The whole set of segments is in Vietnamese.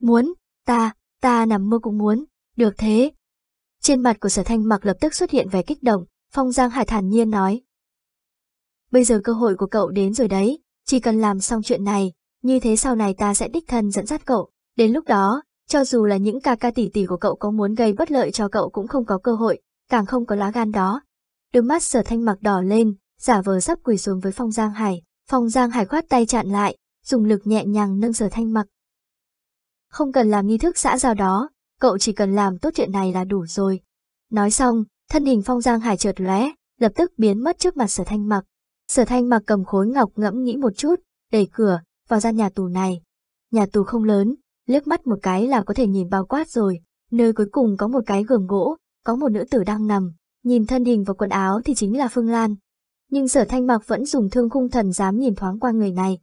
Muốn, ta, ta nằm mơ cũng muốn, được thế. Trên mặt của sở thanh mặc lập tức xuất hiện vẻ kích động, Phong Giang Hải thản nhiên nói. Bây giờ cơ hội của cậu đến rồi đấy, chỉ cần làm xong chuyện này, như thế sau này ta sẽ đích thân dẫn dắt cậu. Đến lúc đó, cho dù là những ca ca tỷ tỷ của cậu có muốn gây bất lợi cho cậu cũng không có cơ hội, càng không có lá gan đó. Đôi mắt sở thanh mặc đỏ lên, giả vờ sắp quỳ xuống với Phong Giang Hải. Phong Giang Hải khoát tay chặn lại, dùng lực nhẹ nhàng nâng sở thanh mặc không cần làm nghi thức xã giao đó, cậu chỉ cần làm tốt chuyện này là đủ rồi. Nói xong, thân hình Phong Giang Hải chợt lóe, lập tức biến mất trước mặt Sở Thanh Mặc. Sở Thanh Mặc cầm khối ngọc ngẫm nghĩ một chút, đẩy cửa, vào ra nhà tù này. Nhà tù không lớn, liếc mắt một cái là có thể nhìn bao quát rồi, nơi cuối cùng có một cái gường gỗ, có một nữ tử đang nằm, nhìn thân hình và quần áo thì chính là Phương Lan. Nhưng sở thanh mặc vẫn dùng thương khung thần dám nhìn thoáng qua người này.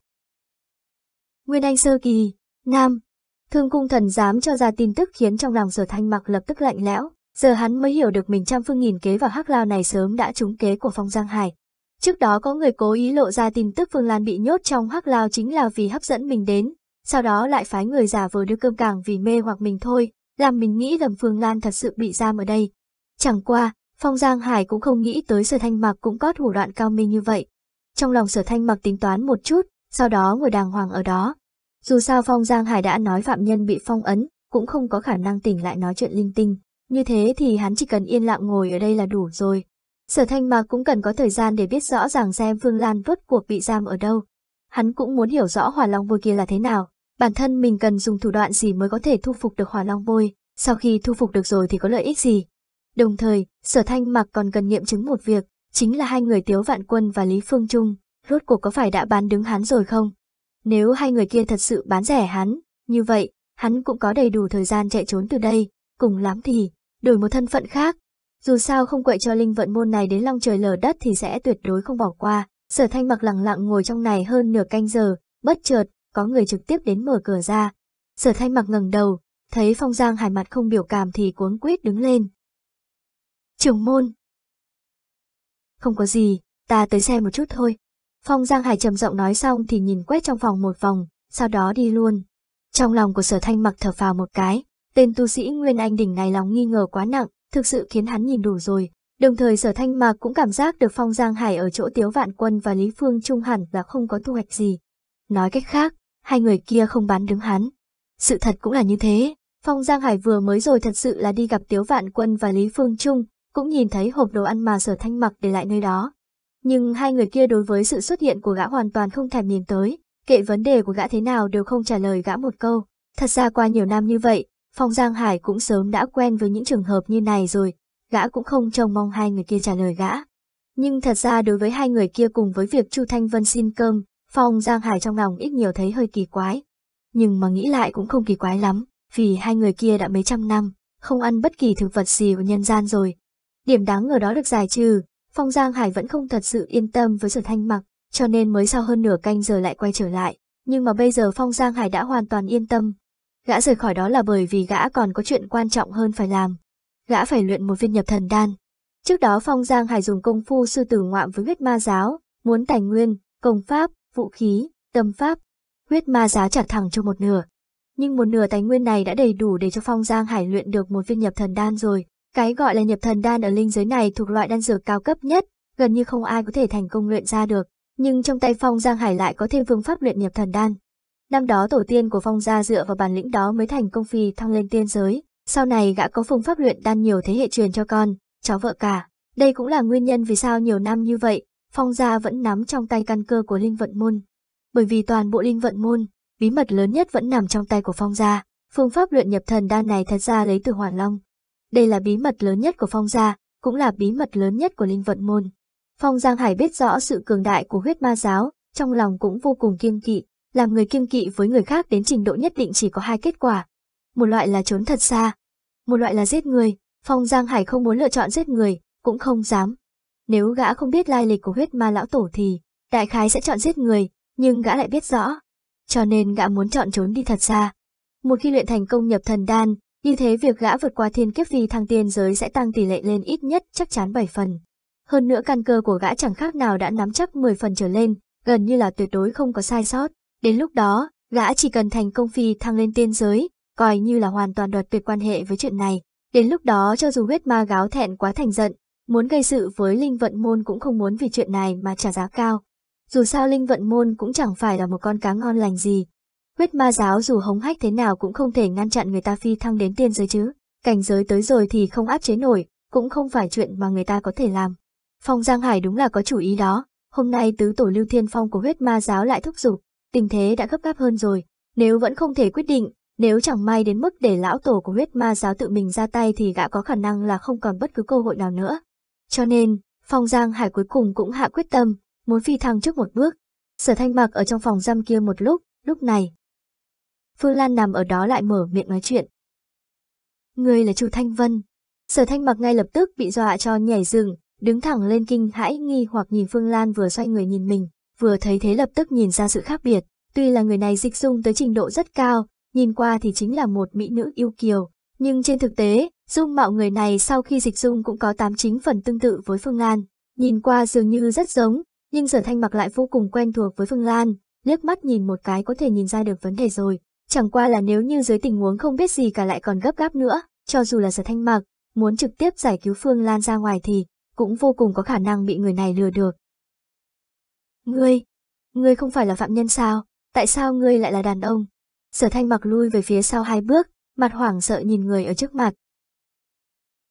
Nguyên Anh Sơ Kỳ, Nam, Thương cung thần dám cho ra tin tức khiến trong lòng sở thanh mặc lập tức lạnh lẽo, giờ hắn mới hiểu được mình trăm phương nghìn kế vào hắc lao này sớm đã trúng kế của phong giang hải. Trước đó có người cố ý lộ ra tin tức Phương Lan bị nhốt trong hắc lao chính là vì hấp dẫn mình đến, sau đó lại phái người giả vờ đưa cơm càng vì mê hoặc mình thôi, làm mình nghĩ lầm Phương Lan thật sự bị giam ở đây. Chẳng qua, Phong Giang Hải cũng không nghĩ tới Sở Thanh Mặc cũng có thủ đoạn cao minh như vậy. Trong lòng Sở Thanh Mặc tính toán một chút, sau đó ngồi đàng hoàng ở đó, dù sao Phong Giang Hải đã nói phạm nhân bị phong ấn, cũng không có khả năng tỉnh lại nói chuyện linh tinh, như thế thì hắn chỉ cần yên lặng ngồi ở đây là đủ rồi. Sở Thanh mà cũng cần có thời gian để biết rõ ràng xem Phương Lan vớt cuộc bị giam ở đâu. Hắn cũng muốn hiểu rõ Hỏa Long vôi kia là thế nào, bản thân mình cần dùng thủ đoạn gì mới có thể thu phục được Hỏa Long vôi. sau khi thu phục được rồi thì có lợi ích gì. Đồng thời, Sở Thanh Mạc còn cần nghiệm chứng một việc, chính là hai người Tiếu Vạn Quân và Lý Phương Trung, rốt cuộc có phải đã bán đứng hắn rồi không? Nếu hai người kia thật sự bán rẻ hắn, như vậy, hắn cũng có đầy đủ thời gian chạy trốn từ đây, cùng lắm thì, đổi một thân phận khác. Dù sao không quậy cho linh vận môn này đến long trời lở đất thì sẽ tuyệt đối không bỏ qua. Sở thanh mặc lặng lặng ngồi trong này hơn nửa canh giờ, bất chợt, có người trực tiếp đến mở cửa ra. Sở thanh mặc ngẩng đầu, thấy phong giang hải mặt không biểu cảm thì cuốn quyết đứng lên. Trường môn. Không có gì, ta tới xem một chút thôi. Phong Giang Hải trầm giọng nói xong thì nhìn quét trong phòng một vòng, sau đó đi luôn. Trong lòng của sở thanh mặc thở phào một cái, tên tu sĩ Nguyên Anh đỉnh này lòng nghi ngờ quá nặng, thực sự khiến hắn nhìn đủ rồi. Đồng thời sở thanh mặc cũng cảm giác được Phong Giang Hải ở chỗ Tiếu Vạn Quân và Lý Phương Trung hẳn là không có thu hoạch gì. Nói cách khác, hai người kia không bán đứng hắn. Sự thật cũng là như thế, Phong Giang Hải vừa mới rồi thật sự là đi gặp Tiếu Vạn Quân và Lý Phương Trung, cũng nhìn thấy hộp đồ ăn mà sở thanh mặc để lại nơi đó, nhưng hai người kia đối với sự xuất hiện của gã hoàn toàn không thèm nhìn tới, kệ vấn đề của gã thế nào đều không trả lời gã một câu. Thật ra qua nhiều năm như vậy, Phong Giang Hải cũng sớm đã quen với những trường hợp như này rồi, gã cũng không trông mong hai người kia trả lời gã. Nhưng thật ra đối với hai người kia cùng với việc Chu Thanh Vân xin cơm, Phong Giang Hải trong lòng ít nhiều thấy hơi kỳ quái. Nhưng mà nghĩ lại cũng không kỳ quái lắm, vì hai người kia đã mấy trăm năm, không ăn bất kỳ thực vật gì của nhân gian rồi. Điểm đáng ngờ đó được giải trừ, Phong Giang Hải vẫn không thật sự yên tâm với sở thanh mặc, cho nên mới sau hơn nửa canh giờ lại quay trở lại. Nhưng mà bây giờ Phong Giang Hải đã hoàn toàn yên tâm. Gã rời khỏi đó là bởi vì gã còn có chuyện quan trọng hơn phải làm. Gã phải luyện một viên nhập thần đan. Trước đó Phong Giang Hải dùng công phu sư tử ngoạm với huyết ma giáo, muốn tài nguyên, công pháp, vũ khí, tâm pháp. Huyết ma giáo trả thẳng cho một nửa. Nhưng một nửa tài nguyên này đã đầy đủ để cho Phong Giang Hải luyện được một viên nhập thần đan rồi. Cái gọi là nhập thần đan ở linh giới này thuộc loại đan dược cao cấp nhất, gần như không ai có thể thành công luyện ra được, nhưng trong tay Phong Giang Hải lại có thêm phương pháp luyện nhập thần đan. Năm đó tổ tiên của Phong gia dựa vào bản lĩnh đó mới thành công phi thăng lên tiên giới, sau này gã có phương pháp luyện đan nhiều thế hệ truyền cho con, cháu vợ cả. Đây cũng là nguyên nhân vì sao nhiều năm như vậy, Phong gia vẫn nắm trong tay căn cơ của linh vận môn. Bởi vì toàn bộ linh vận môn, bí mật lớn nhất vẫn nằm trong tay của Phong gia. Phương pháp luyện nhập thần đan này thật ra lấy từ Hoàn Long, đây là bí mật lớn nhất của Phong gia, cũng là bí mật lớn nhất của Linh Vận Môn. Phong Giang Hải biết rõ sự cường đại của huyết ma giáo, trong lòng cũng vô cùng kiêng kỵ, làm người kiêng kỵ với người khác đến trình độ nhất định chỉ có hai kết quả. Một loại là trốn thật xa, một loại là giết người, Phong Giang Hải không muốn lựa chọn giết người, cũng không dám. Nếu gã không biết lai lịch của huyết ma lão tổ thì, đại khái sẽ chọn giết người, nhưng gã lại biết rõ. Cho nên gã muốn chọn trốn đi thật xa. Một khi luyện thành công nhập thần đan, như thế việc gã vượt qua thiên kiếp vì thăng tiên giới sẽ tăng tỷ lệ lên ít nhất chắc chắn 7 phần. Hơn nữa căn cơ của gã chẳng khác nào đã nắm chắc 10 phần trở lên, gần như là tuyệt đối không có sai sót. Đến lúc đó, gã chỉ cần thành công phi thăng lên tiên giới, coi như là hoàn toàn đoạt tuyệt quan hệ với chuyện này. Đến lúc đó cho dù huyết ma gáo thẹn quá thành giận, muốn gây sự với linh vận môn cũng không muốn vì chuyện này mà trả giá cao. Dù sao linh vận môn cũng chẳng phải là một con cá ngon lành gì, Huyết ma giáo dù hống hách thế nào cũng không thể ngăn chặn người ta phi thăng đến tiên giới chứ, cảnh giới tới rồi thì không áp chế nổi, cũng không phải chuyện mà người ta có thể làm. Phong Giang Hải đúng là có chủ ý đó, hôm nay tứ tổ lưu thiên phong của huyết ma giáo lại thúc giục, tình thế đã gấp gáp hơn rồi, nếu vẫn không thể quyết định, nếu chẳng may đến mức để lão tổ của huyết ma giáo tự mình ra tay thì gã có khả năng là không còn bất cứ cơ hội nào nữa. Cho nên, Phong Giang Hải cuối cùng cũng hạ quyết tâm, muốn phi thăng trước một bước. Sở thanh mặc ở trong phòng giam kia một lúc, lúc này, Phương Lan nằm ở đó lại mở miệng nói chuyện. Người là Chu Thanh Vân. Sở Thanh Mặc ngay lập tức bị dọa cho nhảy dựng, đứng thẳng lên kinh hãi nghi hoặc nhìn Phương Lan vừa xoay người nhìn mình, vừa thấy thế lập tức nhìn ra sự khác biệt. Tuy là người này dịch dung tới trình độ rất cao, nhìn qua thì chính là một mỹ nữ yêu kiều, nhưng trên thực tế, dung mạo người này sau khi dịch dung cũng có tám chín phần tương tự với Phương Lan. Nhìn qua dường như rất giống, nhưng Sở Thanh Mặc lại vô cùng quen thuộc với Phương Lan, liếc mắt nhìn một cái có thể nhìn ra được vấn đề rồi, Chẳng qua là nếu như dưới tình huống không biết gì cả lại còn gấp gáp nữa, cho dù là Sở Thanh mặc muốn trực tiếp giải cứu Phương Lan ra ngoài thì cũng vô cùng có khả năng bị người này lừa được. Ngươi, ngươi không phải là phạm nhân sao, tại sao ngươi lại là đàn ông? Sở Thanh mặc lui về phía sau hai bước, mặt hoảng sợ nhìn người ở trước mặt.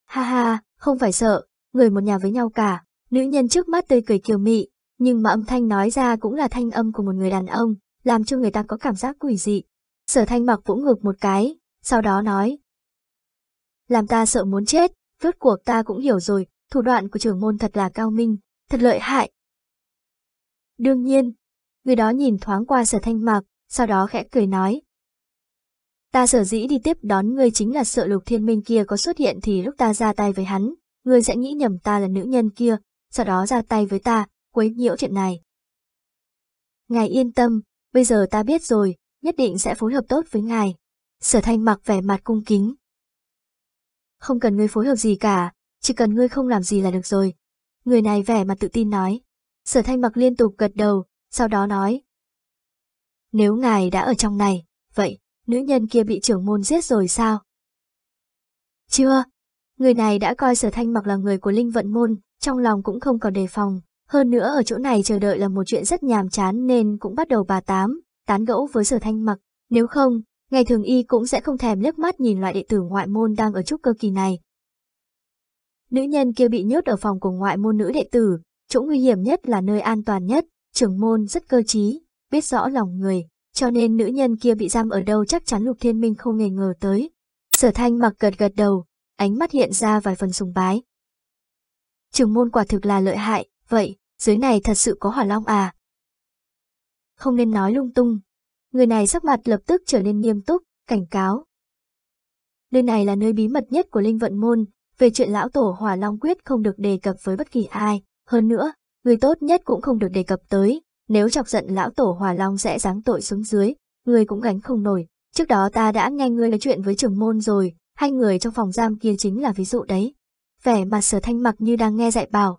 Ha ha, không phải sợ, người một nhà với nhau cả, nữ nhân trước mắt tươi cười kiều mị, nhưng mà âm thanh nói ra cũng là thanh âm của một người đàn ông, làm cho người ta có cảm giác quỷ dị. Sở thanh mặc vũ ngực một cái, sau đó nói. Làm ta sợ muốn chết, rốt cuộc ta cũng hiểu rồi, thủ đoạn của trưởng môn thật là cao minh, thật lợi hại. Đương nhiên, người đó nhìn thoáng qua sở thanh Mặc, sau đó khẽ cười nói. Ta sở dĩ đi tiếp đón ngươi chính là sợ lục thiên minh kia có xuất hiện thì lúc ta ra tay với hắn, ngươi sẽ nghĩ nhầm ta là nữ nhân kia, sau đó ra tay với ta, quấy nhiễu chuyện này. Ngài yên tâm, bây giờ ta biết rồi, nhất định sẽ phối hợp tốt với ngài. Sở thanh mặc vẻ mặt cung kính. Không cần ngươi phối hợp gì cả, chỉ cần ngươi không làm gì là được rồi. Người này vẻ mặt tự tin nói. Sở thanh mặc liên tục gật đầu, sau đó nói. Nếu ngài đã ở trong này, vậy, nữ nhân kia bị trưởng môn giết rồi sao? Chưa, người này đã coi sở thanh mặc là người của linh vận môn, trong lòng cũng không còn đề phòng. Hơn nữa ở chỗ này chờ đợi là một chuyện rất nhàm chán nên cũng bắt đầu bà tám, tán gẫu với sở thanh mặc, nếu không, ngày thường y cũng sẽ không thèm liếc mắt nhìn loại đệ tử ngoại môn đang ở trúc cơ kỳ này. Nữ nhân kia bị nhốt ở phòng của ngoại môn nữ đệ tử, chỗ nguy hiểm nhất là nơi an toàn nhất, trưởng môn rất cơ trí, biết rõ lòng người, cho nên nữ nhân kia bị giam ở đâu chắc chắn Lục Thiên Minh không hề ngờ tới. Sở thanh mặc gật gật đầu, ánh mắt hiện ra vài phần sùng bái. Trưởng môn quả thực là lợi hại, vậy, dưới này thật sự có hỏa long à, không nên nói lung tung. Người này sắc mặt lập tức trở nên nghiêm túc, cảnh cáo. Nơi này là nơi bí mật nhất của Linh Vận Môn, về chuyện lão tổ hòa Long Quyết không được đề cập với bất kỳ ai, hơn nữa, người tốt nhất cũng không được đề cập tới, nếu chọc giận lão tổ hòa Long sẽ giáng tội xuống dưới, người cũng gánh không nổi. Trước đó ta đã nghe ngươi nói chuyện với trưởng môn rồi, hai người trong phòng giam kia chính là ví dụ đấy. Vẻ mặt sở thanh mặc như đang nghe dạy bảo.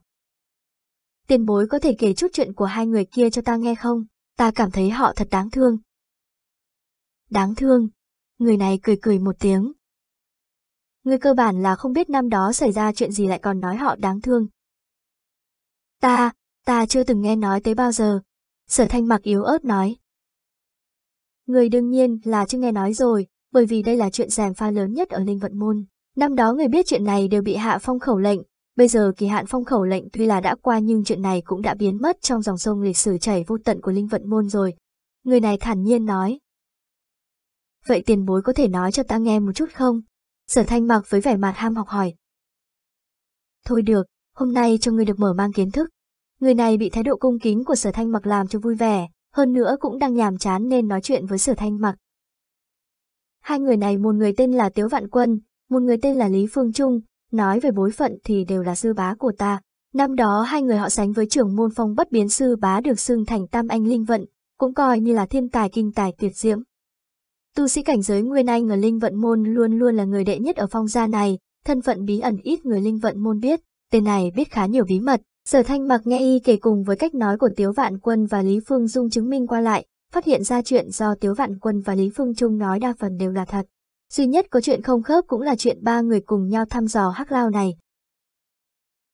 Tiền bối có thể kể chút chuyện của hai người kia cho ta nghe không? ta cảm thấy họ thật đáng thương. Đáng thương, người này cười cười một tiếng. Người cơ bản là không biết năm đó xảy ra chuyện gì lại còn nói họ đáng thương. Ta, ta chưa từng nghe nói tới bao giờ, sở thanh mặc yếu ớt nói. Người đương nhiên là chưa nghe nói rồi, bởi vì đây là chuyện giàn pha lớn nhất ở Linh Vận Môn. Năm đó người biết chuyện này đều bị hạ phong khẩu lệnh, Bây giờ kỳ hạn phong khẩu lệnh tuy là đã qua nhưng chuyện này cũng đã biến mất trong dòng sông lịch sử chảy vô tận của Linh Vận Môn rồi. Người này thản nhiên nói. Vậy tiền bối có thể nói cho ta nghe một chút không? Sở thanh mặc với vẻ mặt ham học hỏi. Thôi được, hôm nay cho ngươi được mở mang kiến thức. Người này bị thái độ cung kính của sở thanh mặc làm cho vui vẻ, hơn nữa cũng đang nhàm chán nên nói chuyện với sở thanh mặc. Hai người này một người tên là Tiếu Vạn Quân, một người tên là Lý Phương Trung, nói về bối phận thì đều là sư bá của ta. Năm đó hai người họ sánh với trưởng môn phong bất biến sư bá được xưng thành tam anh linh vận, cũng coi như là thiên tài kinh tài tuyệt diễm. Tu sĩ cảnh giới Nguyên Anh ở Linh Vận Môn luôn luôn là người đệ nhất ở phong gia này, thân phận bí ẩn ít người Linh Vận Môn biết, tên này biết khá nhiều bí mật. Sở Thanh mặc nghe y kể cùng với cách nói của Tiếu Vạn Quân và Lý Phương Dung chứng minh qua lại, phát hiện ra chuyện do Tiếu Vạn Quân và Lý Phương Trung nói đa phần đều là thật. Duy nhất có chuyện không khớp cũng là chuyện ba người cùng nhau thăm dò hắc lao này.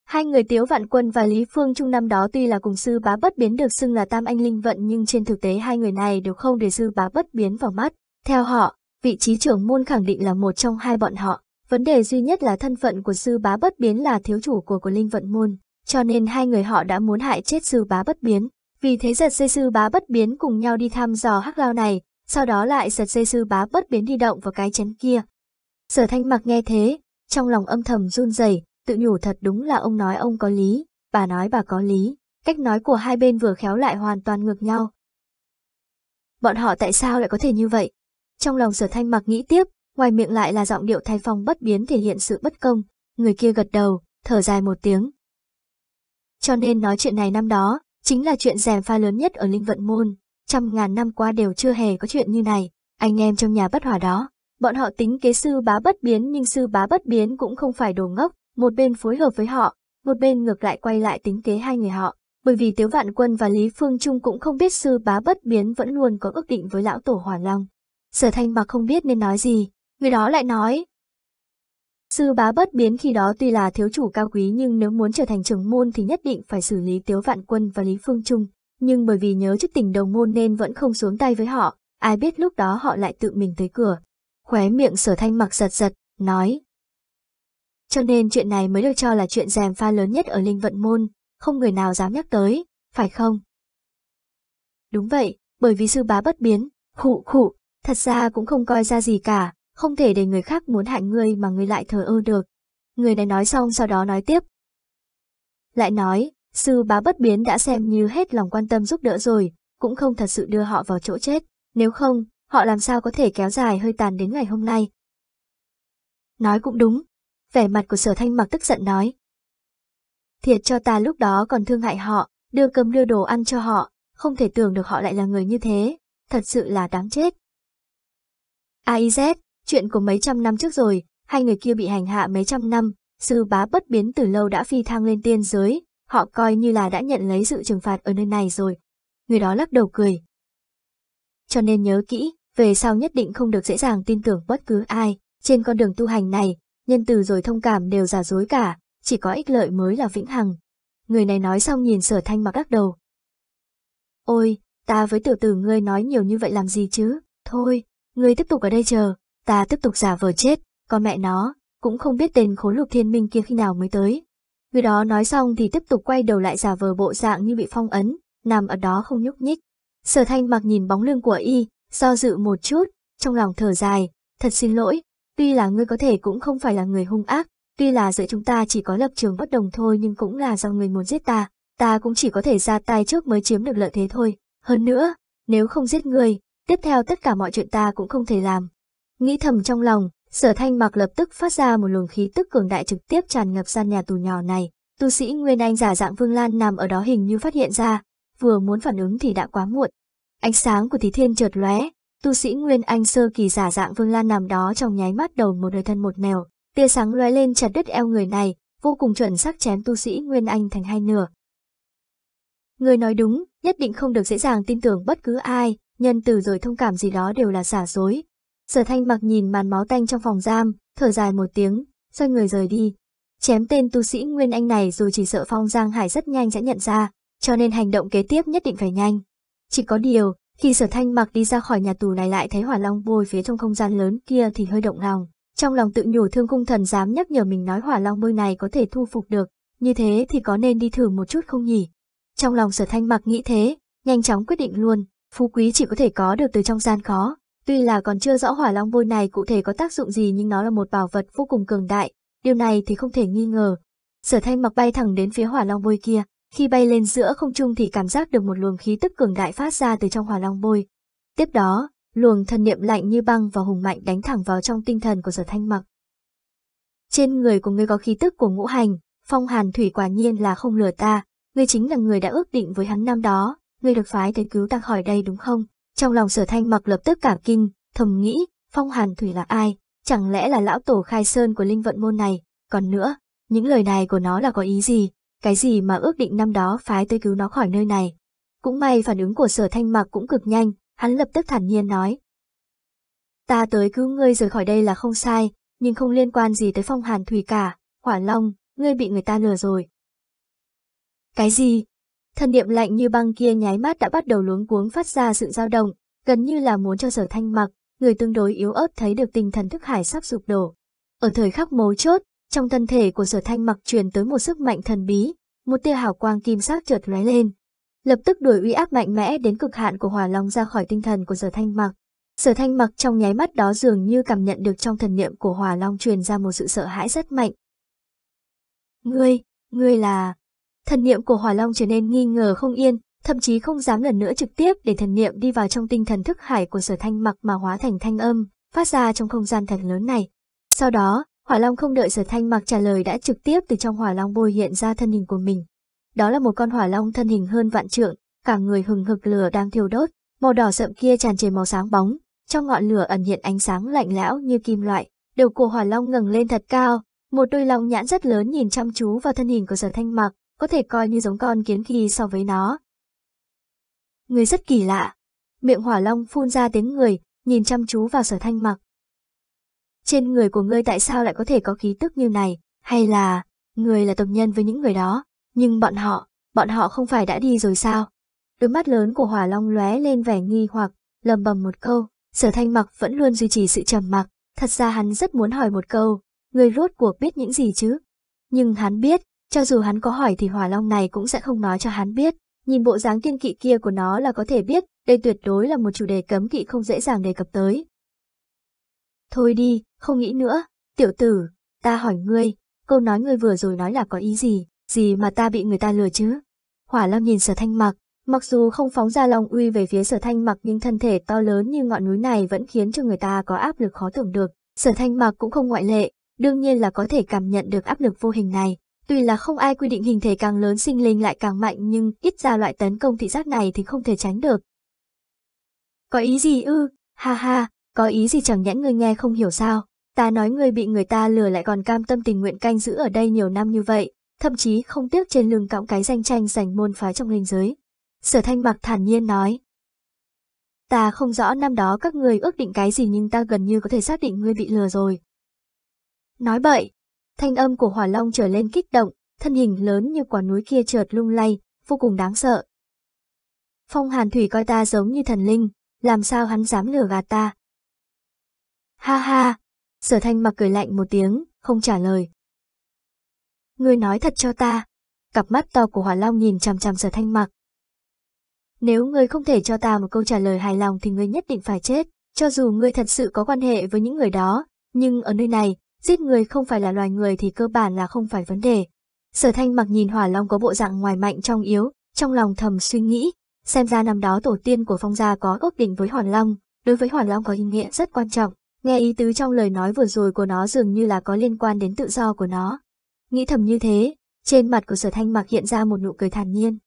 Hai người Tiếu Vạn Quân và Lý Phương Trung năm đó tuy là cùng sư bá bất biến được xưng là tam anh linh vận nhưng trên thực tế hai người này đều không để sư bá bất biến vào mắt. Theo họ, vị trí trưởng môn khẳng định là một trong hai bọn họ. Vấn đề duy nhất là thân phận của sư bá bất biến là thiếu chủ của của linh vận môn, cho nên hai người họ đã muốn hại chết sư bá bất biến. Vì thế giật dây sư bá bất biến cùng nhau đi thăm dò hắc lao này, sau đó lại giật dây sư bá bất biến đi động vào cái chén kia. Sở thanh mặc nghe thế, trong lòng âm thầm run rẩy, tự nhủ thật đúng là ông nói ông có lý, bà nói bà có lý, cách nói của hai bên vừa khéo lại hoàn toàn ngược nhau. Bọn họ tại sao lại có thể như vậy? Trong lòng sở thanh mặc nghĩ tiếp, ngoài miệng lại là giọng điệu thay phong bất biến thể hiện sự bất công, người kia gật đầu, thở dài một tiếng. Cho nên nói chuyện này năm đó, chính là chuyện rèm pha lớn nhất ở Linh Vận Môn, trăm ngàn năm qua đều chưa hề có chuyện như này, anh em trong nhà bất hòa đó. Bọn họ tính kế sư bá bất biến nhưng sư bá bất biến cũng không phải đồ ngốc, một bên phối hợp với họ, một bên ngược lại quay lại tính kế hai người họ. Bởi vì Tiếu Vạn Quân và Lý Phương Trung cũng không biết sư bá bất biến vẫn luôn có ước định với lão tổ Hoàn Long. Sở thanh mà không biết nên nói gì, người đó lại nói. Sư bá bất biến khi đó tuy là thiếu chủ cao quý nhưng nếu muốn trở thành trưởng môn thì nhất định phải xử lý Tiếu Vạn Quân và Lý Phương Trung nhưng bởi vì nhớ chức tình đồng môn nên vẫn không xuống tay với họ, ai biết lúc đó họ lại tự mình tới cửa. Khóe miệng sở thanh mặc giật giật, nói. Cho nên chuyện này mới được cho là chuyện rèm pha lớn nhất ở linh vận môn, không người nào dám nhắc tới, phải không? Đúng vậy, bởi vì sư bá bất biến, khụ khụ, thật ra cũng không coi ra gì cả, không thể để người khác muốn hại ngươi mà ngươi lại thờ ơ được. Người này nói xong sau đó nói tiếp. Lại nói, Sư bá bất biến đã xem như hết lòng quan tâm giúp đỡ rồi, cũng không thật sự đưa họ vào chỗ chết, nếu không, họ làm sao có thể kéo dài hơi tàn đến ngày hôm nay. Nói cũng đúng, vẻ mặt của sở thanh mặc tức giận nói. Thiệt cho ta lúc đó còn thương hại họ, đưa cơm đưa đồ ăn cho họ, không thể tưởng được họ lại là người như thế, thật sự là đáng chết. AIZ, chuyện của mấy trăm năm trước rồi, hai người kia bị hành hạ mấy trăm năm, sư bá bất biến từ lâu đã phi thang lên tiên giới, họ coi như là đã nhận lấy sự trừng phạt ở nơi này rồi. Người đó lắc đầu cười. Cho nên nhớ kỹ, về sau nhất định không được dễ dàng tin tưởng bất cứ ai, trên con đường tu hành này, nhân từ rồi thông cảm đều giả dối cả, chỉ có ích lợi mới là vĩnh hằng. Người này nói xong nhìn sở thanh mặc đắc đầu. Ôi, ta với tiểu tử ngươi nói nhiều như vậy làm gì chứ, thôi, ngươi tiếp tục ở đây chờ, ta tiếp tục giả vờ chết, con mẹ nó, cũng không biết tên khốn lục thiên minh kia khi nào mới tới. Người đó nói xong thì tiếp tục quay đầu lại giả vờ bộ dạng như bị phong ấn, nằm ở đó không nhúc nhích. Sở thanh mặc nhìn bóng lưng của y, do dự một chút, trong lòng thở dài, thật xin lỗi, tuy là ngươi có thể cũng không phải là người hung ác, tuy là giữa chúng ta chỉ có lập trường bất đồng thôi nhưng cũng là do ngươi muốn giết ta, ta cũng chỉ có thể ra tay trước mới chiếm được lợi thế thôi. Hơn nữa, nếu không giết người, tiếp theo tất cả mọi chuyện ta cũng không thể làm. Nghĩ thầm trong lòng, Sở thanh mặc lập tức phát ra một luồng khí tức cường đại trực tiếp tràn ngập gian nhà tù nhỏ này. Tu sĩ Nguyên Anh giả dạng Vương Lan nằm ở đó hình như phát hiện ra, vừa muốn phản ứng thì đã quá muộn. Ánh sáng của Thí Thiên chợt lóe, tu sĩ Nguyên Anh sơ kỳ giả dạng Vương Lan nằm đó trong nháy mắt đầu một đời thân một nẻo, tia sáng lóe lên chặt đứt eo người này, vô cùng chuẩn xác chém tu sĩ Nguyên Anh thành hai nửa. Người nói đúng, nhất định không được dễ dàng tin tưởng bất cứ ai, nhân từ rồi thông cảm gì đó đều là giả dối, Sở thanh mặc nhìn màn máu tanh trong phòng giam, thở dài một tiếng, xoay người rời đi. Chém tên tu sĩ Nguyên Anh này dù chỉ sợ Phong Giang Hải rất nhanh sẽ nhận ra, cho nên hành động kế tiếp nhất định phải nhanh. Chỉ có điều, khi sở thanh mặc đi ra khỏi nhà tù này lại thấy hỏa long bôi phía trong không gian lớn kia thì hơi động lòng. Trong lòng tự nhủ thương cung thần dám nhắc nhở mình nói hỏa long bôi này có thể thu phục được, như thế thì có nên đi thử một chút không nhỉ? Trong lòng sở thanh mặc nghĩ thế, nhanh chóng quyết định luôn, phú quý chỉ có thể có được từ trong gian khó, Tuy là còn chưa rõ hỏa long vôi này cụ thể có tác dụng gì nhưng nó là một bảo vật vô cùng cường đại, điều này thì không thể nghi ngờ. Sở thanh mặc bay thẳng đến phía hỏa long vôi kia, khi bay lên giữa không trung thì cảm giác được một luồng khí tức cường đại phát ra từ trong hỏa long vôi. Tiếp đó, luồng thần niệm lạnh như băng và hùng mạnh đánh thẳng vào trong tinh thần của sở thanh mặc. Trên người của ngươi có khí tức của ngũ hành, phong hàn thủy quả nhiên là không lừa ta, ngươi chính là người đã ước định với hắn năm đó, ngươi được phái tới cứu ta khỏi đây đúng không? Trong lòng sở thanh mặc lập tức cả kinh, thầm nghĩ, phong hàn thủy là ai, chẳng lẽ là lão tổ khai sơn của linh vận môn này, còn nữa, những lời này của nó là có ý gì, cái gì mà ước định năm đó phái tới cứu nó khỏi nơi này. Cũng may phản ứng của sở thanh mặc cũng cực nhanh, hắn lập tức thản nhiên nói. Ta tới cứu ngươi rời khỏi đây là không sai, nhưng không liên quan gì tới phong hàn thủy cả, hỏa long, ngươi bị người ta lừa rồi. Cái gì? Thần niệm lạnh như băng kia nháy mắt đã bắt đầu luống cuống phát ra sự dao động, gần như là muốn cho sở thanh mặc, người tương đối yếu ớt thấy được tinh thần thức hải sắp sụp đổ. Ở thời khắc mấu chốt, trong thân thể của sở thanh mặc truyền tới một sức mạnh thần bí, một tia hào quang kim sắc chợt lóe lên. Lập tức đuổi uy áp mạnh mẽ đến cực hạn của hỏa long ra khỏi tinh thần của sở thanh mặc. Sở thanh mặc trong nháy mắt đó dường như cảm nhận được trong thần niệm của hỏa long truyền ra một sự sợ hãi rất mạnh. Ngươi, ngươi là... Thần niệm của Hỏa Long trở nên nghi ngờ không yên, thậm chí không dám lần nữa trực tiếp để thần niệm đi vào trong tinh thần thức hải của sở thanh mặc mà hóa thành thanh âm, phát ra trong không gian thật lớn này. Sau đó, Hỏa Long không đợi sở thanh mặc trả lời đã trực tiếp từ trong Hỏa Long bôi hiện ra thân hình của mình. Đó là một con Hỏa Long thân hình hơn vạn trượng, cả người hừng hực lửa đang thiêu đốt, màu đỏ sậm kia tràn trề màu sáng bóng, trong ngọn lửa ẩn hiện ánh sáng lạnh lẽo như kim loại. Đầu của Hỏa Long ngẩng lên thật cao, một đôi long nhãn rất lớn nhìn chăm chú vào thân hình của Sở Thanh Mặc, có thể coi như giống con kiến khi so với nó. Người rất kỳ lạ. Miệng hỏa long phun ra tiếng người, nhìn chăm chú vào sở thanh mặc. Trên người của ngươi tại sao lại có thể có khí tức như này, hay là, người là tộc nhân với những người đó, nhưng bọn họ, bọn họ không phải đã đi rồi sao? Đôi mắt lớn của hỏa long lóe lên vẻ nghi hoặc, lầm bầm một câu, sở thanh mặc vẫn luôn duy trì sự trầm mặc, thật ra hắn rất muốn hỏi một câu, người rốt cuộc biết những gì chứ? Nhưng hắn biết, cho dù hắn có hỏi thì hỏa long này cũng sẽ không nói cho hắn biết, nhìn bộ dáng kiên kỵ kia của nó là có thể biết, đây tuyệt đối là một chủ đề cấm kỵ không dễ dàng đề cập tới. Thôi đi, không nghĩ nữa, tiểu tử, ta hỏi ngươi, câu nói ngươi vừa rồi nói là có ý gì, gì mà ta bị người ta lừa chứ? Hỏa Long nhìn sở thanh mặc, mặc dù không phóng ra Long uy về phía sở thanh mặc nhưng thân thể to lớn như ngọn núi này vẫn khiến cho người ta có áp lực khó tưởng được, sở thanh mặc cũng không ngoại lệ, đương nhiên là có thể cảm nhận được áp lực vô hình này. Tuy là không ai quy định hình thể càng lớn sinh linh lại càng mạnh nhưng ít ra loại tấn công thị giác này thì không thể tránh được. Có ý gì ư? Ha ha, có ý gì chẳng nhẽ ngươi nghe không hiểu sao? Ta nói ngươi bị người ta lừa lại còn cam tâm tình nguyện canh giữ ở đây nhiều năm như vậy, thậm chí không tiếc trên lưng cõng cái danh tranh giành môn phái trong linh giới. Sở thanh mặc thản nhiên nói. Ta không rõ năm đó các người ước định cái gì nhưng ta gần như có thể xác định ngươi bị lừa rồi. Nói bậy, Thanh âm của hỏa long trở lên kích động, thân hình lớn như quả núi kia chợt lung lay, vô cùng đáng sợ. Phong hàn thủy coi ta giống như thần linh, làm sao hắn dám lừa gạt ta. Ha ha, sở thanh mặc cười lạnh một tiếng, không trả lời. Ngươi nói thật cho ta, cặp mắt to của hỏa long nhìn chằm chằm sở thanh mặc. Nếu ngươi không thể cho ta một câu trả lời hài lòng thì ngươi nhất định phải chết, cho dù ngươi thật sự có quan hệ với những người đó, nhưng ở nơi này, giết người không phải là loài người thì cơ bản là không phải vấn đề. Sở thanh mặc nhìn hỏa long có bộ dạng ngoài mạnh trong yếu, trong lòng thầm suy nghĩ, xem ra năm đó tổ tiên của phong gia có ước định với hỏa long, đối với hỏa long có ý nghĩa rất quan trọng, nghe ý tứ trong lời nói vừa rồi của nó dường như là có liên quan đến tự do của nó. Nghĩ thầm như thế, trên mặt của sở thanh mặc hiện ra một nụ cười thản nhiên.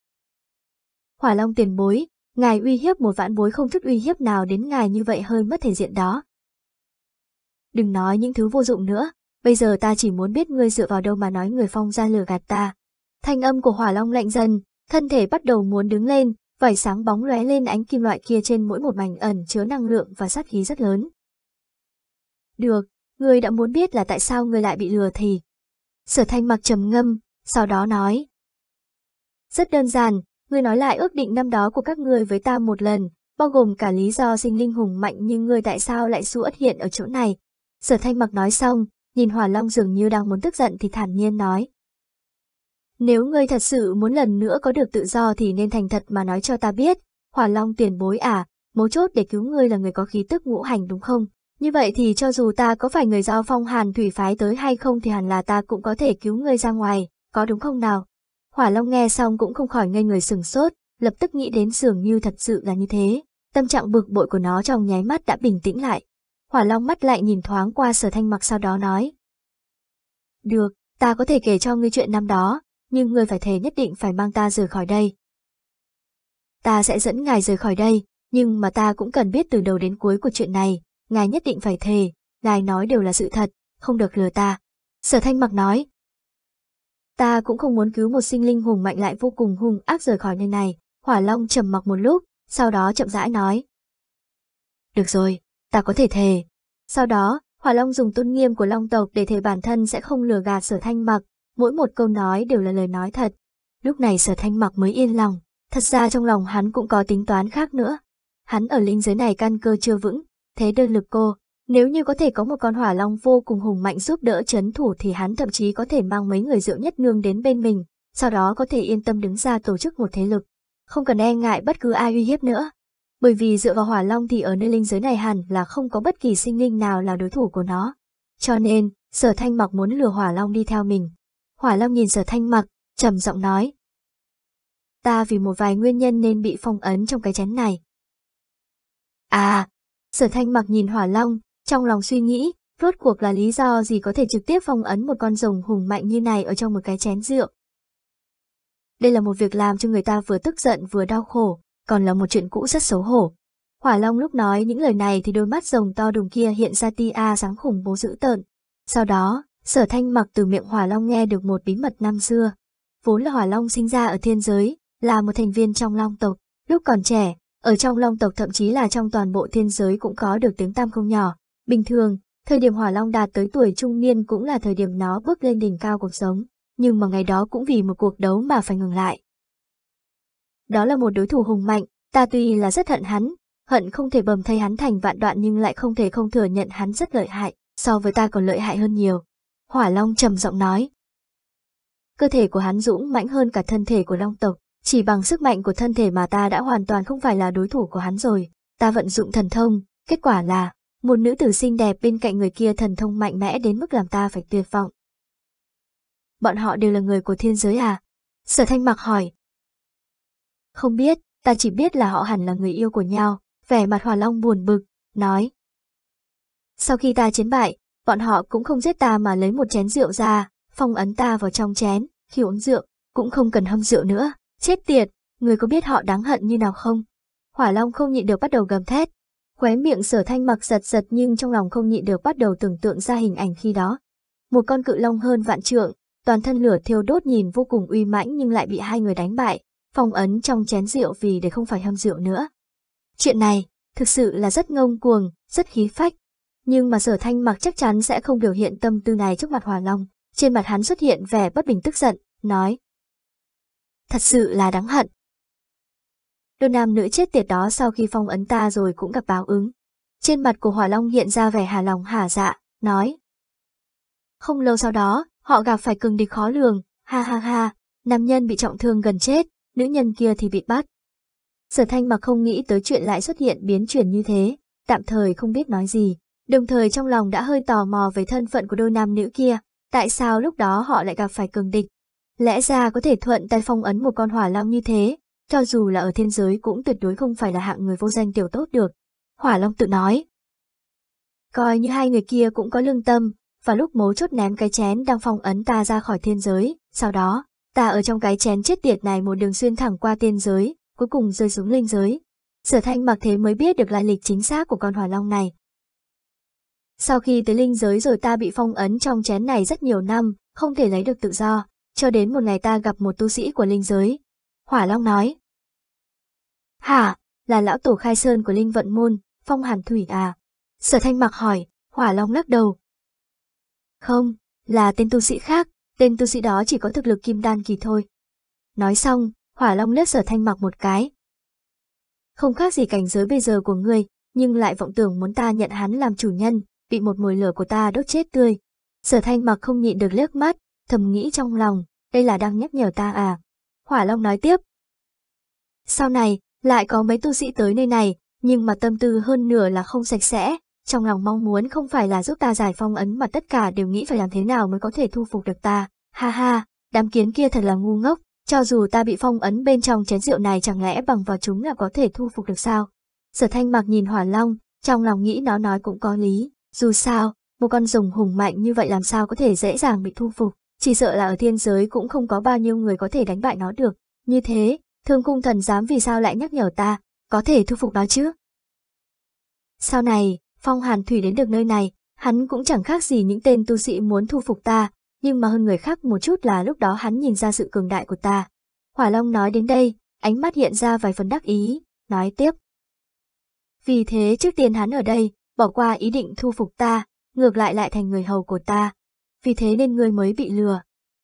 Hỏa long tiền bối, ngài uy hiếp một vãn bối không thức uy hiếp nào đến ngài như vậy hơi mất thể diện đó, Đừng nói những thứ vô dụng nữa, bây giờ ta chỉ muốn biết ngươi dựa vào đâu mà nói người phong ra lừa gạt ta. Thanh âm của hỏa long lạnh dần, thân thể bắt đầu muốn đứng lên, vảy sáng bóng lóe lên ánh kim loại kia trên mỗi một mảnh ẩn chứa năng lượng và sát khí rất lớn. Được, ngươi đã muốn biết là tại sao ngươi lại bị lừa thì. Sở thanh mặc trầm ngâm, sau đó nói. Rất đơn giản, ngươi nói lại ước định năm đó của các ngươi với ta một lần, bao gồm cả lý do sinh linh hùng mạnh nhưng ngươi tại sao lại xuất hiện ở chỗ này, Sở thanh mặc nói xong, nhìn hỏa long dường như đang muốn tức giận thì thản nhiên nói. Nếu ngươi thật sự muốn lần nữa có được tự do thì nên thành thật mà nói cho ta biết, hỏa long tiền bối à, mấu chốt để cứu ngươi là người có khí tức ngũ hành đúng không? Như vậy thì cho dù ta có phải người do phong hàn thủy phái tới hay không thì hẳn là ta cũng có thể cứu ngươi ra ngoài, có đúng không nào? Hỏa Long nghe xong cũng không khỏi ngây người sừng sốt, lập tức nghĩ đến dường như thật sự là như thế. Tâm trạng bực bội của nó trong nháy mắt đã bình tĩnh lại, Hỏa Long mắt lại nhìn thoáng qua sở thanh mặc sau đó nói. Được, ta có thể kể cho ngươi chuyện năm đó, nhưng ngươi phải thề nhất định phải mang ta rời khỏi đây. Ta sẽ dẫn ngài rời khỏi đây, nhưng mà ta cũng cần biết từ đầu đến cuối của chuyện này, ngài nhất định phải thề, ngài nói đều là sự thật, không được lừa ta. Sở thanh mặc nói. Ta cũng không muốn cứu một sinh linh hùng mạnh lại vô cùng hung ác rời khỏi nơi này, hỏa long trầm mặc một lúc, sau đó chậm rãi nói. Được rồi, ta có thể thề. Sau đó, Hỏa Long dùng tôn nghiêm của Long tộc để thề bản thân sẽ không lừa gạt sở thanh mặc, mỗi một câu nói đều là lời nói thật. Lúc này sở thanh mặc mới yên lòng, thật ra trong lòng hắn cũng có tính toán khác nữa. Hắn ở linh giới này căn cơ chưa vững, thế đơn lực cô, nếu như có thể có một con hỏa long vô cùng hùng mạnh giúp đỡ chấn thủ thì hắn thậm chí có thể mang mấy người rượu nhất nương đến bên mình, sau đó có thể yên tâm đứng ra tổ chức một thế lực. Không cần e ngại bất cứ ai uy hiếp nữa bởi vì dựa vào hỏa long thì ở nơi linh giới này hẳn là không có bất kỳ sinh linh nào là đối thủ của nó. Cho nên, sở thanh mặc muốn lừa hỏa long đi theo mình. Hỏa long nhìn sở thanh mặc, trầm giọng nói. Ta vì một vài nguyên nhân nên bị phong ấn trong cái chén này. À, sở thanh mặc nhìn hỏa long, trong lòng suy nghĩ, rốt cuộc là lý do gì có thể trực tiếp phong ấn một con rồng hùng mạnh như này ở trong một cái chén rượu. Đây là một việc làm cho người ta vừa tức giận vừa đau khổ, còn là một chuyện cũ rất xấu hổ. Hỏa Long lúc nói những lời này thì đôi mắt rồng to đùng kia hiện ra tia sáng khủng bố dữ tợn. Sau đó, sở thanh mặc từ miệng Hỏa Long nghe được một bí mật năm xưa. Vốn là Hỏa Long sinh ra ở thiên giới, là một thành viên trong Long tộc, lúc còn trẻ, ở trong Long tộc thậm chí là trong toàn bộ thiên giới cũng có được tiếng tam không nhỏ. Bình thường, thời điểm Hỏa Long đạt tới tuổi trung niên cũng là thời điểm nó bước lên đỉnh cao cuộc sống, nhưng mà ngày đó cũng vì một cuộc đấu mà phải ngừng lại. Đó là một đối thủ hùng mạnh, ta tuy là rất hận hắn, hận không thể bầm thay hắn thành vạn đoạn nhưng lại không thể không thừa nhận hắn rất lợi hại, so với ta còn lợi hại hơn nhiều. Hỏa Long trầm giọng nói. Cơ thể của hắn dũng mãnh hơn cả thân thể của Long tộc, chỉ bằng sức mạnh của thân thể mà ta đã hoàn toàn không phải là đối thủ của hắn rồi. Ta vận dụng thần thông, kết quả là một nữ tử xinh đẹp bên cạnh người kia thần thông mạnh mẽ đến mức làm ta phải tuyệt vọng. Bọn họ đều là người của thiên giới à? Sở Thanh Mặc hỏi, không biết, ta chỉ biết là họ hẳn là người yêu của nhau, vẻ mặt Hòa Long buồn bực, nói. Sau khi ta chiến bại, bọn họ cũng không giết ta mà lấy một chén rượu ra, phong ấn ta vào trong chén, khi uống rượu, cũng không cần hâm rượu nữa, chết tiệt, người có biết họ đáng hận như nào không? Hỏa Long không nhịn được bắt đầu gầm thét, khóe miệng sở thanh mặc giật giật nhưng trong lòng không nhịn được bắt đầu tưởng tượng ra hình ảnh khi đó. Một con cự long hơn vạn trượng, toàn thân lửa thiêu đốt nhìn vô cùng uy mãnh nhưng lại bị hai người đánh bại, phong ấn trong chén rượu vì để không phải hâm rượu nữa. Chuyện này, thực sự là rất ngông cuồng, rất khí phách. Nhưng mà sở thanh mặc chắc chắn sẽ không biểu hiện tâm tư này trước mặt Hòa Long. Trên mặt hắn xuất hiện vẻ bất bình tức giận, nói. Thật sự là đáng hận. Đôi nam nữ chết tiệt đó sau khi phong ấn ta rồi cũng gặp báo ứng. Trên mặt của hòa Long hiện ra vẻ hà lòng hà dạ, nói. Không lâu sau đó, họ gặp phải cường địch khó lường, ha ha ha, nam nhân bị trọng thương gần chết, nữ nhân kia thì bị bắt. Sở thanh mặc không nghĩ tới chuyện lại xuất hiện biến chuyển như thế, tạm thời không biết nói gì, đồng thời trong lòng đã hơi tò mò về thân phận của đôi nam nữ kia, tại sao lúc đó họ lại gặp phải cường địch. Lẽ ra có thể thuận tay phong ấn một con hỏa long như thế, cho dù là ở thiên giới cũng tuyệt đối không phải là hạng người vô danh tiểu tốt được. Hỏa long tự nói. Coi như hai người kia cũng có lương tâm, và lúc mấu chốt ném cái chén đang phong ấn ta ra khỏi thiên giới, sau đó, Ta ở trong cái chén chết tiệt này một đường xuyên thẳng qua tiên giới, cuối cùng rơi xuống linh giới. Sở thanh mặc thế mới biết được lai lịch chính xác của con hỏa long này. Sau khi tới linh giới rồi ta bị phong ấn trong chén này rất nhiều năm, không thể lấy được tự do, cho đến một ngày ta gặp một tu sĩ của linh giới. Hỏa long nói. Hả, là lão tổ khai sơn của linh vận môn, phong hàn thủy à? Sở thanh mặc hỏi, hỏa long lắc đầu. Không, là tên tu sĩ khác, tên tu sĩ đó chỉ có thực lực kim đan kỳ thôi. Nói xong, hỏa long lướt sở thanh mặc một cái. Không khác gì cảnh giới bây giờ của ngươi, nhưng lại vọng tưởng muốn ta nhận hắn làm chủ nhân, bị một mùi lửa của ta đốt chết tươi. Sở thanh mặc không nhịn được lướt mắt, thầm nghĩ trong lòng, đây là đang nhắc nhở ta à. Hỏa long nói tiếp. Sau này, lại có mấy tu sĩ tới nơi này, nhưng mà tâm tư hơn nửa là không sạch sẽ, trong lòng mong muốn không phải là giúp ta giải phong ấn mà tất cả đều nghĩ phải làm thế nào mới có thể thu phục được ta. Ha ha, đám kiến kia thật là ngu ngốc, cho dù ta bị phong ấn bên trong chén rượu này chẳng lẽ bằng vào chúng là có thể thu phục được sao? Sở thanh mạc nhìn hỏa long, trong lòng nghĩ nó nói cũng có lý, dù sao, một con rồng hùng mạnh như vậy làm sao có thể dễ dàng bị thu phục, chỉ sợ là ở thiên giới cũng không có bao nhiêu người có thể đánh bại nó được. Như thế, thương cung thần dám vì sao lại nhắc nhở ta, có thể thu phục nó chứ? Sau này, Phong Hàn Thủy đến được nơi này, hắn cũng chẳng khác gì những tên tu sĩ muốn thu phục ta, nhưng mà hơn người khác một chút là lúc đó hắn nhìn ra sự cường đại của ta. Hỏa Long nói đến đây, ánh mắt hiện ra vài phần đắc ý, nói tiếp. Vì thế trước tiên hắn ở đây, bỏ qua ý định thu phục ta, ngược lại lại thành người hầu của ta. Vì thế nên ngươi mới bị lừa.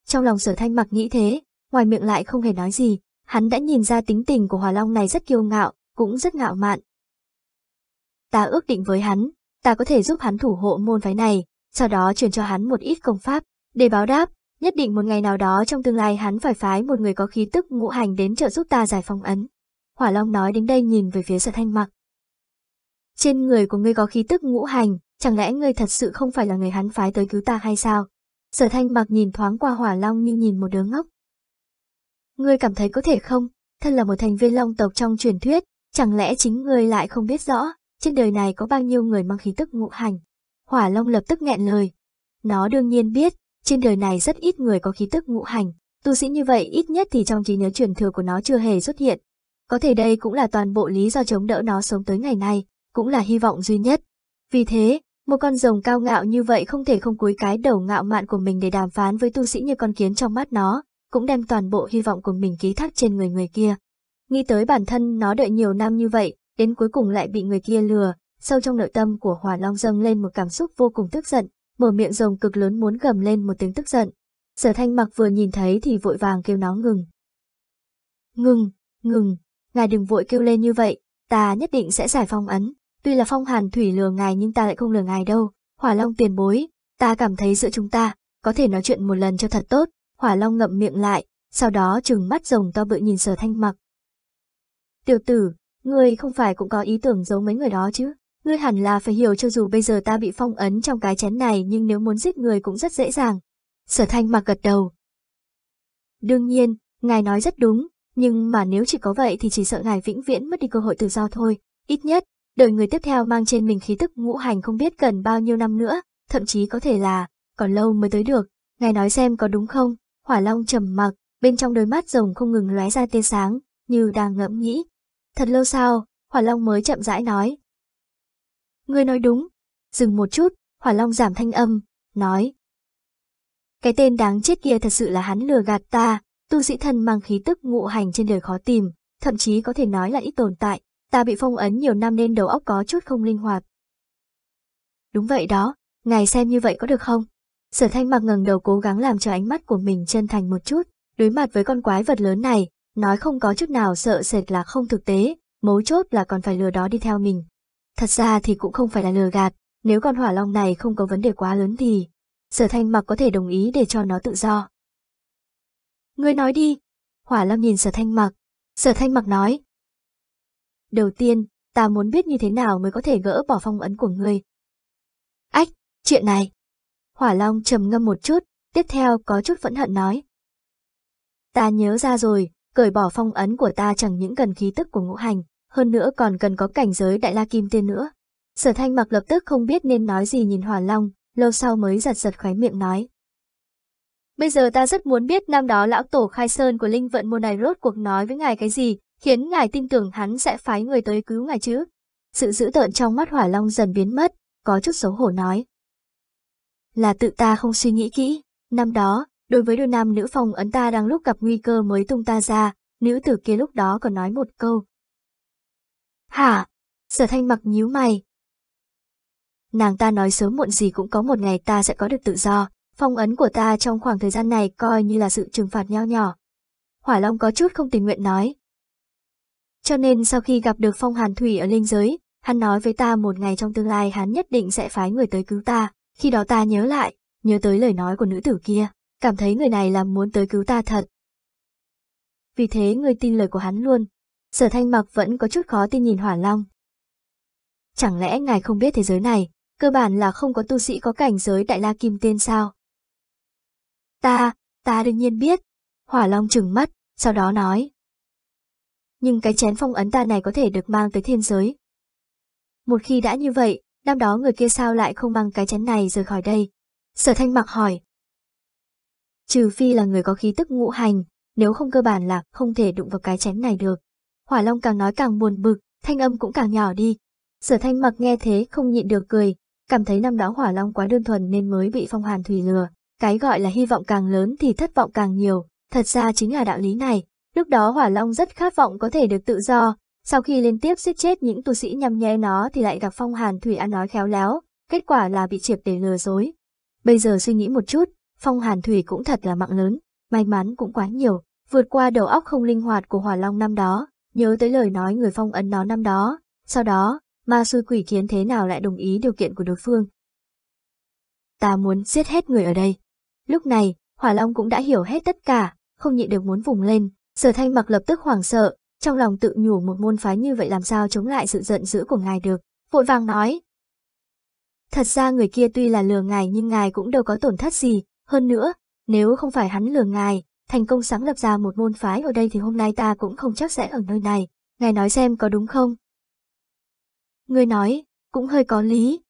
Trong lòng sở thanh mặc nghĩ thế, ngoài miệng lại không hề nói gì, hắn đã nhìn ra tính tình của Hỏa Long này rất kiêu ngạo, cũng rất ngạo mạn, ta ước định với hắn, ta có thể giúp hắn thủ hộ môn phái này, sau đó truyền cho hắn một ít công pháp, để báo đáp, nhất định một ngày nào đó trong tương lai hắn phải phái một người có khí tức ngũ hành đến trợ giúp ta giải phong ấn. Hỏa Long nói đến đây nhìn về phía sở thanh mặc. Trên người của ngươi có khí tức ngũ hành, chẳng lẽ ngươi thật sự không phải là người hắn phái tới cứu ta hay sao? Sở thanh mặc nhìn thoáng qua Hỏa Long như nhìn một đứa ngốc. Ngươi cảm thấy có thể không? Thân là một thành viên long tộc trong truyền thuyết, chẳng lẽ chính ngươi lại không biết rõ? Trên đời này có bao nhiêu người mang khí tức ngũ hành? Hỏa Long lập tức nghẹn lời. Nó đương nhiên biết, trên đời này rất ít người có khí tức ngũ hành. Tu sĩ như vậy ít nhất thì trong trí nhớ truyền thừa của nó chưa hề xuất hiện. Có thể đây cũng là toàn bộ lý do chống đỡ nó sống tới ngày nay, cũng là hy vọng duy nhất. Vì thế, một con rồng cao ngạo như vậy không thể không cúi cái đầu ngạo mạn của mình để đàm phán với tu sĩ như con kiến trong mắt nó, cũng đem toàn bộ hy vọng của mình ký thác trên người người kia. Nghĩ tới bản thân nó đợi nhiều năm như vậy, đến cuối cùng lại bị người kia lừa, sâu trong nội tâm của Hỏa Long dâng lên một cảm xúc vô cùng tức giận, mở miệng rồng cực lớn muốn gầm lên một tiếng tức giận. Sở Thanh Mặc vừa nhìn thấy thì vội vàng kêu nó ngừng. Ngừng, ngừng, ngài đừng vội kêu lên như vậy, ta nhất định sẽ giải phong ấn, tuy là phong hàn thủy lừa ngài nhưng ta lại không lừa ngài đâu, Hỏa Long tiền bối, ta cảm thấy giữa chúng ta, có thể nói chuyện một lần cho thật tốt, Hỏa Long ngậm miệng lại, sau đó trừng mắt rồng to bự nhìn Sở Thanh Mặc. Tiểu tử, Ngươi không phải cũng có ý tưởng giấu mấy người đó chứ? Ngươi hẳn là phải hiểu cho dù bây giờ ta bị phong ấn trong cái chén này nhưng nếu muốn giết người cũng rất dễ dàng. Sở thanh mặc gật đầu. Đương nhiên, ngài nói rất đúng, nhưng mà nếu chỉ có vậy thì chỉ sợ ngài vĩnh viễn mất đi cơ hội tự do thôi. Ít nhất, đời người tiếp theo mang trên mình khí tức ngũ hành không biết cần bao nhiêu năm nữa, thậm chí có thể là còn lâu mới tới được. Ngài nói xem có đúng không? Hỏa Long trầm mặc, bên trong đôi mắt rồng không ngừng lóe ra tia sáng, như đang ngẫm nghĩ. Thật lâu sau, Hỏa Long mới chậm rãi nói. Ngươi nói đúng. Dừng một chút, Hỏa Long giảm thanh âm, nói. Cái tên đáng chết kia thật sự là hắn lừa gạt ta, tu sĩ thần mang khí tức ngụ hành trên đời khó tìm, thậm chí có thể nói là ít tồn tại, ta bị phong ấn nhiều năm nên đầu óc có chút không linh hoạt. Đúng vậy đó, ngài xem như vậy có được không? Sở thanh mặc ngẩng đầu cố gắng làm cho ánh mắt của mình chân thành một chút, đối mặt với con quái vật lớn này, Nói không có chút nào sợ sệt là không thực tế, mấu chốt là còn phải lừa đó đi theo mình. Thật ra thì cũng không phải là lừa gạt, nếu con hỏa long này không có vấn đề quá lớn thì, sở thanh mặc có thể đồng ý để cho nó tự do. Ngươi nói đi, hỏa long nhìn sở thanh mặc, sở thanh mặc nói. Đầu tiên, ta muốn biết như thế nào mới có thể gỡ bỏ phong ấn của ngươi. Ách, chuyện này. Hỏa long trầm ngâm một chút, tiếp theo có chút phẫn hận nói. Ta nhớ ra rồi, cởi bỏ phong ấn của ta chẳng những cần khí tức của ngũ hành, hơn nữa còn cần có cảnh giới đại la kim tiên nữa. Sở thanh mặc lập tức không biết nên nói gì nhìn hòa Long, lâu sau mới giật giật khóe miệng nói. Bây giờ ta rất muốn biết năm đó lão tổ khai sơn của linh vận môn này rốt cuộc nói với ngài cái gì, khiến ngài tin tưởng hắn sẽ phái người tới cứu ngài chứ. Sự dữ tợn trong mắt Hỏa Long dần biến mất, có chút xấu hổ nói. Là tự ta không suy nghĩ kỹ, năm đó, Đối với đôi nam nữ phòng ấn ta đang lúc gặp nguy cơ mới tung ta ra, nữ tử kia lúc đó còn nói một câu. Hả? Sở thanh mặc nhíu mày. Nàng ta nói sớm muộn gì cũng có một ngày ta sẽ có được tự do, phong ấn của ta trong khoảng thời gian này coi như là sự trừng phạt nho nhỏ. Hỏa Long có chút không tình nguyện nói. Cho nên sau khi gặp được phong hàn thủy ở linh giới, hắn nói với ta một ngày trong tương lai hắn nhất định sẽ phái người tới cứu ta, khi đó ta nhớ lại, nhớ tới lời nói của nữ tử kia cảm thấy người này là muốn tới cứu ta thật. Vì thế người tin lời của hắn luôn, sở thanh mặc vẫn có chút khó tin nhìn hỏa long. Chẳng lẽ ngài không biết thế giới này, cơ bản là không có tu sĩ có cảnh giới đại la kim tên sao? Ta, ta đương nhiên biết, hỏa long trừng mắt, sau đó nói. Nhưng cái chén phong ấn ta này có thể được mang tới thiên giới. Một khi đã như vậy, năm đó người kia sao lại không mang cái chén này rời khỏi đây? Sở thanh mặc hỏi, trừ phi là người có khí tức ngũ hành, nếu không cơ bản là không thể đụng vào cái chén này được. Hỏa Long càng nói càng buồn bực, thanh âm cũng càng nhỏ đi. Sở thanh mặc nghe thế không nhịn được cười, cảm thấy năm đó Hỏa Long quá đơn thuần nên mới bị phong hàn thủy lừa. Cái gọi là hy vọng càng lớn thì thất vọng càng nhiều, thật ra chính là đạo lý này. Lúc đó Hỏa Long rất khát vọng có thể được tự do, sau khi liên tiếp giết chết những tu sĩ nhằm nhé nó thì lại gặp phong hàn thủy ăn nói khéo léo, kết quả là bị triệt để lừa dối. Bây giờ suy nghĩ một chút, Phong Hàn Thủy cũng thật là mạng lớn, may mắn cũng quá nhiều, vượt qua đầu óc không linh hoạt của Hỏa Long năm đó, nhớ tới lời nói người phong ấn nó năm đó, sau đó, ma xui quỷ khiến thế nào lại đồng ý điều kiện của đối phương. Ta muốn giết hết người ở đây. Lúc này, Hỏa Long cũng đã hiểu hết tất cả, không nhịn được muốn vùng lên, sở thanh mặc lập tức hoảng sợ, trong lòng tự nhủ một môn phái như vậy làm sao chống lại sự giận dữ của ngài được, vội vàng nói. Thật ra người kia tuy là lừa ngài nhưng ngài cũng đâu có tổn thất gì, hơn nữa, nếu không phải hắn lừa ngài, thành công sáng lập ra một môn phái ở đây thì hôm nay ta cũng không chắc sẽ ở nơi này. Ngài nói xem có đúng không? Người nói, cũng hơi có lý.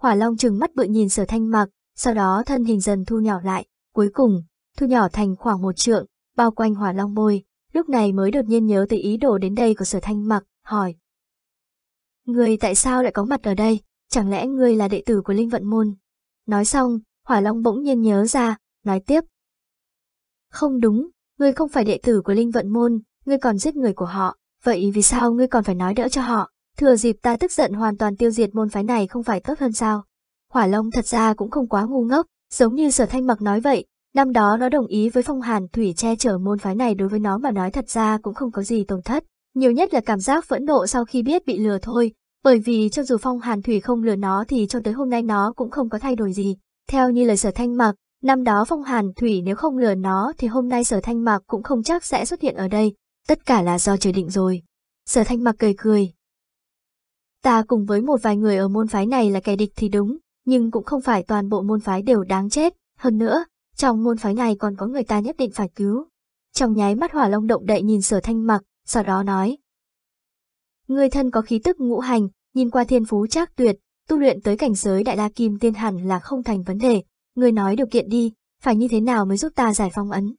Hỏa Long trừng mắt bự nhìn sở thanh mặc, sau đó thân hình dần thu nhỏ lại, cuối cùng, thu nhỏ thành khoảng một trượng, bao quanh Hỏa Long bôi, lúc này mới đột nhiên nhớ tới ý đồ đến đây của sở thanh mặc, hỏi. Người tại sao lại có mặt ở đây? Chẳng lẽ người là đệ tử của Linh Vận Môn? Nói xong, Hỏa Long bỗng nhiên nhớ ra, nói tiếp. Không đúng, ngươi không phải đệ tử của Linh Vận Môn, ngươi còn giết người của họ, vậy vì sao ngươi còn phải nói đỡ cho họ? Thừa dịp ta tức giận hoàn toàn tiêu diệt môn phái này không phải tốt hơn sao? Hỏa Long thật ra cũng không quá ngu ngốc, giống như Sở Thanh Mặc nói vậy, năm đó nó đồng ý với Phong Hàn Thủy che chở môn phái này đối với nó mà nói thật ra cũng không có gì tổn thất, nhiều nhất là cảm giác phẫn nộ sau khi biết bị lừa thôi, bởi vì cho dù Phong Hàn Thủy không lừa nó thì cho tới hôm nay nó cũng không có thay đổi gì, theo như lời sở thanh mạc, năm đó phong hàn thủy nếu không lừa nó thì hôm nay sở thanh mạc cũng không chắc sẽ xuất hiện ở đây, tất cả là do trời định rồi. Sở thanh mạc cười cười. Ta cùng với một vài người ở môn phái này là kẻ địch thì đúng, nhưng cũng không phải toàn bộ môn phái đều đáng chết. Hơn nữa, trong môn phái này còn có người ta nhất định phải cứu. Trong nháy mắt hỏa long động đậy nhìn sở thanh mặc, sau đó nói. Người thân có khí tức ngũ hành, nhìn qua thiên phú chắc tuyệt, tu luyện tới cảnh giới đại la kim tiên hẳn là không thành vấn đề, người nói điều kiện đi, phải như thế nào mới giúp ta giải phong ấn.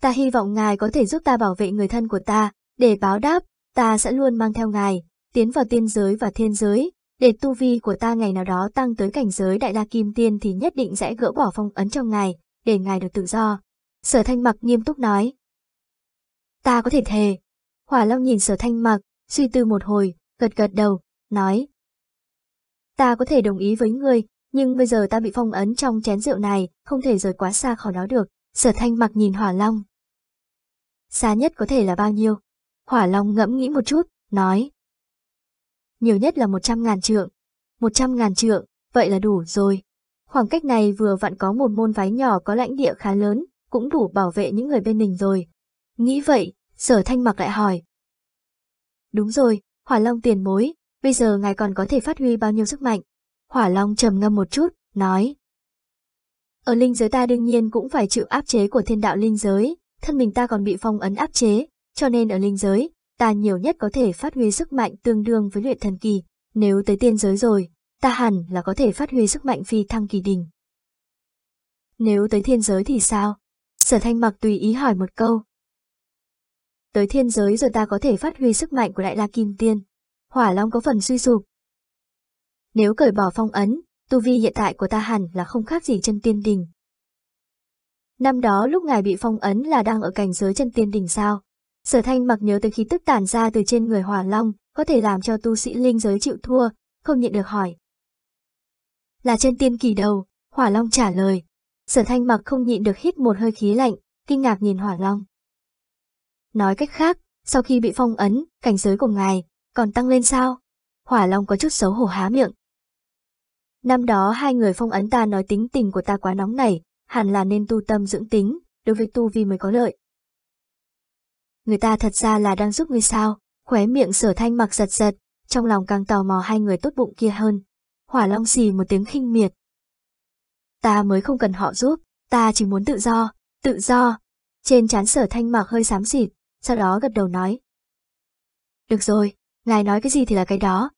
Ta hy vọng ngài có thể giúp ta bảo vệ người thân của ta, để báo đáp, ta sẽ luôn mang theo ngài, tiến vào tiên giới và thiên giới, để tu vi của ta ngày nào đó tăng tới cảnh giới đại la kim tiên thì nhất định sẽ gỡ bỏ phong ấn trong ngài, để ngài được tự do. Sở thanh mặc nghiêm túc nói. Ta có thể thề. Hỏa Long nhìn sở thanh mặc, suy tư một hồi, gật gật đầu, nói, Ta có thể đồng ý với ngươi, nhưng bây giờ ta bị phong ấn trong chén rượu này, không thể rời quá xa khỏi nó được, sở thanh mặc nhìn hỏa long. Xa nhất có thể là bao nhiêu? Hỏa long ngẫm nghĩ một chút, nói. Nhiều nhất là 100 ngàn trượng. 100 ngàn trượng, vậy là đủ rồi. Khoảng cách này vừa vặn có một môn phái nhỏ có lãnh địa khá lớn, cũng đủ bảo vệ những người bên mình rồi. Nghĩ vậy, sở thanh mặc lại hỏi. Đúng rồi, hỏa long tiền mối, bây giờ ngài còn có thể phát huy bao nhiêu sức mạnh? Hỏa Long trầm ngâm một chút, nói. Ở linh giới ta đương nhiên cũng phải chịu áp chế của thiên đạo linh giới, thân mình ta còn bị phong ấn áp chế, cho nên ở linh giới, ta nhiều nhất có thể phát huy sức mạnh tương đương với luyện thần kỳ, nếu tới tiên giới rồi, ta hẳn là có thể phát huy sức mạnh phi thăng kỳ đỉnh. Nếu tới thiên giới thì sao? Sở thanh mặc tùy ý hỏi một câu. Tới thiên giới rồi ta có thể phát huy sức mạnh của đại la kim tiên hỏa long có phần suy sụp. Nếu cởi bỏ phong ấn, tu vi hiện tại của ta hẳn là không khác gì chân tiên đình. Năm đó lúc ngài bị phong ấn là đang ở cảnh giới chân tiên đỉnh sao. Sở thanh mặc nhớ tới khí tức tàn ra từ trên người hỏa long, có thể làm cho tu sĩ linh giới chịu thua, không nhịn được hỏi. Là chân tiên kỳ đầu, hỏa long trả lời. Sở thanh mặc không nhịn được hít một hơi khí lạnh, kinh ngạc nhìn hỏa long. Nói cách khác, sau khi bị phong ấn, cảnh giới của ngài, còn tăng lên sao? Hỏa Long có chút xấu hổ há miệng. Năm đó hai người phong ấn ta nói tính tình của ta quá nóng nảy, hẳn là nên tu tâm dưỡng tính, đối với tu vi mới có lợi. Người ta thật ra là đang giúp ngươi sao, khóe miệng sở thanh mặc giật giật, trong lòng càng tò mò hai người tốt bụng kia hơn. Hỏa Long xì một tiếng khinh miệt. Ta mới không cần họ giúp, ta chỉ muốn tự do, tự do. Trên chán sở thanh mặc hơi xám xịt, sau đó gật đầu nói. Được rồi, ngài nói cái gì thì là cái đó.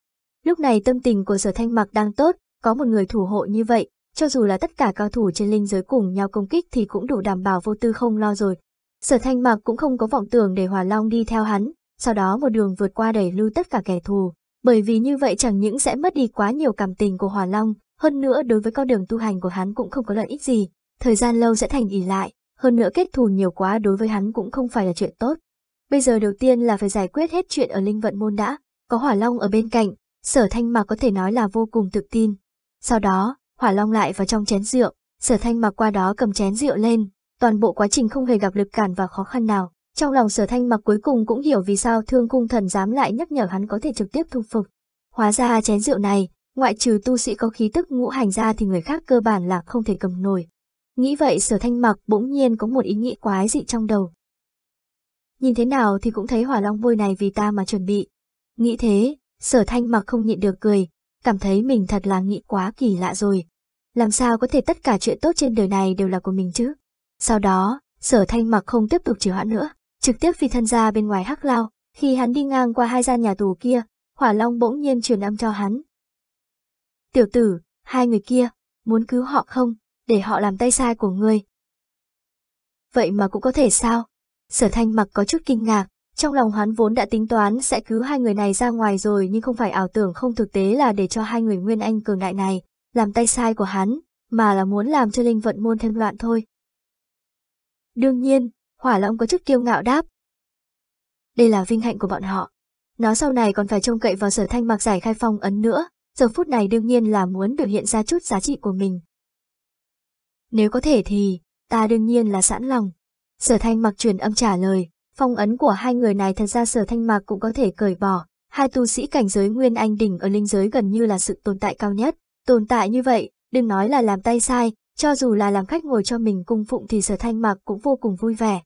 Lúc này tâm tình của sở thanh mặc đang tốt, có một người thủ hộ như vậy, cho dù là tất cả cao thủ trên linh giới cùng nhau công kích thì cũng đủ đảm bảo vô tư không lo rồi. Sở thanh mặc cũng không có vọng tưởng để Hòa Long đi theo hắn, sau đó một đường vượt qua đẩy lưu tất cả kẻ thù, bởi vì như vậy chẳng những sẽ mất đi quá nhiều cảm tình của Hòa Long, hơn nữa đối với con đường tu hành của hắn cũng không có lợi ích gì, thời gian lâu sẽ thành ỉ lại, hơn nữa kết thù nhiều quá đối với hắn cũng không phải là chuyện tốt. Bây giờ đầu tiên là phải giải quyết hết chuyện ở linh vận môn đã, có hỏa long ở bên cạnh, sở thanh mặc có thể nói là vô cùng tự tin. Sau đó, hỏa long lại vào trong chén rượu, sở thanh mặc qua đó cầm chén rượu lên, toàn bộ quá trình không hề gặp lực cản và khó khăn nào. Trong lòng sở thanh mặc cuối cùng cũng hiểu vì sao thương cung thần dám lại nhắc nhở hắn có thể trực tiếp thu phục. Hóa ra chén rượu này, ngoại trừ tu sĩ có khí tức ngũ hành ra thì người khác cơ bản là không thể cầm nổi. Nghĩ vậy sở thanh mặc bỗng nhiên có một ý nghĩ quái dị trong đầu nhìn thế nào thì cũng thấy hỏa long bôi này vì ta mà chuẩn bị. Nghĩ thế, sở thanh mặc không nhịn được cười, cảm thấy mình thật là nghĩ quá kỳ lạ rồi. Làm sao có thể tất cả chuyện tốt trên đời này đều là của mình chứ? Sau đó, sở thanh mặc không tiếp tục trì hoãn nữa, trực tiếp phi thân ra bên ngoài hắc lao, khi hắn đi ngang qua hai gian nhà tù kia, hỏa long bỗng nhiên truyền âm cho hắn. Tiểu tử, hai người kia, muốn cứu họ không, để họ làm tay sai của ngươi. Vậy mà cũng có thể sao? Sở thanh mặc có chút kinh ngạc, trong lòng hoán vốn đã tính toán sẽ cứu hai người này ra ngoài rồi nhưng không phải ảo tưởng không thực tế là để cho hai người Nguyên Anh cường đại này, làm tay sai của hắn, mà là muốn làm cho linh vận môn thêm loạn thôi. Đương nhiên, Hỏa Long có chút kiêu ngạo đáp. Đây là vinh hạnh của bọn họ. Nó sau này còn phải trông cậy vào sở thanh mặc giải khai phong ấn nữa, giờ phút này đương nhiên là muốn biểu hiện ra chút giá trị của mình. Nếu có thể thì, ta đương nhiên là sẵn lòng. Sở thanh mặc truyền âm trả lời, phong ấn của hai người này thật ra sở thanh Mặc cũng có thể cởi bỏ. Hai tu sĩ cảnh giới Nguyên Anh đỉnh ở linh giới gần như là sự tồn tại cao nhất. Tồn tại như vậy, đừng nói là làm tay sai, cho dù là làm khách ngồi cho mình cung phụng thì sở thanh Mặc cũng vô cùng vui vẻ.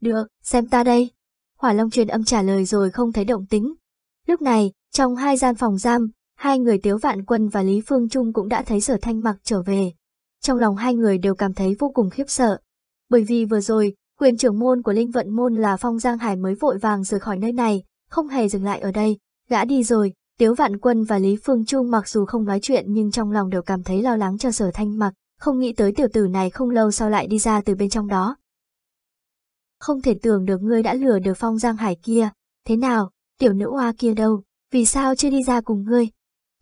Được, xem ta đây. Hỏa Long truyền âm trả lời rồi không thấy động tính. Lúc này, trong hai gian phòng giam, hai người Tiếu Vạn Quân và Lý Phương Trung cũng đã thấy sở thanh mặc trở về. Trong lòng hai người đều cảm thấy vô cùng khiếp sợ, bởi vì vừa rồi, quyền trưởng môn của linh vận môn là Phong Giang Hải mới vội vàng rời khỏi nơi này, không hề dừng lại ở đây, gã đi rồi, Tiếu Vạn Quân và Lý Phương Trung mặc dù không nói chuyện nhưng trong lòng đều cảm thấy lo lắng cho sở thanh mặc, không nghĩ tới tiểu tử này không lâu sau lại đi ra từ bên trong đó. Không thể tưởng được ngươi đã lừa được Phong Giang Hải kia, thế nào, tiểu nữ hoa kia đâu, vì sao chưa đi ra cùng ngươi?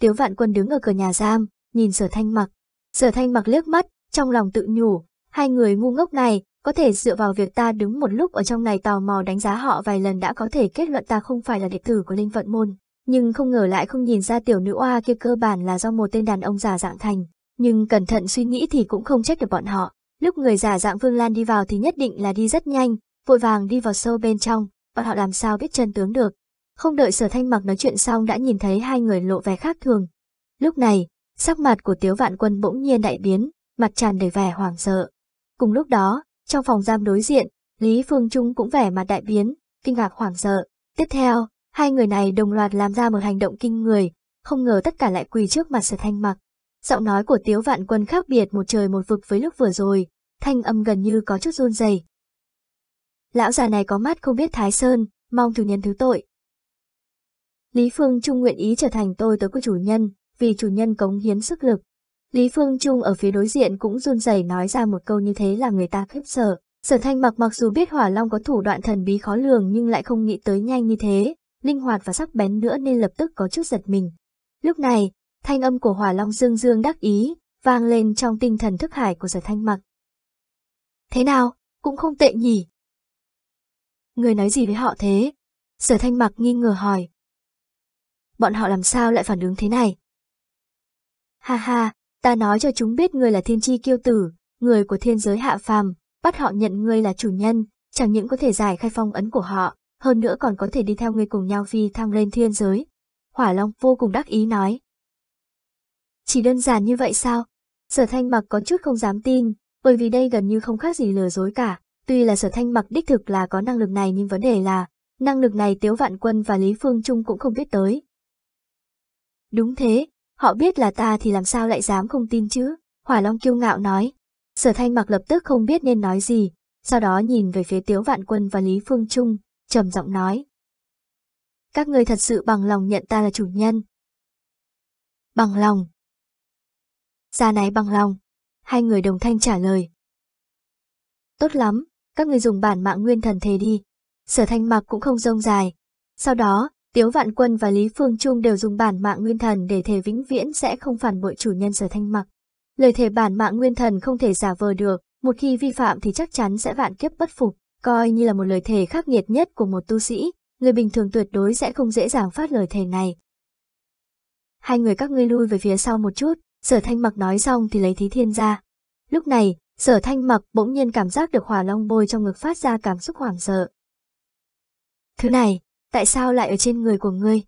Tiếu Vạn Quân đứng ở cửa nhà giam, nhìn sở thanh mặc. Sở thanh mặc liếc mắt, trong lòng tự nhủ, Hai người ngu ngốc này, có thể dựa vào việc ta đứng một lúc ở trong này tò mò đánh giá họ vài lần đã có thể kết luận ta không phải là đệ tử của linh vận môn. Nhưng không ngờ lại không nhìn ra tiểu nữ oa kia cơ bản là do một tên đàn ông giả dạng thành. Nhưng cẩn thận suy nghĩ thì cũng không trách được bọn họ. Lúc người giả dạng Vương Lan đi vào thì nhất định là đi rất nhanh, vội vàng đi vào sâu bên trong, bọn họ làm sao biết chân tướng được. Không đợi sở thanh mặc nói chuyện xong đã nhìn thấy hai người lộ vẻ khác thường. Lúc này, sắc mặt của tiếu vạn quân bỗng nhiên đại biến, mặt tràn đầy vẻ hoảng sợ. Cùng lúc đó, trong phòng giam đối diện, Lý Phương Trung cũng vẻ mặt đại biến, kinh ngạc hoảng sợ. Tiếp theo, hai người này đồng loạt làm ra một hành động kinh người, không ngờ tất cả lại quỳ trước mặt sở thanh mặc. Giọng nói của Tiếu Vạn Quân khác biệt một trời một vực với lúc vừa rồi, thanh âm gần như có chút run rẩy. Lão già này có mắt không biết Thái Sơn, mong chủ nhân thứ tội. Lý Phương Trung nguyện ý trở thành tôi tới của chủ nhân, vì chủ nhân cống hiến sức lực, Lý Phương Trung ở phía đối diện cũng run rẩy nói ra một câu như thế là người ta khiếp sợ. Sở thanh mặc mặc dù biết hỏa long có thủ đoạn thần bí khó lường nhưng lại không nghĩ tới nhanh như thế, linh hoạt và sắc bén nữa nên lập tức có chút giật mình. Lúc này, thanh âm của hỏa long dương dương đắc ý, vang lên trong tinh thần thức hải của sở thanh mặc. Thế nào, cũng không tệ nhỉ. Người nói gì với họ thế? Sở thanh mặc nghi ngờ hỏi. Bọn họ làm sao lại phản ứng thế này? Ha ha, Ta nói cho chúng biết ngươi là thiên tri kiêu tử, người của thiên giới hạ phàm, bắt họ nhận ngươi là chủ nhân, chẳng những có thể giải khai phong ấn của họ, hơn nữa còn có thể đi theo ngươi cùng nhau phi thăng lên thiên giới. Hỏa Long vô cùng đắc ý nói. Chỉ đơn giản như vậy sao? Sở Thanh Mặc có chút không dám tin, bởi vì đây gần như không khác gì lừa dối cả. Tuy là Sở Thanh Mặc đích thực là có năng lực này nhưng vấn đề là, năng lực này Tiếu Vạn Quân và Lý Phương Trung cũng không biết tới. Đúng thế, Họ biết là ta thì làm sao lại dám không tin chứ? Hỏa Long kiêu ngạo nói. Sở thanh mặc lập tức không biết nên nói gì, sau đó nhìn về phía Tiếu Vạn Quân và Lý Phương Trung, trầm giọng nói. Các người thật sự bằng lòng nhận ta là chủ nhân. Bằng lòng. Ra này bằng lòng. Hai người đồng thanh trả lời. Tốt lắm, các người dùng bản mạng nguyên thần thề đi. Sở thanh mặc cũng không rông dài. Sau đó, Tiếu Vạn Quân và Lý Phương Trung đều dùng bản mạng nguyên thần để thề vĩnh viễn sẽ không phản bội chủ nhân sở thanh mặc. Lời thề bản mạng nguyên thần không thể giả vờ được, một khi vi phạm thì chắc chắn sẽ vạn kiếp bất phục, coi như là một lời thề khắc nghiệt nhất của một tu sĩ, người bình thường tuyệt đối sẽ không dễ dàng phát lời thề này. Hai người các ngươi lui về phía sau một chút, sở thanh mặc nói xong thì lấy thí thiên ra. Lúc này, sở thanh mặc bỗng nhiên cảm giác được hỏa long bôi trong ngực phát ra cảm xúc hoảng sợ. Thứ này, tại sao lại ở trên người của ngươi?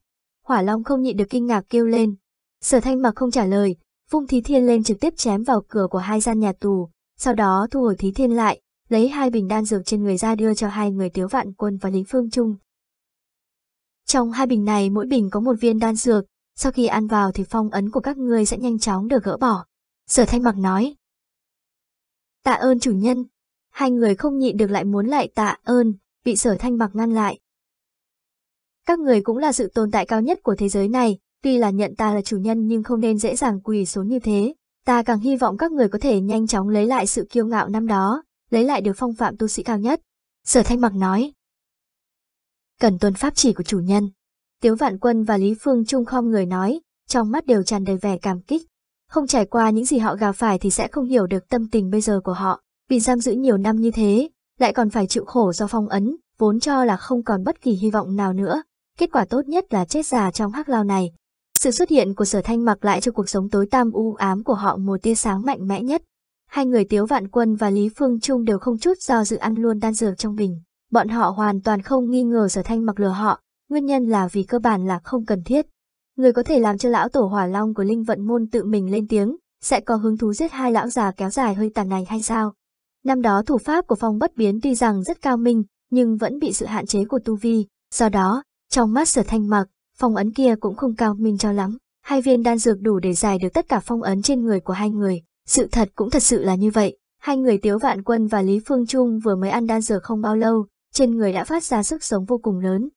Hỏa Long không nhịn được kinh ngạc kêu lên. Sở thanh mặc không trả lời, vung thí thiên lên trực tiếp chém vào cửa của hai gian nhà tù, sau đó thu hồi thí thiên lại, lấy hai bình đan dược trên người ra đưa cho hai người tiếu vạn quân và lính phương trung. Trong hai bình này mỗi bình có một viên đan dược, sau khi ăn vào thì phong ấn của các ngươi sẽ nhanh chóng được gỡ bỏ. Sở thanh mặc nói. Tạ ơn chủ nhân. Hai người không nhịn được lại muốn lại tạ ơn, bị sở thanh mặc ngăn lại. Các người cũng là sự tồn tại cao nhất của thế giới này, tuy là nhận ta là chủ nhân nhưng không nên dễ dàng quỳ xuống như thế. Ta càng hy vọng các người có thể nhanh chóng lấy lại sự kiêu ngạo năm đó, lấy lại được phong phạm tu sĩ cao nhất. Sở Thanh Mặc nói. Cần tuân pháp chỉ của chủ nhân. Tiếu Vạn Quân và Lý Phương Trung khom người nói, trong mắt đều tràn đầy vẻ cảm kích. Không trải qua những gì họ gào phải thì sẽ không hiểu được tâm tình bây giờ của họ, bị giam giữ nhiều năm như thế, lại còn phải chịu khổ do phong ấn, vốn cho là không còn bất kỳ hy vọng nào nữa, kết quả tốt nhất là chết già trong hắc lao này. Sự xuất hiện của sở thanh mặc lại cho cuộc sống tối tăm u ám của họ một tia sáng mạnh mẽ nhất. Hai người Tiếu Vạn Quân và Lý Phương Trung đều không chút do dự ăn luôn đan dược trong bình. Bọn họ hoàn toàn không nghi ngờ sở thanh mặc lừa họ, nguyên nhân là vì cơ bản là không cần thiết. Người có thể làm cho lão tổ hỏa long của linh vận môn tự mình lên tiếng, sẽ có hứng thú giết hai lão già kéo dài hơi tàn này hay sao? Năm đó thủ pháp của phong bất biến tuy rằng rất cao minh, nhưng vẫn bị sự hạn chế của tu vi, do đó, trong mắt sở thanh mặc, phong ấn kia cũng không cao minh cho lắm, hai viên đan dược đủ để giải được tất cả phong ấn trên người của hai người. Sự thật cũng thật sự là như vậy, hai người Tiếu Vạn Quân và Lý Phương Trung vừa mới ăn đan dược không bao lâu, trên người đã phát ra sức sống vô cùng lớn.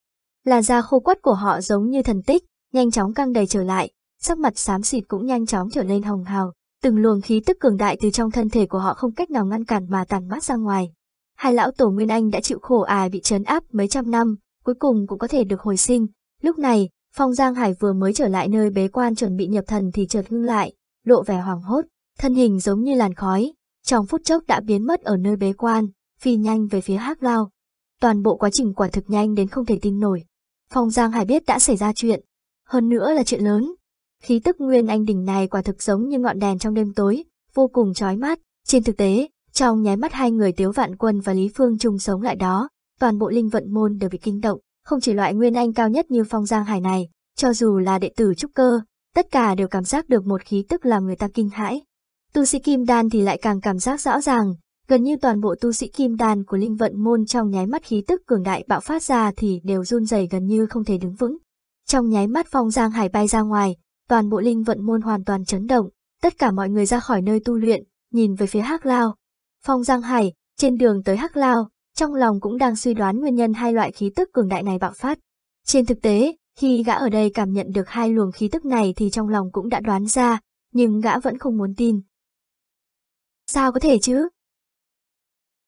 Là da khô quắt của họ giống như thần tích, nhanh chóng căng đầy trở lại, sắc mặt xám xịt cũng nhanh chóng trở nên hồng hào, từng luồng khí tức cường đại từ trong thân thể của họ không cách nào ngăn cản mà tàn mát ra ngoài. Hai lão tổ Nguyên Anh đã chịu khổ ải à bị trấn áp mấy trăm năm, cuối cùng cũng có thể được hồi sinh. Lúc này, Phong Giang Hải vừa mới trở lại nơi bế quan chuẩn bị nhập thần thì chợt ngưng lại, lộ vẻ hoảng hốt, thân hình giống như làn khói, trong phút chốc đã biến mất ở nơi bế quan, phi nhanh về phía Hắc Lao. Toàn bộ quá trình quả thực nhanh đến không thể tin nổi. Phong Giang Hải biết đã xảy ra chuyện, hơn nữa là chuyện lớn. Khí tức nguyên anh đỉnh này quả thực giống như ngọn đèn trong đêm tối, vô cùng chói mắt. Trên thực tế, trong nháy mắt hai người Tiếu Vạn Quân và Lý Phương chung sống lại đó, toàn bộ linh vận môn đều bị kinh động, không chỉ loại nguyên anh cao nhất như phong giang hải này, cho dù là đệ tử trúc cơ, tất cả đều cảm giác được một khí tức làm người ta kinh hãi. Tu sĩ kim đan thì lại càng cảm giác rõ ràng, gần như toàn bộ tu sĩ kim đan của linh vận môn trong nháy mắt khí tức cường đại bạo phát ra thì đều run rẩy gần như không thể đứng vững. Trong nháy mắt phong giang hải bay ra ngoài, toàn bộ linh vận môn hoàn toàn chấn động, tất cả mọi người ra khỏi nơi tu luyện, nhìn về phía Hắc Lao. Phong Giang Hải, trên đường tới Hắc Lao, trong lòng cũng đang suy đoán nguyên nhân hai loại khí tức cường đại này bạo phát. Trên thực tế, khi gã ở đây cảm nhận được hai luồng khí tức này thì trong lòng cũng đã đoán ra, nhưng gã vẫn không muốn tin. Sao có thể chứ?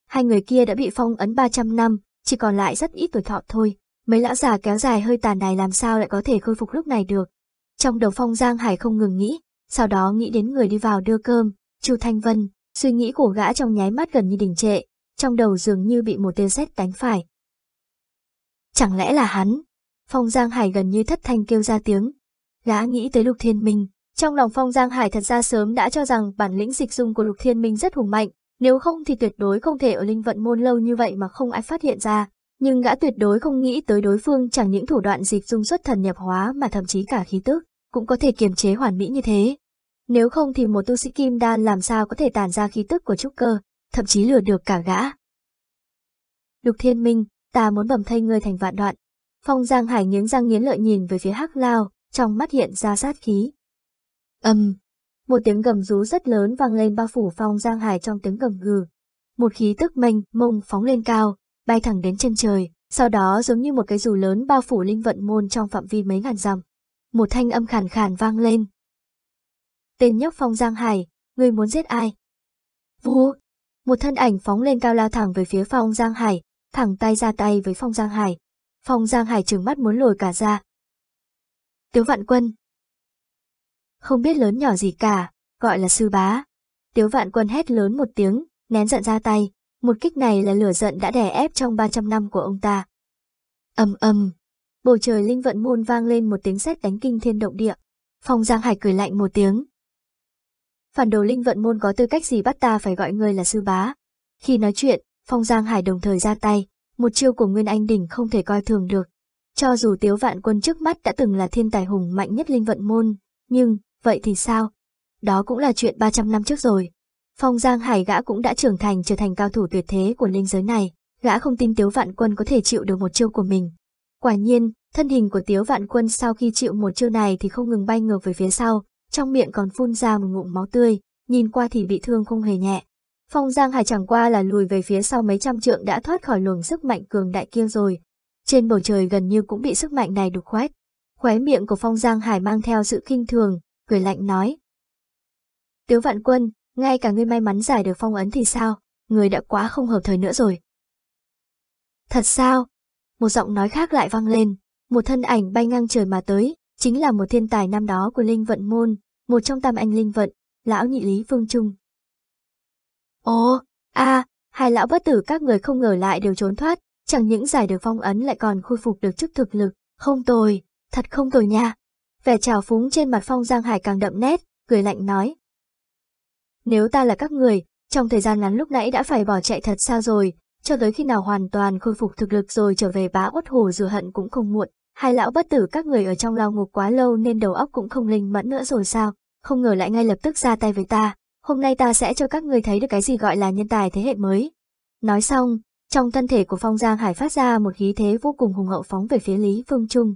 Hai người kia đã bị phong ấn 300 năm, chỉ còn lại rất ít tuổi thọ thôi, mấy lão già kéo dài hơi tàn này làm sao lại có thể khôi phục lúc này được. Trong đầu phong Giang Hải không ngừng nghĩ, sau đó nghĩ đến người đi vào đưa cơm, Chu Thanh Vân, suy nghĩ của gã trong nháy mắt gần như đình trệ, trong đầu dường như bị một tia sét đánh phải. Chẳng lẽ là hắn? Phong Giang Hải gần như thất thanh kêu ra tiếng. Gã nghĩ tới Lục Thiên Minh, trong lòng Phong Giang Hải thật ra sớm đã cho rằng bản lĩnh dịch dung của Lục Thiên Minh rất hùng mạnh, nếu không thì tuyệt đối không thể ở linh vận môn lâu như vậy mà không ai phát hiện ra. Nhưng gã tuyệt đối không nghĩ tới đối phương chẳng những thủ đoạn dịch dung xuất thần nhập hóa mà thậm chí cả khí tức, cũng có thể kiềm chế hoàn mỹ như thế. Nếu không thì một tu sĩ kim đan làm sao có thể tản ra khí tức của trúc cơ, thậm chí lừa được cả gã. Lục Thiên Minh, ta muốn bầm thay ngươi thành vạn đoạn. Phong Giang Hải nghiến răng nghiến lợi nhìn về phía Hắc Lao, trong mắt hiện ra sát khí. Âm, um, một tiếng gầm rú rất lớn vang lên bao phủ Phong Giang Hải trong tiếng gầm gừ. Một khí tức mênh mông phóng lên cao, bay thẳng đến chân trời, sau đó giống như một cái dù lớn bao phủ linh vận môn trong phạm vi mấy ngàn dặm. Một thanh âm khàn khàn vang lên. Tên nhóc Phong Giang Hải, ngươi muốn giết ai? vua một thân ảnh phóng lên cao lao thẳng về phía Phong Giang Hải, thẳng tay ra tay với Phong Giang Hải. Phong Giang Hải trừng mắt muốn lồi cả ra. Tiếu Vạn Quân Không biết lớn nhỏ gì cả, gọi là sư bá. Tiếu Vạn Quân hét lớn một tiếng, nén giận ra tay, một kích này là lửa giận đã đè ép trong 300 năm của ông ta. Ầm ầm, bầu trời linh vận môn vang lên một tiếng sét đánh kinh thiên động địa. Phong Giang Hải cười lạnh một tiếng, phản đồ linh vận môn có tư cách gì bắt ta phải gọi ngươi là sư bá. Khi nói chuyện, Phong Giang Hải đồng thời ra tay, một chiêu của Nguyên Anh Đỉnh không thể coi thường được. Cho dù Tiếu Vạn Quân trước mắt đã từng là thiên tài hùng mạnh nhất linh vận môn, nhưng, vậy thì sao? Đó cũng là chuyện 300 năm trước rồi. Phong Giang Hải gã cũng đã trưởng thành trở thành cao thủ tuyệt thế của linh giới này, gã không tin Tiếu Vạn Quân có thể chịu được một chiêu của mình. Quả nhiên, thân hình của Tiếu Vạn Quân sau khi chịu một chiêu này thì không ngừng bay ngược về phía sau, trong miệng còn phun ra một ngụm máu tươi, nhìn qua thì bị thương không hề nhẹ. Phong Giang Hải chẳng qua là lùi về phía sau mấy trăm trượng đã thoát khỏi luồng sức mạnh cường đại kia rồi. Trên bầu trời gần như cũng bị sức mạnh này đục khoét. Khóe miệng của Phong Giang Hải mang theo sự kinh thường, cười lạnh nói. Tiếu Vạn Quân, ngay cả ngươi may mắn giải được phong ấn thì sao, người đã quá không hợp thời nữa rồi. Thật sao? Một giọng nói khác lại vang lên, một thân ảnh bay ngang trời mà tới, chính là một thiên tài năm đó của Linh Vận Môn, một trong tam anh Linh Vận, lão nhị Lý Phương Trung. Ồ, a, à, hai lão bất tử các người không ngờ lại đều trốn thoát, chẳng những giải được phong ấn lại còn khôi phục được chức thực lực, không tồi, thật không tồi nha. Vẻ trào phúng trên mặt Phong Giang Hải càng đậm nét, cười lạnh nói. Nếu ta là các người, trong thời gian ngắn lúc nãy đã phải bỏ chạy thật xa rồi, cho tới khi nào hoàn toàn khôi phục thực lực rồi trở về bá uất hồ rửa hận cũng không muộn. Hai lão bất tử các người ở trong lao ngục quá lâu nên đầu óc cũng không linh mẫn nữa rồi sao, không ngờ lại ngay lập tức ra tay với ta, hôm nay ta sẽ cho các người thấy được cái gì gọi là nhân tài thế hệ mới. Nói xong, trong thân thể của Phong Giang Hải phát ra một khí thế vô cùng hùng hậu phóng về phía Lý Vương Trung.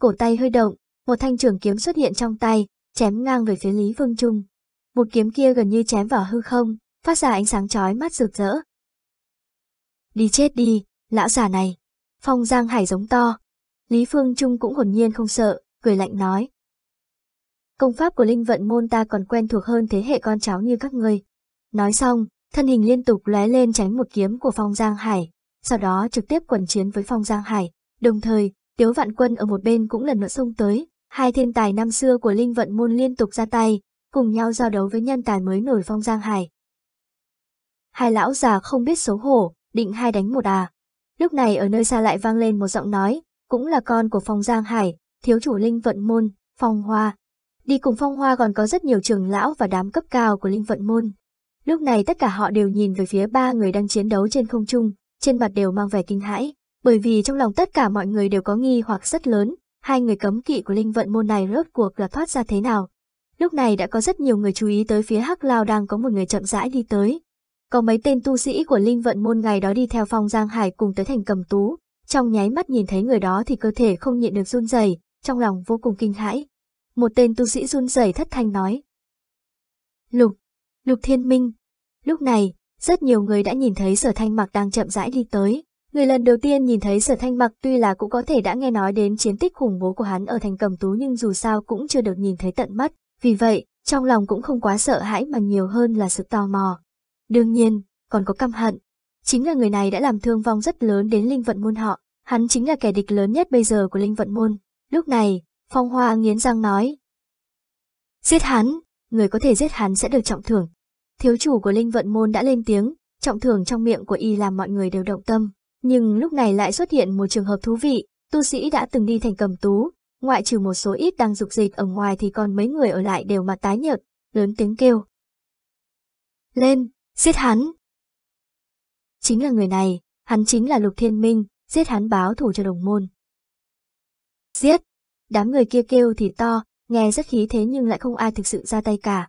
Cổ tay hơi động, một thanh trường kiếm xuất hiện trong tay, chém ngang về phía Lý Vương Trung. Một kiếm kia gần như chém vào hư không, phát ra ánh sáng chói mắt rực rỡ. Đi chết đi, lão già này. Phong Giang Hải giống to, Lý Phương Trung cũng hồn nhiên không sợ, cười lạnh nói. Công pháp của linh vận môn ta còn quen thuộc hơn thế hệ con cháu như các ngươi. Nói xong, thân hình liên tục lóe lên tránh một kiếm của Phong Giang Hải, sau đó trực tiếp quần chiến với Phong Giang Hải, đồng thời, Tiếu Vạn Quân ở một bên cũng lần nữa xông tới, hai thiên tài năm xưa của linh vận môn liên tục ra tay, cùng nhau giao đấu với nhân tài mới nổi Phong Giang Hải. Hai lão già không biết xấu hổ, định hai đánh một à. Lúc này ở nơi xa lại vang lên một giọng nói, cũng là con của phòng Giang Hải, thiếu chủ Linh Vận Môn, Phong Hoa. Đi cùng Phong Hoa còn có rất nhiều trường lão và đám cấp cao của Linh Vận Môn. Lúc này tất cả họ đều nhìn về phía ba người đang chiến đấu trên không trung, trên mặt đều mang vẻ kinh hãi, bởi vì trong lòng tất cả mọi người đều có nghi hoặc rất lớn, hai người cấm kỵ của Linh Vận Môn này rốt cuộc là thoát ra thế nào. Lúc này đã có rất nhiều người chú ý tới phía Hắc Lao đang có một người chậm rãi đi tới. Có mấy tên tu sĩ của Linh Vận Môn ngày đó đi theo phong Giang Hải cùng tới thành cầm tú, trong nháy mắt nhìn thấy người đó thì cơ thể không nhịn được run rẩy, trong lòng vô cùng kinh hãi. Một tên tu sĩ run rẩy thất thanh nói. Lục, Lục Thiên Minh. Lúc này, rất nhiều người đã nhìn thấy sở thanh mặc đang chậm rãi đi tới. Người lần đầu tiên nhìn thấy sở thanh mặc tuy là cũng có thể đã nghe nói đến chiến tích khủng bố của hắn ở thành cầm tú nhưng dù sao cũng chưa được nhìn thấy tận mắt. Vì vậy, trong lòng cũng không quá sợ hãi mà nhiều hơn là sự tò mò. Đương nhiên, còn có căm hận. Chính là người này đã làm thương vong rất lớn đến linh vận môn họ, hắn chính là kẻ địch lớn nhất bây giờ của linh vận môn. Lúc này, Phong Hoa nghiến răng nói. Giết hắn, người có thể giết hắn sẽ được trọng thưởng. Thiếu chủ của linh vận môn đã lên tiếng, trọng thưởng trong miệng của y làm mọi người đều động tâm. Nhưng lúc này lại xuất hiện một trường hợp thú vị, tu sĩ đã từng đi thành cầm tú, ngoại trừ một số ít đang dục dịch ở ngoài thì còn mấy người ở lại đều mặt tái nhợt, lớn tiếng kêu. Lên, giết hắn, chính là người này, hắn chính là Lục Thiên Minh, giết hắn báo thủ cho đồng môn. Giết! Đám người kia kêu thì to, nghe rất khí thế nhưng lại không ai thực sự ra tay cả.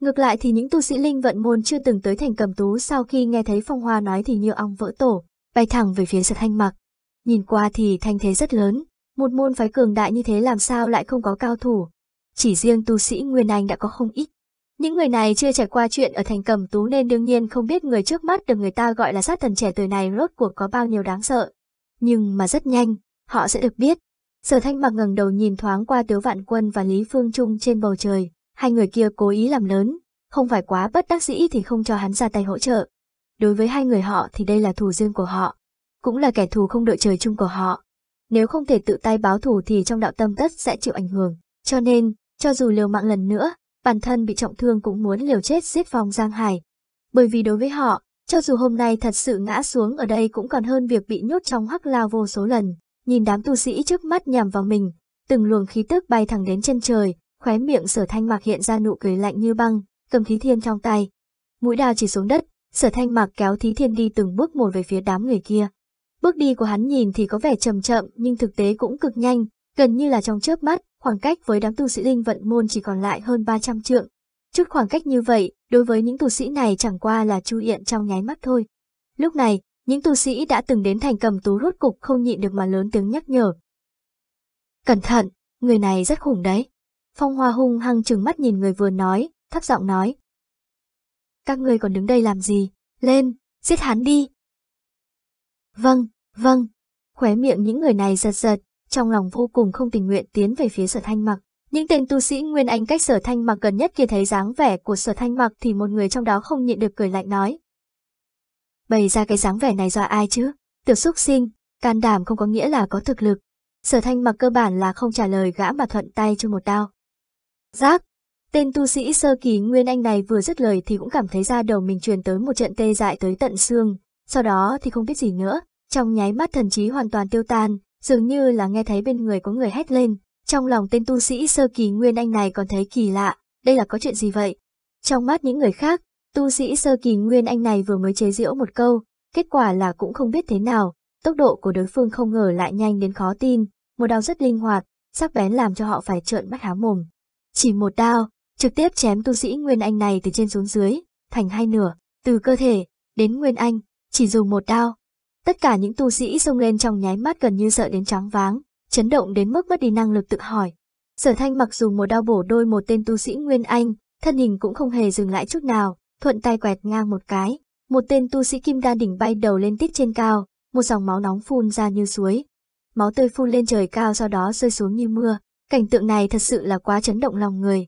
Ngược lại thì những tu sĩ linh vận môn chưa từng tới thành cầm tú sau khi nghe thấy phong hoa nói thì như ong vỡ tổ, bay thẳng về phía sật thanh mặc. Nhìn qua thì thanh thế rất lớn, một môn phái cường đại như thế làm sao lại không có cao thủ. Chỉ riêng tu sĩ Nguyên Anh đã có không ít, những người này chưa trải qua chuyện ở thành cầm tú nên đương nhiên không biết người trước mắt được người ta gọi là sát thần trẻ tuổi này rốt cuộc có bao nhiêu đáng sợ. Nhưng mà rất nhanh, họ sẽ được biết. Sở thanh mặc ngẩng đầu nhìn thoáng qua Tiếu Vạn Quân và Lý Phương Trung trên bầu trời, hai người kia cố ý làm lớn, không phải quá bất đắc dĩ thì không cho hắn ra tay hỗ trợ. Đối với hai người họ thì đây là thù riêng của họ, cũng là kẻ thù không đội trời chung của họ. Nếu không thể tự tay báo thù thì trong đạo tâm tất sẽ chịu ảnh hưởng, cho nên, cho dù liều mạng lần nữa, bản thân bị trọng thương cũng muốn liều chết giết vòng Giang Hải. Bởi vì đối với họ, cho dù hôm nay thật sự ngã xuống ở đây cũng còn hơn việc bị nhốt trong hắc lao vô số lần. Nhìn đám tu sĩ trước mắt nhằm vào mình, từng luồng khí tức bay thẳng đến chân trời, khóe miệng sở thanh mạc hiện ra nụ cười lạnh như băng, cầm thí thiên trong tay. Mũi đao chỉ xuống đất, sở thanh mạc kéo thí thiên đi từng bước một về phía đám người kia. Bước đi của hắn nhìn thì có vẻ chậm chậm nhưng thực tế cũng cực nhanh, gần như là trong chớp mắt, khoảng cách với đám tu sĩ linh vận môn chỉ còn lại hơn 300 trượng. Trước khoảng cách như vậy, đối với những tu sĩ này chẳng qua là chu hiện trong nháy mắt thôi. Lúc này, những tu sĩ đã từng đến thành cầm tú rốt cục không nhịn được mà lớn tiếng nhắc nhở. Cẩn thận, người này rất khủng đấy. Phong Hoa hung hăng trừng mắt nhìn người vừa nói, thấp giọng nói. Các người còn đứng đây làm gì? Lên, giết hắn đi. Vâng, vâng. Khóe miệng những người này giật giật, trong lòng vô cùng không tình nguyện tiến về phía sở thanh mặc. Những tên tu sĩ nguyên anh cách sở thanh mặc gần nhất kia thấy dáng vẻ của sở thanh mặc thì một người trong đó không nhịn được cười lạnh nói. Bày ra cái dáng vẻ này do ai chứ? Tiểu xúc sinh, can đảm không có nghĩa là có thực lực. Sở thanh mặc cơ bản là không trả lời gã mà thuận tay cho một đao. Giác! Tên tu sĩ sơ kỳ nguyên anh này vừa dứt lời thì cũng cảm thấy ra đầu mình truyền tới một trận tê dại tới tận xương, sau đó thì không biết gì nữa, trong nháy mắt thần trí hoàn toàn tiêu tan, dường như là nghe thấy bên người có người hét lên. Trong lòng tên tu sĩ sơ kỳ Nguyên Anh này còn thấy kỳ lạ, đây là có chuyện gì vậy? Trong mắt những người khác, tu sĩ sơ kỳ Nguyên Anh này vừa mới chế giễu một câu, kết quả là cũng không biết thế nào, tốc độ của đối phương không ngờ lại nhanh đến khó tin, một đao rất linh hoạt, sắc bén làm cho họ phải trợn mắt há mồm. Chỉ một đao, trực tiếp chém tu sĩ Nguyên Anh này từ trên xuống dưới, thành hai nửa, từ cơ thể đến Nguyên Anh, chỉ dùng một đao, Tất cả những tu sĩ xông lên trong nháy mắt gần như sợ đến trắng váng, chấn động đến mức mất đi năng lực tự hỏi. Sở thanh mặc dù một đau bổ đôi một tên tu sĩ Nguyên Anh, thân hình cũng không hề dừng lại chút nào, thuận tay quẹt ngang một cái. Một tên tu sĩ kim đa đỉnh bay đầu lên tít trên cao, một dòng máu nóng phun ra như suối. Máu tươi phun lên trời cao sau đó rơi xuống như mưa, cảnh tượng này thật sự là quá chấn động lòng người.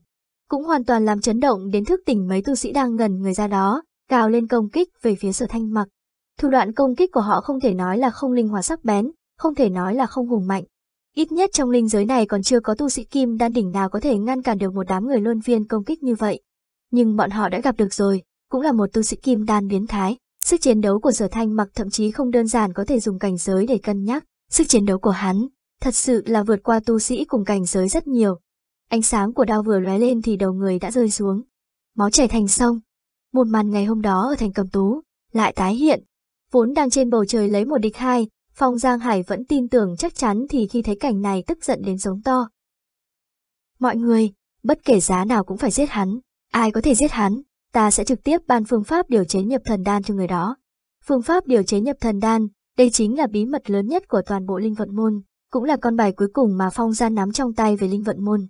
Cũng hoàn toàn làm chấn động đến thức tỉnh mấy tu sĩ đang ngẩn người ra đó, cào lên công kích về phía sở thanh mặc. Thủ đoạn công kích của họ không thể nói là không linh hoạt sắc bén, không thể nói là không hùng mạnh. Ít nhất trong linh giới này còn chưa có tu sĩ kim đan đỉnh nào có thể ngăn cản được một đám người luân viên công kích như vậy. Nhưng bọn họ đã gặp được rồi, cũng là một tu sĩ kim đan biến thái. Sức chiến đấu của sở thanh mặc thậm chí không đơn giản có thể dùng cảnh giới để cân nhắc. Sức chiến đấu của hắn thật sự là vượt qua tu sĩ cùng cảnh giới rất nhiều. Ánh sáng của đao vừa lóe lên thì đầu người đã rơi xuống. Máu chảy thành sông. Một màn ngày hôm đó ở thành cầm tú, lại tái hiện vốn đang trên bầu trời lấy một địch hai, Phong Giang Hải vẫn tin tưởng chắc chắn thì khi thấy cảnh này tức giận đến giống to. Mọi người, bất kể giá nào cũng phải giết hắn, ai có thể giết hắn, ta sẽ trực tiếp ban phương pháp điều chế nhập thần đan cho người đó. Phương pháp điều chế nhập thần đan, đây chính là bí mật lớn nhất của toàn bộ linh vận môn, cũng là con bài cuối cùng mà Phong giang nắm trong tay về linh vận môn.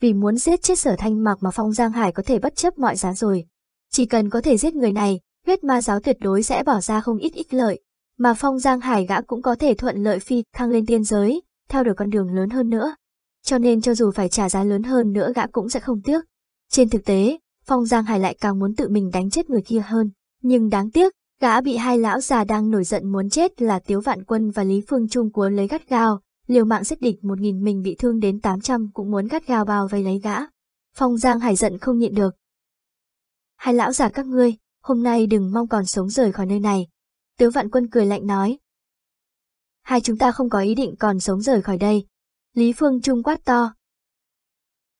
Vì muốn giết chết sở thanh mạc mà Phong Giang Hải có thể bất chấp mọi giá rồi. Chỉ cần có thể giết người này, huyết ma giáo tuyệt đối sẽ bỏ ra không ít ích lợi, mà phong giang hải gã cũng có thể thuận lợi phi thăng lên tiên giới, theo được con đường lớn hơn nữa. Cho nên cho dù phải trả giá lớn hơn nữa gã cũng sẽ không tiếc. Trên thực tế, phong giang hải lại càng muốn tự mình đánh chết người kia hơn, nhưng đáng tiếc, gã bị hai lão già đang nổi giận muốn chết là Tiếu Vạn Quân và Lý Phương Trung cuốn lấy gắt gao, liều mạng giết địch một nghìn mình bị thương đến tám trăm cũng muốn gắt gao bao vây lấy gã. Phong Giang Hải giận không nhịn được. Hai lão già các ngươi, hôm nay đừng mong còn sống rời khỏi nơi này. Tướng vạn quân cười lạnh nói. Hai chúng ta không có ý định còn sống rời khỏi đây. Lý Phương Trung quát to.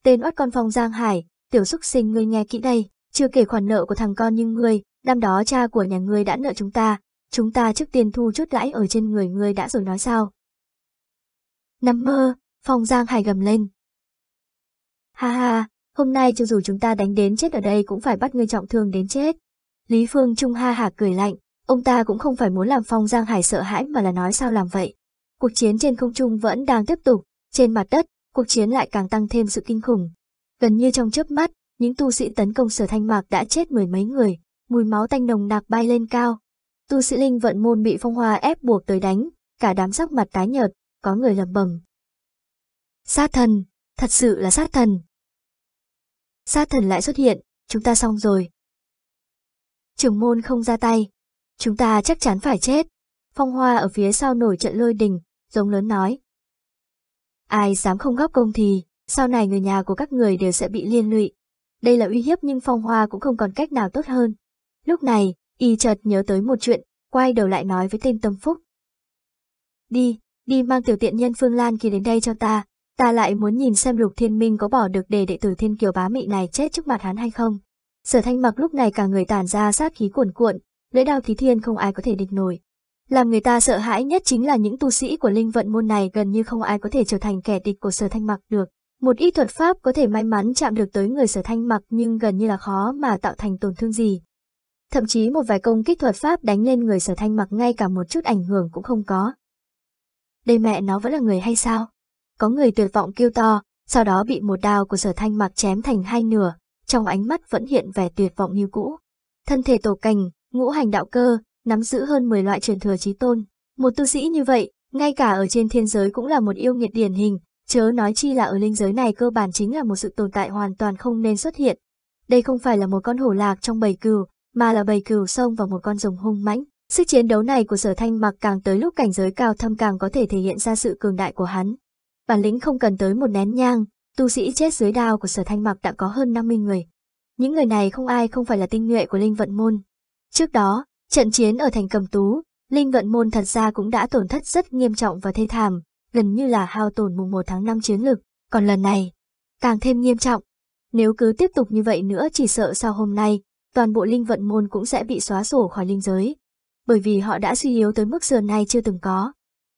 Tên oát con phong Giang Hải, tiểu xúc sinh ngươi nghe kỹ đây, chưa kể khoản nợ của thằng con nhưng ngươi, năm đó cha của nhà ngươi đã nợ chúng ta, chúng ta trước tiên thu chút lãi ở trên người ngươi đã rồi nói sao. Nằm mơ, phong Giang Hải gầm lên. Ha ha, hôm nay cho dù chúng ta đánh đến chết ở đây cũng phải bắt ngươi trọng thương đến chết, Lý Phương Trung ha hả cười lạnh, ông ta cũng không phải muốn làm Phong Giang Hải sợ hãi mà là nói sao làm vậy. Cuộc chiến trên không trung vẫn đang tiếp tục, trên mặt đất, cuộc chiến lại càng tăng thêm sự kinh khủng. Gần như trong chớp mắt, những tu sĩ tấn công sở thanh mạc đã chết mười mấy người, mùi máu tanh nồng nạc bay lên cao. Tu sĩ linh vận môn bị phong hoa ép buộc tới đánh, cả đám sắc mặt tái nhợt, có người lầm bầm. Sát thần, thật sự là sát thần. Sát thần lại xuất hiện, chúng ta xong rồi, trưởng môn không ra tay. Chúng ta chắc chắn phải chết. Phong Hoa ở phía sau nổi trận lôi đình, giống lớn nói. Ai dám không góp công thì, sau này người nhà của các người đều sẽ bị liên lụy. Đây là uy hiếp nhưng Phong Hoa cũng không còn cách nào tốt hơn. Lúc này, y chợt nhớ tới một chuyện, quay đầu lại nói với tên Tâm Phúc. Đi, đi mang tiểu tiện nhân Phương Lan kia đến đây cho ta, ta lại muốn nhìn xem Lục Thiên Minh có bỏ được đề đệ tử Thiên Kiều bá mị này chết trước mặt hắn hay không. Sở thanh mặc lúc này cả người tàn ra sát khí cuồn cuộn, lưỡi đao thí thiên không ai có thể địch nổi. Làm người ta sợ hãi nhất chính là những tu sĩ của linh vận môn này gần như không ai có thể trở thành kẻ địch của sở thanh mặc được. Một y thuật pháp có thể may mắn chạm được tới người sở thanh mặc nhưng gần như là khó mà tạo thành tổn thương gì. Thậm chí một vài công kích thuật pháp đánh lên người sở thanh mặc ngay cả một chút ảnh hưởng cũng không có. Đây mẹ nó vẫn là người hay sao? Có người tuyệt vọng kêu to, sau đó bị một đao của sở thanh mặc chém thành hai nửa, trong ánh mắt vẫn hiện vẻ tuyệt vọng như cũ. Thân thể tổ cành, ngũ hành đạo cơ, nắm giữ hơn 10 loại truyền thừa trí tôn. Một tu sĩ như vậy, ngay cả ở trên thiên giới cũng là một yêu nghiệt điển hình, chớ nói chi là ở linh giới này cơ bản chính là một sự tồn tại hoàn toàn không nên xuất hiện. Đây không phải là một con hổ lạc trong bầy cừu, mà là bầy cừu xông vào một con rồng hung mãnh. Sức chiến đấu này của sở thanh mặc càng tới lúc cảnh giới cao thâm càng có thể thể hiện ra sự cường đại của hắn. Bản lĩnh không cần tới một nén nhang, Tu sĩ chết dưới đao của sở thanh mặc đã có hơn 50 người. Những người này không ai không phải là tinh nhuệ của Linh Vận Môn. Trước đó, trận chiến ở thành cầm tú, Linh Vận Môn thật ra cũng đã tổn thất rất nghiêm trọng và thê thảm, gần như là hao tổn mùng 1 tháng 5 chiến lực, còn lần này, càng thêm nghiêm trọng. Nếu cứ tiếp tục như vậy nữa chỉ sợ sau hôm nay, toàn bộ Linh Vận Môn cũng sẽ bị xóa sổ khỏi linh giới, bởi vì họ đã suy yếu tới mức giờ này chưa từng có.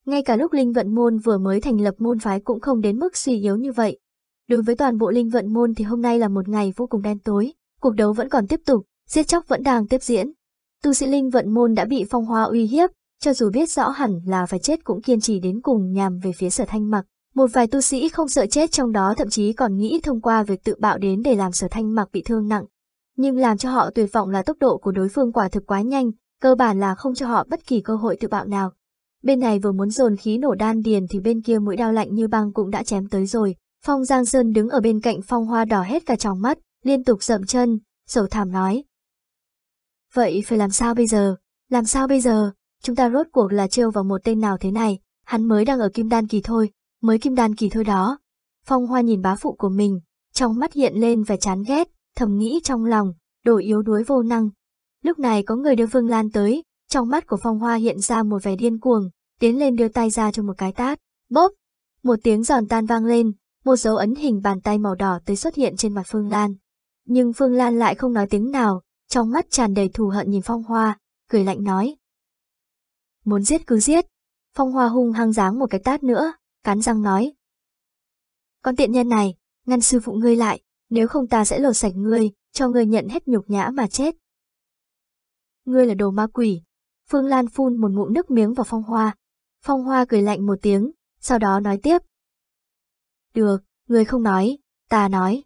Ngay cả lúc Linh Vận Môn vừa mới thành lập môn phái cũng không đến mức suy yếu như vậy, Đối với toàn bộ linh vận môn thì hôm nay là một ngày vô cùng đen tối, cuộc đấu vẫn còn tiếp tục, giết chóc vẫn đang tiếp diễn. Tu sĩ linh vận môn đã bị phong hoa uy hiếp, cho dù biết rõ hẳn là phải chết cũng kiên trì đến cùng nhằm về phía sở thanh mặc. Một vài tu sĩ không sợ chết trong đó thậm chí còn nghĩ thông qua việc tự bạo đến để làm sở thanh mặc bị thương nặng. Nhưng làm cho họ tuyệt vọng là tốc độ của đối phương quả thực quá nhanh, cơ bản là không cho họ bất kỳ cơ hội tự bạo nào. Bên này vừa muốn dồn khí nổ đan điền thì bên kia mũi đao lạnh như băng cũng đã chém tới rồi, Phong Giang Sơn đứng ở bên cạnh phong hoa đỏ hết cả tròng mắt, liên tục dậm chân, sầu thảm nói. Vậy phải làm sao bây giờ? Làm sao bây giờ? Chúng ta rốt cuộc là trêu vào một tên nào thế này, hắn mới đang ở kim đan kỳ thôi, mới kim đan kỳ thôi đó. Phong hoa nhìn bá phụ của mình, trong mắt hiện lên vẻ chán ghét, thầm nghĩ trong lòng, đồ yếu đuối vô năng. Lúc này có người đưa Vương Lan tới, trong mắt của phong hoa hiện ra một vẻ điên cuồng, tiến lên đưa tay ra cho một cái tát, bóp. Một tiếng giòn tan vang lên, một dấu ấn hình bàn tay màu đỏ tới xuất hiện trên mặt Phương Lan. Nhưng Phương Lan lại không nói tiếng nào, trong mắt tràn đầy thù hận nhìn Phong Hoa, cười lạnh nói. Muốn giết cứ giết. Phong Hoa hung hăng giáng một cái tát nữa, cắn răng nói. Con tiện nhân này, ngăn sư phụ ngươi lại, nếu không ta sẽ lột sạch ngươi, cho ngươi nhận hết nhục nhã mà chết. Ngươi là đồ ma quỷ. Phương Lan phun một ngụm nước miếng vào Phong Hoa. Phong Hoa cười lạnh một tiếng, sau đó nói tiếp. Được, người không nói, ta nói.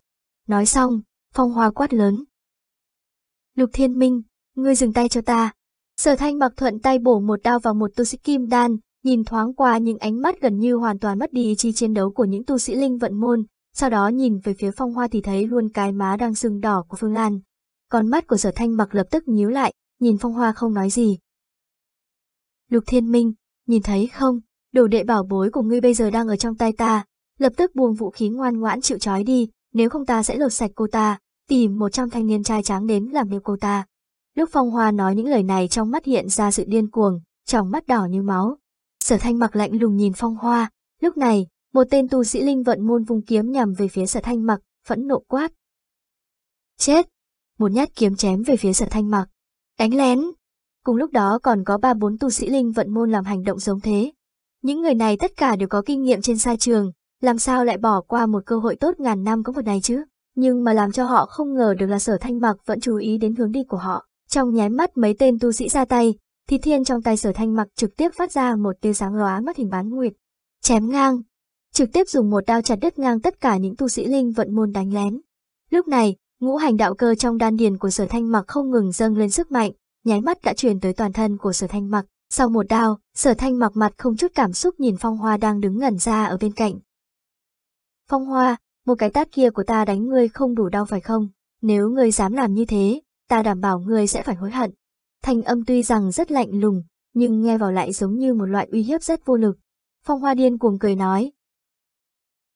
Nói xong, phong hoa quát lớn. Lục Thiên Minh, ngươi dừng tay cho ta. Sở thanh mặc thuận tay bổ một đao vào một tu sĩ kim đan, nhìn thoáng qua những ánh mắt gần như hoàn toàn mất đi ý chí chiến đấu của những tu sĩ linh vận môn, sau đó nhìn về phía phong hoa thì thấy luôn cái má đang sưng đỏ của Phương Lan. Con mắt của sở thanh mặc lập tức nhíu lại, nhìn phong hoa không nói gì. Lục Thiên Minh, nhìn thấy không, đồ đệ bảo bối của ngươi bây giờ đang ở trong tay ta, lập tức buông vũ khí ngoan ngoãn chịu trói đi, nếu không ta sẽ lột sạch cô ta, tìm một trăm thanh niên trai tráng đến làm yêu cô ta. Lúc Phong Hoa nói những lời này trong mắt hiện ra sự điên cuồng, trong mắt đỏ như máu. Sở thanh mặc lạnh lùng nhìn Phong Hoa, lúc này, một tên tu sĩ linh vận môn vùng kiếm nhằm về phía sở thanh mặc, phẫn nộ quát. Chết! Một nhát kiếm chém về phía sở thanh mặc. Đánh lén! Cùng lúc đó còn có ba bốn tu sĩ linh vận môn làm hành động giống thế. Những người này tất cả đều có kinh nghiệm trên sai trường, làm sao lại bỏ qua một cơ hội tốt ngàn năm có một này chứ? Nhưng mà làm cho họ không ngờ được là sở thanh mặc vẫn chú ý đến hướng đi của họ. Trong nháy mắt mấy tên tu sĩ ra tay, thì thiên trong tay sở thanh mặc trực tiếp phát ra một tia sáng lóa mắt hình bán nguyệt. Chém ngang, trực tiếp dùng một đao chặt đứt ngang tất cả những tu sĩ linh vận môn đánh lén. Lúc này, ngũ hành đạo cơ trong đan điền của sở thanh mặc không ngừng dâng lên sức mạnh, nháy mắt đã truyền tới toàn thân của sở thanh mặc. Sau một đao, sở thanh mặc mặt không chút cảm xúc nhìn phong hoa đang đứng ngẩn ra ở bên cạnh, Phong Hoa, một cái tát kia của ta đánh ngươi không đủ đau phải không? Nếu ngươi dám làm như thế, ta đảm bảo ngươi sẽ phải hối hận. Thanh âm tuy rằng rất lạnh lùng, nhưng nghe vào lại giống như một loại uy hiếp rất vô lực. Phong Hoa điên cuồng cười nói.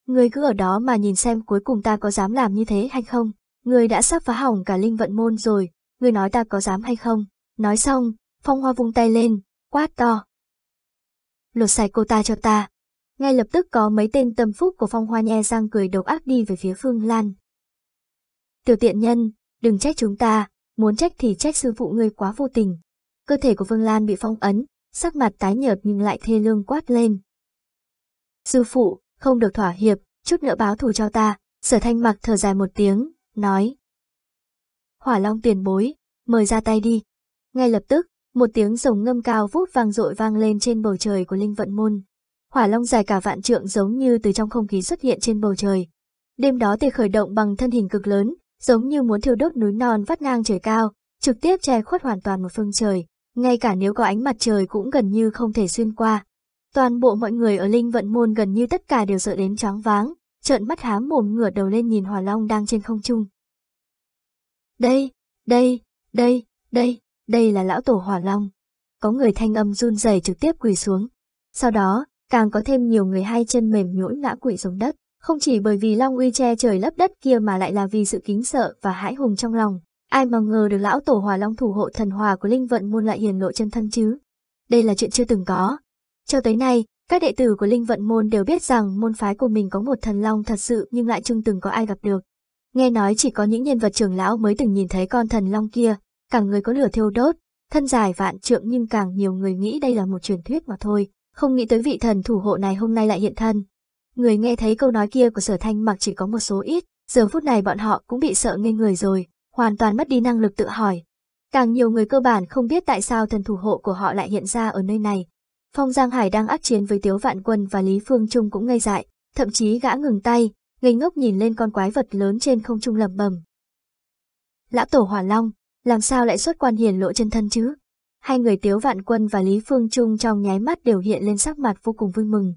Ngươi cứ ở đó mà nhìn xem cuối cùng ta có dám làm như thế hay không? Ngươi đã sắp phá hỏng cả linh vận môn rồi, ngươi nói ta có dám hay không? Nói xong, Phong Hoa vung tay lên, quát to. Lột sạch cô ta cho ta. Ngay lập tức có mấy tên tâm phúc của phong hoa nhe sang cười độc ác đi về phía Phương Lan. Tiểu tiện nhân, đừng trách chúng ta, muốn trách thì trách sư phụ ngươi quá vô tình. Cơ thể của Phương Lan bị phong ấn, sắc mặt tái nhợt nhưng lại thê lương quát lên. Sư phụ, không được thỏa hiệp, chút nữa báo thù cho ta, sở thanh mặc thở dài một tiếng, nói. Hỏa long tiền bối, mời ra tay đi. Ngay lập tức, một tiếng rồng ngâm cao vút vang dội vang lên trên bầu trời của Linh Vận Môn hỏa long dài cả vạn trượng giống như từ trong không khí xuất hiện trên bầu trời. Đêm đó tề khởi động bằng thân hình cực lớn, giống như muốn thiêu đốt núi non vắt ngang trời cao, trực tiếp che khuất hoàn toàn một phương trời, ngay cả nếu có ánh mặt trời cũng gần như không thể xuyên qua. Toàn bộ mọi người ở linh vận môn gần như tất cả đều sợ đến choáng váng, trợn mắt há mồm ngửa đầu lên nhìn hỏa long đang trên không trung. Đây, đây, đây, đây, đây là lão tổ hỏa long. Có người thanh âm run rẩy trực tiếp quỳ xuống. Sau đó, càng có thêm nhiều người hai chân mềm nhũn ngã quỵ xuống đất, không chỉ bởi vì Long Uy che trời lấp đất kia mà lại là vì sự kính sợ và hãi hùng trong lòng. Ai mà ngờ được lão tổ hòa long thủ hộ thần hòa của linh vận môn lại hiền lộ chân thân chứ. Đây là chuyện chưa từng có. Cho tới nay, các đệ tử của linh vận môn đều biết rằng môn phái của mình có một thần long thật sự nhưng lại chưa từng có ai gặp được. Nghe nói chỉ có những nhân vật trưởng lão mới từng nhìn thấy con thần long kia, cả người có lửa thiêu đốt, thân dài vạn trượng nhưng càng nhiều người nghĩ đây là một truyền thuyết mà thôi. Không nghĩ tới vị thần thủ hộ này hôm nay lại hiện thân. Người nghe thấy câu nói kia của sở thanh mặc chỉ có một số ít, giờ phút này bọn họ cũng bị sợ ngây người rồi, hoàn toàn mất đi năng lực tự hỏi. Càng nhiều người cơ bản không biết tại sao thần thủ hộ của họ lại hiện ra ở nơi này. Phong Giang Hải đang ác chiến với Tiếu Vạn Quân và Lý Phương Trung cũng ngây dại, thậm chí gã ngừng tay, ngây ngốc nhìn lên con quái vật lớn trên không trung lầm bầm. Lão Tổ Hỏa Long, làm sao lại xuất quan hiển lộ chân thân chứ? Hai người Tiếu Vạn Quân và Lý Phương Trung trong nháy mắt đều hiện lên sắc mặt vô cùng vui mừng.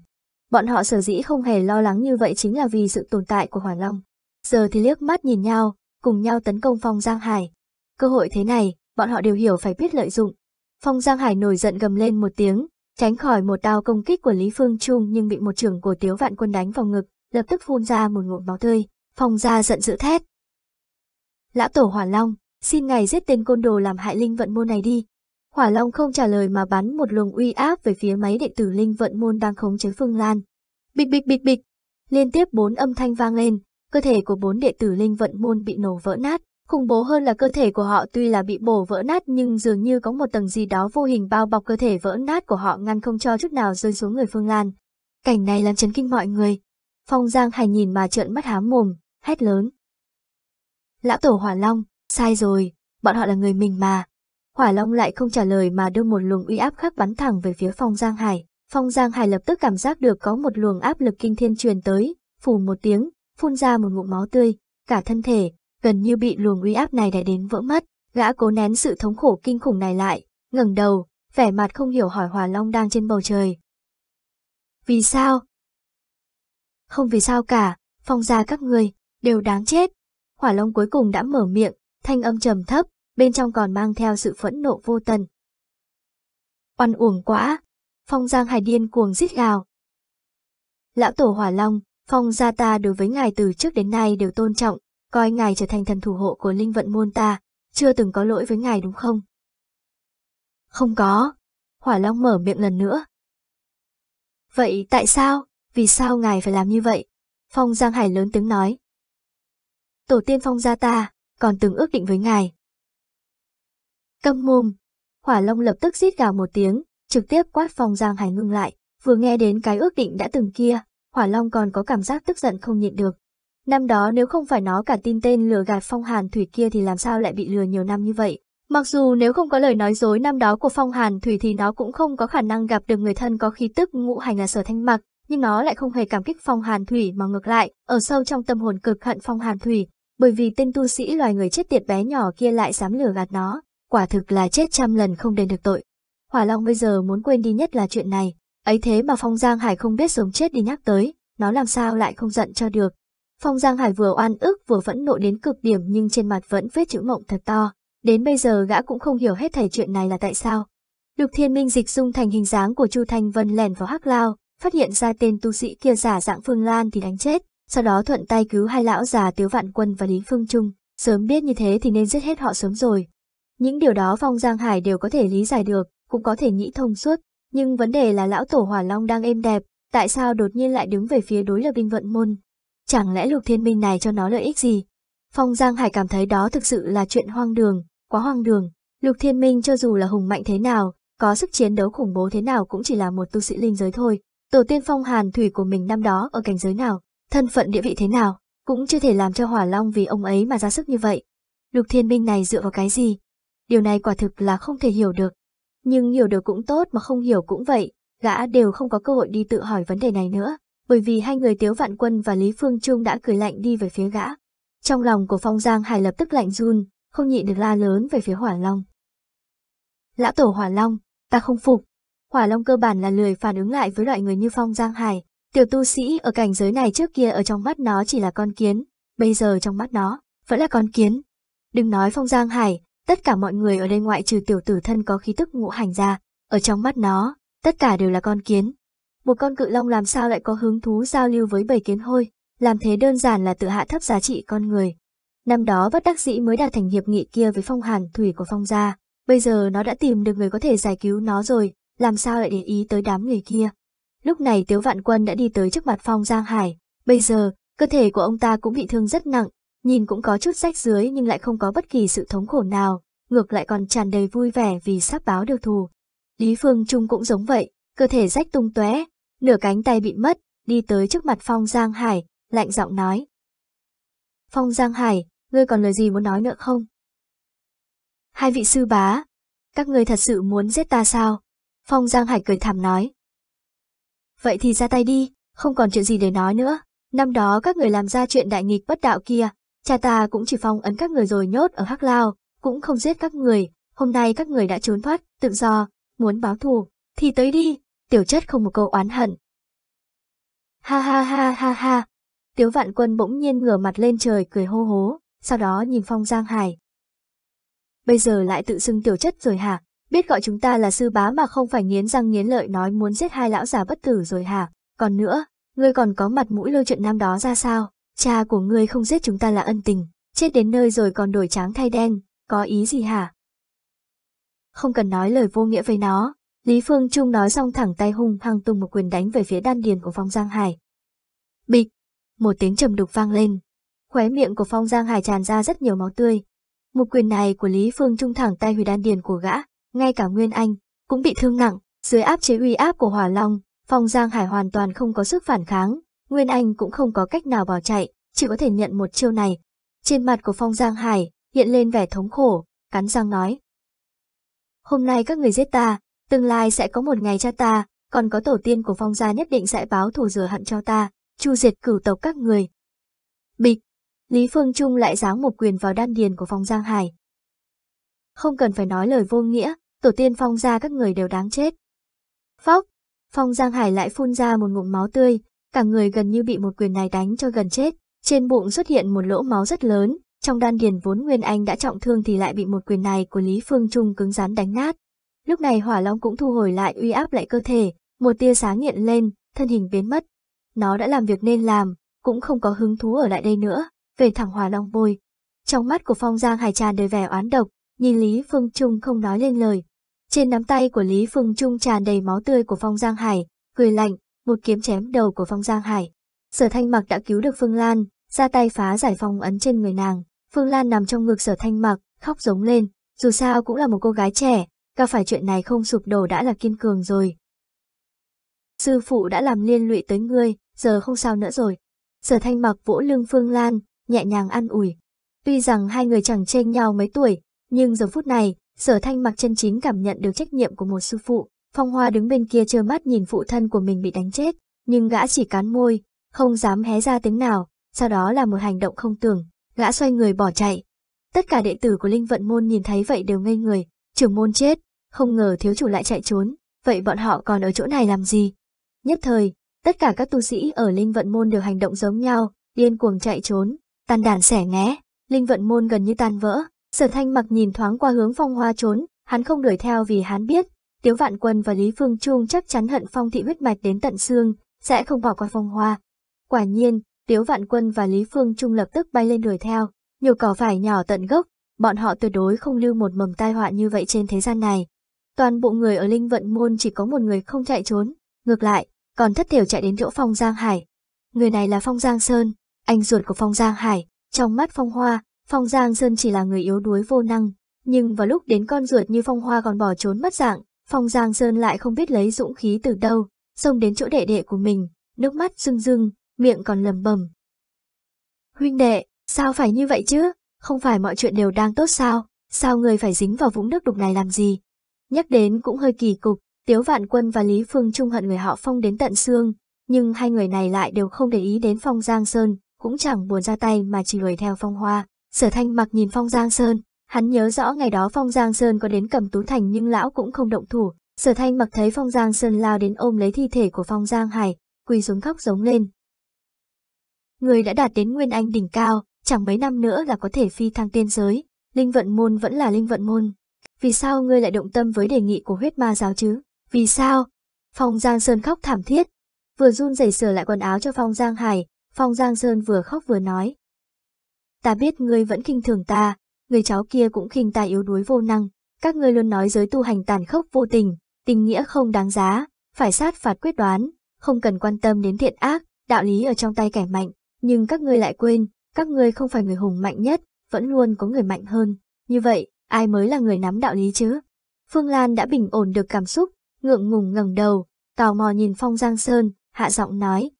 Bọn họ sở dĩ không hề lo lắng như vậy chính là vì sự tồn tại của Hoàng Long. Giờ thì liếc mắt nhìn nhau, cùng nhau tấn công Phong Giang Hải. Cơ hội thế này, bọn họ đều hiểu phải biết lợi dụng. Phong Giang Hải nổi giận gầm lên một tiếng, tránh khỏi một đao công kích của Lý Phương Trung nhưng bị một trưởng của Tiếu Vạn Quân đánh vào ngực, lập tức phun ra một ngụm máu tươi. Phong gia giận dữ thét. Lão tổ Hỏa Long, xin ngài giết tên côn đồ làm hại linh vận môn này đi, Hỏa Long không trả lời mà bắn một luồng uy áp về phía máy đệ tử linh vận môn đang khống chế Phương Lan. Bịch bịch bịch bịch, liên tiếp bốn âm thanh vang lên, cơ thể của bốn đệ tử linh vận môn bị nổ vỡ nát. Khủng bố hơn là cơ thể của họ tuy là bị bổ vỡ nát nhưng dường như có một tầng gì đó vô hình bao bọc cơ thể vỡ nát của họ ngăn không cho chút nào rơi xuống người Phương Lan. Cảnh này làm chấn kinh mọi người. Phong Giang Hải nhìn mà trợn mắt há mồm, hét lớn. Lão Tổ Hỏa Long, sai rồi, bọn họ là người mình mà, Hỏa Long lại không trả lời mà đưa một luồng uy áp khác bắn thẳng về phía Phong Giang Hải. Phong Giang Hải lập tức cảm giác được có một luồng áp lực kinh thiên truyền tới, phù một tiếng, phun ra một ngụm máu tươi, cả thân thể, gần như bị luồng uy áp này đè đến vỡ mất. Gã cố nén sự thống khổ kinh khủng này lại, ngẩng đầu, vẻ mặt không hiểu hỏi Hỏa Long đang trên bầu trời. Vì sao? Không vì sao cả, Phong gia các ngươi đều đáng chết. Hỏa Long cuối cùng đã mở miệng, thanh âm trầm thấp, bên trong còn mang theo sự phẫn nộ vô tần. Oan uổng quá, Phong Giang Hải điên cuồng rít gào. Lão Tổ Hỏa Long, Phong gia ta đối với ngài từ trước đến nay đều tôn trọng, coi ngài trở thành thần thủ hộ của linh vận môn ta, chưa từng có lỗi với ngài đúng không? Không có. Hỏa Long mở miệng lần nữa. Vậy tại sao, vì sao ngài phải làm như vậy? Phong Giang Hải lớn tiếng nói. Tổ tiên Phong gia ta, còn từng ước định với ngài, Câm mồm! Hỏa Long lập tức rít gào một tiếng, trực tiếp quát phòng Giang Hải ngưng lại, vừa nghe đến cái ước định đã từng kia, Hỏa Long còn có cảm giác tức giận không nhịn được. Năm đó nếu không phải nó cả tin tên lừa gạt phong hàn thủy kia thì làm sao lại bị lừa nhiều năm như vậy. Mặc dù nếu không có lời nói dối năm đó của phong hàn thủy thì nó cũng không có khả năng gặp được người thân có khí tức ngũ hành là sở thanh mặc, nhưng nó lại không hề cảm kích phong hàn thủy mà ngược lại, ở sâu trong tâm hồn cực hận phong hàn thủy, bởi vì tên tu sĩ loài người chết tiệt bé nhỏ kia lại dám lừa gạt nó, quả thực là chết trăm lần không đền được tội. Hỏa Long bây giờ muốn quên đi nhất là chuyện này, ấy thế mà Phong Giang Hải không biết sống chết đi nhắc tới, nó làm sao lại không giận cho được. Phong Giang Hải vừa oan ức vừa vẫn nộ đến cực điểm nhưng trên mặt vẫn viết chữ mộng thật to, đến bây giờ gã cũng không hiểu hết thảy chuyện này là tại sao. Lục Thiên Minh dịch dung thành hình dáng của Chu Thanh Vân lèn vào hắc lao, phát hiện ra tên tu sĩ kia giả dạng Phương Lan thì đánh chết, sau đó thuận tay cứu hai lão già Tiếu Vạn Quân và Lý Phương Trung, sớm biết như thế thì nên giết hết họ sớm rồi, những điều đó Phong Giang Hải đều có thể lý giải được, cũng có thể nghĩ thông suốt, nhưng vấn đề là lão tổ hỏa long đang êm đẹp, tại sao đột nhiên lại đứng về phía đối lập binh vận môn? Chẳng lẽ lục thiên minh này cho nó lợi ích gì? Phong Giang Hải cảm thấy đó thực sự là chuyện hoang đường, quá hoang đường. Lục thiên minh cho dù là hùng mạnh thế nào, có sức chiến đấu khủng bố thế nào cũng chỉ là một tu sĩ linh giới thôi. Tổ tiên phong hàn thủy của mình năm đó ở cảnh giới nào, thân phận địa vị thế nào, cũng chưa thể làm cho hỏa long vì ông ấy mà ra sức như vậy. Lục thiên minh này dựa vào cái gì? Điều này quả thực là không thể hiểu được. Nhưng hiểu được cũng tốt mà không hiểu cũng vậy, gã đều không có cơ hội đi tự hỏi vấn đề này nữa, bởi vì hai người Tiếu Vạn Quân và Lý Phương Trung đã cười lạnh đi về phía gã. Trong lòng của Phong Giang Hải lập tức lạnh run, không nhịn được la lớn về phía Hỏa Long. Lão tổ Hỏa Long, ta không phục. Hỏa Long cơ bản là lười phản ứng lại với loại người như Phong Giang Hải, tiểu tu sĩ ở cảnh giới này trước kia ở trong mắt nó chỉ là con kiến, bây giờ trong mắt nó vẫn là con kiến. Đừng nói Phong Giang Hải, Tất cả mọi người ở đây ngoại trừ tiểu tử thân có khí tức ngũ hành ra, ở trong mắt nó, tất cả đều là con kiến. Một con cự long làm sao lại có hứng thú giao lưu với bầy kiến hôi, làm thế đơn giản là tự hạ thấp giá trị con người. Năm đó bất đắc dĩ mới đạt thành hiệp nghị kia với phong hàn thủy của phong gia, bây giờ nó đã tìm được người có thể giải cứu nó rồi, làm sao lại để ý tới đám người kia. Lúc này Tiếu Vạn Quân đã đi tới trước mặt Phong Giang Hải, bây giờ, cơ thể của ông ta cũng bị thương rất nặng, nhìn cũng có chút rách dưới nhưng lại không có bất kỳ sự thống khổ nào, ngược lại còn tràn đầy vui vẻ vì sắp báo được thù. Lý Phương Trung cũng giống vậy, cơ thể rách tung tóe, nửa cánh tay bị mất, đi tới trước mặt Phong Giang Hải, lạnh giọng nói. Phong Giang Hải, ngươi còn lời gì muốn nói nữa không? Hai vị sư bá, các ngươi thật sự muốn giết ta sao? Phong Giang Hải cười thảm nói. Vậy thì ra tay đi, không còn chuyện gì để nói nữa. Năm đó các người làm ra chuyện đại nghịch bất đạo kia, Cha ta cũng chỉ phong ấn các người rồi nhốt ở Hắc Lao, cũng không giết các người, hôm nay các người đã trốn thoát, tự do, muốn báo thù, thì tới đi, tiểu chất không một câu oán hận. Ha ha ha ha ha, tiếu vạn quân bỗng nhiên ngửa mặt lên trời cười hô hố, sau đó nhìn phong Giang Hải. Bây giờ lại tự xưng tiểu chất rồi hả, biết gọi chúng ta là sư bá mà không phải nghiến răng nghiến lợi nói muốn giết hai lão già bất tử rồi hả, còn nữa, ngươi còn có mặt mũi lôi chuyện nam đó ra sao? Cha của ngươi không giết chúng ta là ân tình, chết đến nơi rồi còn đổi tráng thay đen, có ý gì hả? Không cần nói lời vô nghĩa với nó, Lý Phương Trung nói xong thẳng tay hung hăng tung một quyền đánh về phía đan điền của Phong Giang Hải. Bịch, một tiếng trầm đục vang lên, khóe miệng của Phong Giang Hải tràn ra rất nhiều máu tươi. Một quyền này của Lý Phương Trung thẳng tay hủy đan điền của gã, ngay cả Nguyên Anh, cũng bị thương nặng, dưới áp chế uy áp của Hòa Long, Phong Giang Hải hoàn toàn không có sức phản kháng, Nguyên Anh cũng không có cách nào bỏ chạy, chỉ có thể nhận một chiêu này. Trên mặt của Phong Giang Hải hiện lên vẻ thống khổ, cắn răng nói. Hôm nay các người giết ta, tương lai sẽ có một ngày cha ta, còn có tổ tiên của Phong gia nhất định sẽ báo thù rửa hận cho ta, chu diệt cửu tộc các người. Bịch, Lý Phương Trung lại giáng một quyền vào đan điền của Phong Giang Hải. Không cần phải nói lời vô nghĩa, tổ tiên Phong gia các người đều đáng chết. Phóc, Phong Giang Hải lại phun ra một ngụm máu tươi, cả người gần như bị một quyền này đánh cho gần chết, trên bụng xuất hiện một lỗ máu rất lớn, trong đan điền vốn Nguyên Anh đã trọng thương thì lại bị một quyền này của Lý Phương Trung cứng rắn đánh nát. Lúc này Hỏa Long cũng thu hồi lại uy áp lại cơ thể, một tia sáng hiện lên, thân hình biến mất. Nó đã làm việc nên làm, cũng không có hứng thú ở lại đây nữa, về thẳng Hỏa Long bôi. Trong mắt của Phong Giang Hải tràn đầy vẻ oán độc, nhìn Lý Phương Trung không nói lên lời. Trên nắm tay của Lý Phương Trung tràn đầy máu tươi của Phong Giang Hải, cười lạnh, một kiếm chém đầu của Phong Giang Hải. Sở Thanh Mặc đã cứu được Phương Lan, ra tay phá giải phong ấn trên người nàng. Phương Lan nằm trong ngực Sở Thanh Mặc, khóc giống lên, dù sao cũng là một cô gái trẻ, gặp phải chuyện này không sụp đổ đã là kiên cường rồi. Sư phụ đã làm liên lụy tới ngươi, giờ không sao nữa rồi. Sở Thanh Mặc vỗ lưng Phương Lan, nhẹ nhàng an ủi. Tuy rằng hai người chẳng chênh nhau mấy tuổi, nhưng giờ phút này, Sở Thanh Mặc chân chính cảm nhận được trách nhiệm của một sư phụ. Phong Hoa đứng bên kia trơ mắt nhìn phụ thân của mình bị đánh chết, nhưng gã chỉ cán môi, không dám hé ra tiếng nào, sau đó là một hành động không tưởng, gã xoay người bỏ chạy. Tất cả đệ tử của Linh Vận Môn nhìn thấy vậy đều ngây người, trưởng môn chết, không ngờ thiếu chủ lại chạy trốn, vậy bọn họ còn ở chỗ này làm gì? Nhất thời, tất cả các tu sĩ ở Linh Vận Môn đều hành động giống nhau, điên cuồng chạy trốn, tàn đàn sẻ ngẽ, Linh Vận Môn gần như tan vỡ. Sở Thanh mặc nhìn thoáng qua hướng phong hoa trốn, hắn không đuổi theo vì hắn biết, Tiếu Vạn Quân và Lý Phương Trung chắc chắn hận phong thị huyết mạch đến tận xương, sẽ không bỏ qua phong hoa. Quả nhiên, Tiếu Vạn Quân và Lý Phương Trung lập tức bay lên đuổi theo, nhiều cỏ vải nhỏ tận gốc, bọn họ tuyệt đối không lưu một mầm tai họa như vậy trên thế gian này. Toàn bộ người ở Linh Vận Môn chỉ có một người không chạy trốn, ngược lại, còn thất thiểu chạy đến chỗ Phong Giang Hải. Người này là Phong Giang Sơn, anh ruột của Phong Giang Hải, trong mắt Phong Hoa, Phong Giang Sơn chỉ là người yếu đuối vô năng, nhưng vào lúc đến con ruột như Phong Hoa còn bỏ trốn mất dạng, Phong Giang Sơn lại không biết lấy dũng khí từ đâu, xông đến chỗ đệ đệ của mình, nước mắt rưng rưng, miệng còn lầm bầm. Huynh đệ, sao phải như vậy chứ? Không phải mọi chuyện đều đang tốt sao? Sao người phải dính vào vũng nước đục này làm gì? Nhắc đến cũng hơi kỳ cục, Tiếu Vạn Quân và Lý Phương Trung hận người họ Phong đến tận xương, nhưng hai người này lại đều không để ý đến Phong Giang Sơn, cũng chẳng buồn ra tay mà chỉ đuổi theo Phong Hoa. Sở Thanh mặc nhìn Phong Giang Sơn, Hắn nhớ rõ ngày đó Phong Giang Sơn có đến cầm Tú Thành nhưng lão cũng không động thủ. Sở Thanh mặc thấy Phong Giang Sơn lao đến ôm lấy thi thể của Phong Giang Hải, quỳ xuống khóc giống lên. Người đã đạt đến nguyên anh đỉnh cao, chẳng mấy năm nữa là có thể phi thăng tiên giới, linh vận môn vẫn là linh vận môn. Vì sao ngươi lại động tâm với đề nghị của huyết ma giáo chứ? Vì sao? Phong Giang Sơn khóc thảm thiết, vừa run rẩy sửa lại quần áo cho Phong Giang Hải, Phong Giang Sơn vừa khóc vừa nói. Ta biết ngươi vẫn kinh thường ta, người cháu kia cũng khinh tài yếu đuối vô năng, các ngươi luôn nói giới tu hành tàn khốc vô tình, tình nghĩa không đáng giá, phải sát phạt quyết đoán, không cần quan tâm đến thiện ác, đạo lý ở trong tay kẻ mạnh, nhưng các ngươi lại quên, các ngươi không phải người hùng mạnh nhất, vẫn luôn có người mạnh hơn, như vậy, ai mới là người nắm đạo lý chứ? Phương Lan đã bình ổn được cảm xúc, ngượng ngùng ngẩng đầu, tò mò nhìn Phong Giang Sơn, hạ giọng nói.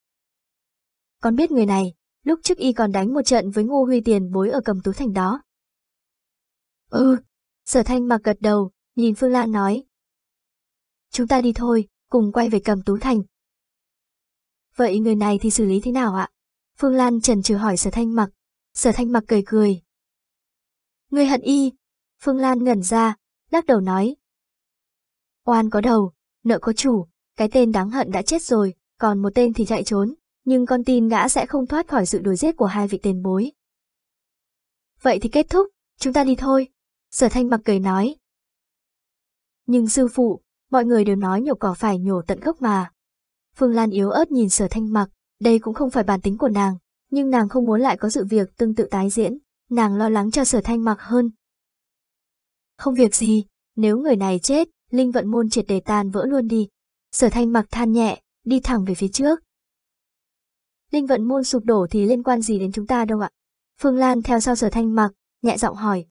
Con biết người này, lúc trước y còn đánh một trận với Ngô Huy Tiền bối ở cầm tú thành đó, Ừ, sở thanh mặc gật đầu, nhìn Phương Lan nói. Chúng ta đi thôi, cùng quay về cầm tú thành. Vậy người này thì xử lý thế nào ạ? Phương Lan trần trừ hỏi sở thanh mặc. Sở thanh mặc cười cười. Người hận y. Phương Lan ngẩn ra, lắc đầu nói. Oan có đầu, nợ có chủ, cái tên đáng hận đã chết rồi, còn một tên thì chạy trốn, nhưng con tin gã sẽ không thoát khỏi sự đuổi giết của hai vị tên bối. Vậy thì kết thúc, chúng ta đi thôi. Sở thanh mặc cười nói. Nhưng sư phụ, mọi người đều nói nhổ cỏ phải nhổ tận gốc mà. Phương Lan yếu ớt nhìn sở thanh mặc, đây cũng không phải bản tính của nàng, nhưng nàng không muốn lại có sự việc tương tự tái diễn, nàng lo lắng cho sở thanh mặc hơn. Không việc gì, nếu người này chết, linh vận môn triệt đề tan vỡ luôn đi. Sở thanh mặc than nhẹ, đi thẳng về phía trước. Linh vận môn sụp đổ thì liên quan gì đến chúng ta đâu ạ? Phương Lan theo sau sở thanh mặc, nhẹ giọng hỏi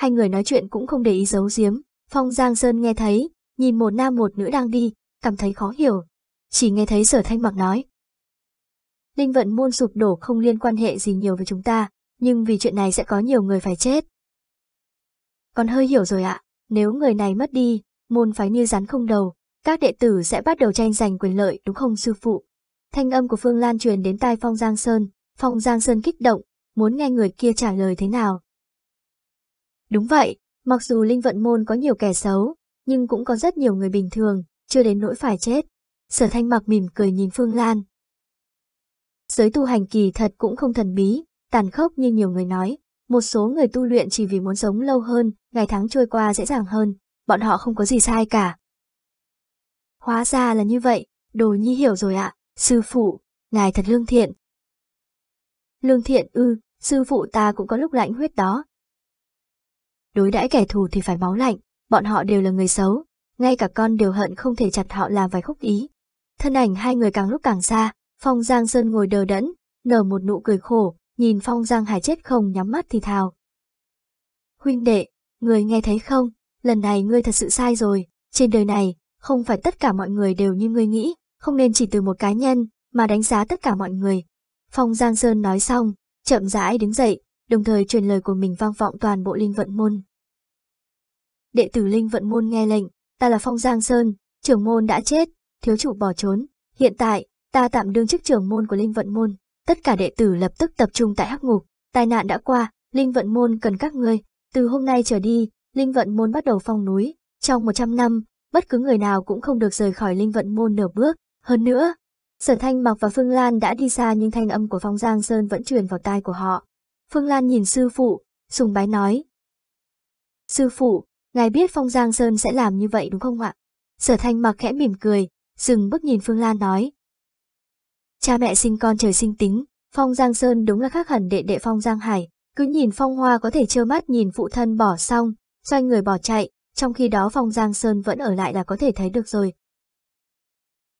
hai người nói chuyện cũng không để ý giấu giếm. Phong Giang Sơn nghe thấy, nhìn một nam một nữ đang đi, cảm thấy khó hiểu. Chỉ nghe thấy sở thanh mặc nói. Linh vận môn sụp đổ không liên quan hệ gì nhiều với chúng ta, nhưng vì chuyện này sẽ có nhiều người phải chết. Còn hơi hiểu rồi ạ, nếu người này mất đi, môn phái như rắn không đầu, các đệ tử sẽ bắt đầu tranh giành quyền lợi đúng không sư phụ? Thanh âm của Phương Lan truyền đến tai Phong Giang Sơn, Phong Giang Sơn kích động, muốn nghe người kia trả lời thế nào. Đúng vậy, mặc dù linh vận môn có nhiều kẻ xấu, nhưng cũng có rất nhiều người bình thường, chưa đến nỗi phải chết. Sở thanh mặc mỉm cười nhìn Phương Lan. Giới tu hành kỳ thật cũng không thần bí, tàn khốc như nhiều người nói. Một số người tu luyện chỉ vì muốn sống lâu hơn, ngày tháng trôi qua dễ dàng hơn, bọn họ không có gì sai cả. Hóa ra là như vậy, đồ nhi hiểu rồi ạ, sư phụ, ngài thật lương thiện. Lương thiện ư, ừ, sư phụ ta cũng có lúc lãnh huyết đó, đối đãi kẻ thù thì phải máu lạnh, bọn họ đều là người xấu, ngay cả con đều hận không thể chặt họ làm vài khúc ý. Thân ảnh hai người càng lúc càng xa, Phong Giang Sơn ngồi đờ đẫn, nở một nụ cười khổ, nhìn Phong Giang Hải chết không nhắm mắt thì thào. Huynh đệ, người nghe thấy không, lần này ngươi thật sự sai rồi, trên đời này, không phải tất cả mọi người đều như ngươi nghĩ, không nên chỉ từ một cá nhân, mà đánh giá tất cả mọi người. Phong Giang Sơn nói xong, chậm rãi đứng dậy, đồng thời truyền lời của mình vang vọng toàn bộ linh vận môn. Đệ tử linh vận môn nghe lệnh, ta là Phong Giang Sơn, trưởng môn đã chết, thiếu chủ bỏ trốn, hiện tại, ta tạm đương chức trưởng môn của linh vận môn, tất cả đệ tử lập tức tập trung tại hắc ngục, tai nạn đã qua, linh vận môn cần các ngươi, từ hôm nay trở đi, linh vận môn bắt đầu phong núi, trong 100 năm, bất cứ người nào cũng không được rời khỏi linh vận môn nửa bước, hơn nữa, Sở Thanh Mặc và Phương Lan đã đi xa nhưng thanh âm của Phong Giang Sơn vẫn truyền vào tai của họ. Phương Lan nhìn sư phụ, sùng bái nói. Sư phụ, ngài biết Phong Giang Sơn sẽ làm như vậy đúng không ạ? Sở thanh mặc khẽ mỉm cười, dừng bước nhìn Phương Lan nói. Cha mẹ sinh con trời sinh tính, Phong Giang Sơn đúng là khác hẳn đệ đệ Phong Giang Hải, cứ nhìn Phong Hoa có thể trơ mắt nhìn phụ thân bỏ xong, xoay người bỏ chạy, trong khi đó Phong Giang Sơn vẫn ở lại là có thể thấy được rồi.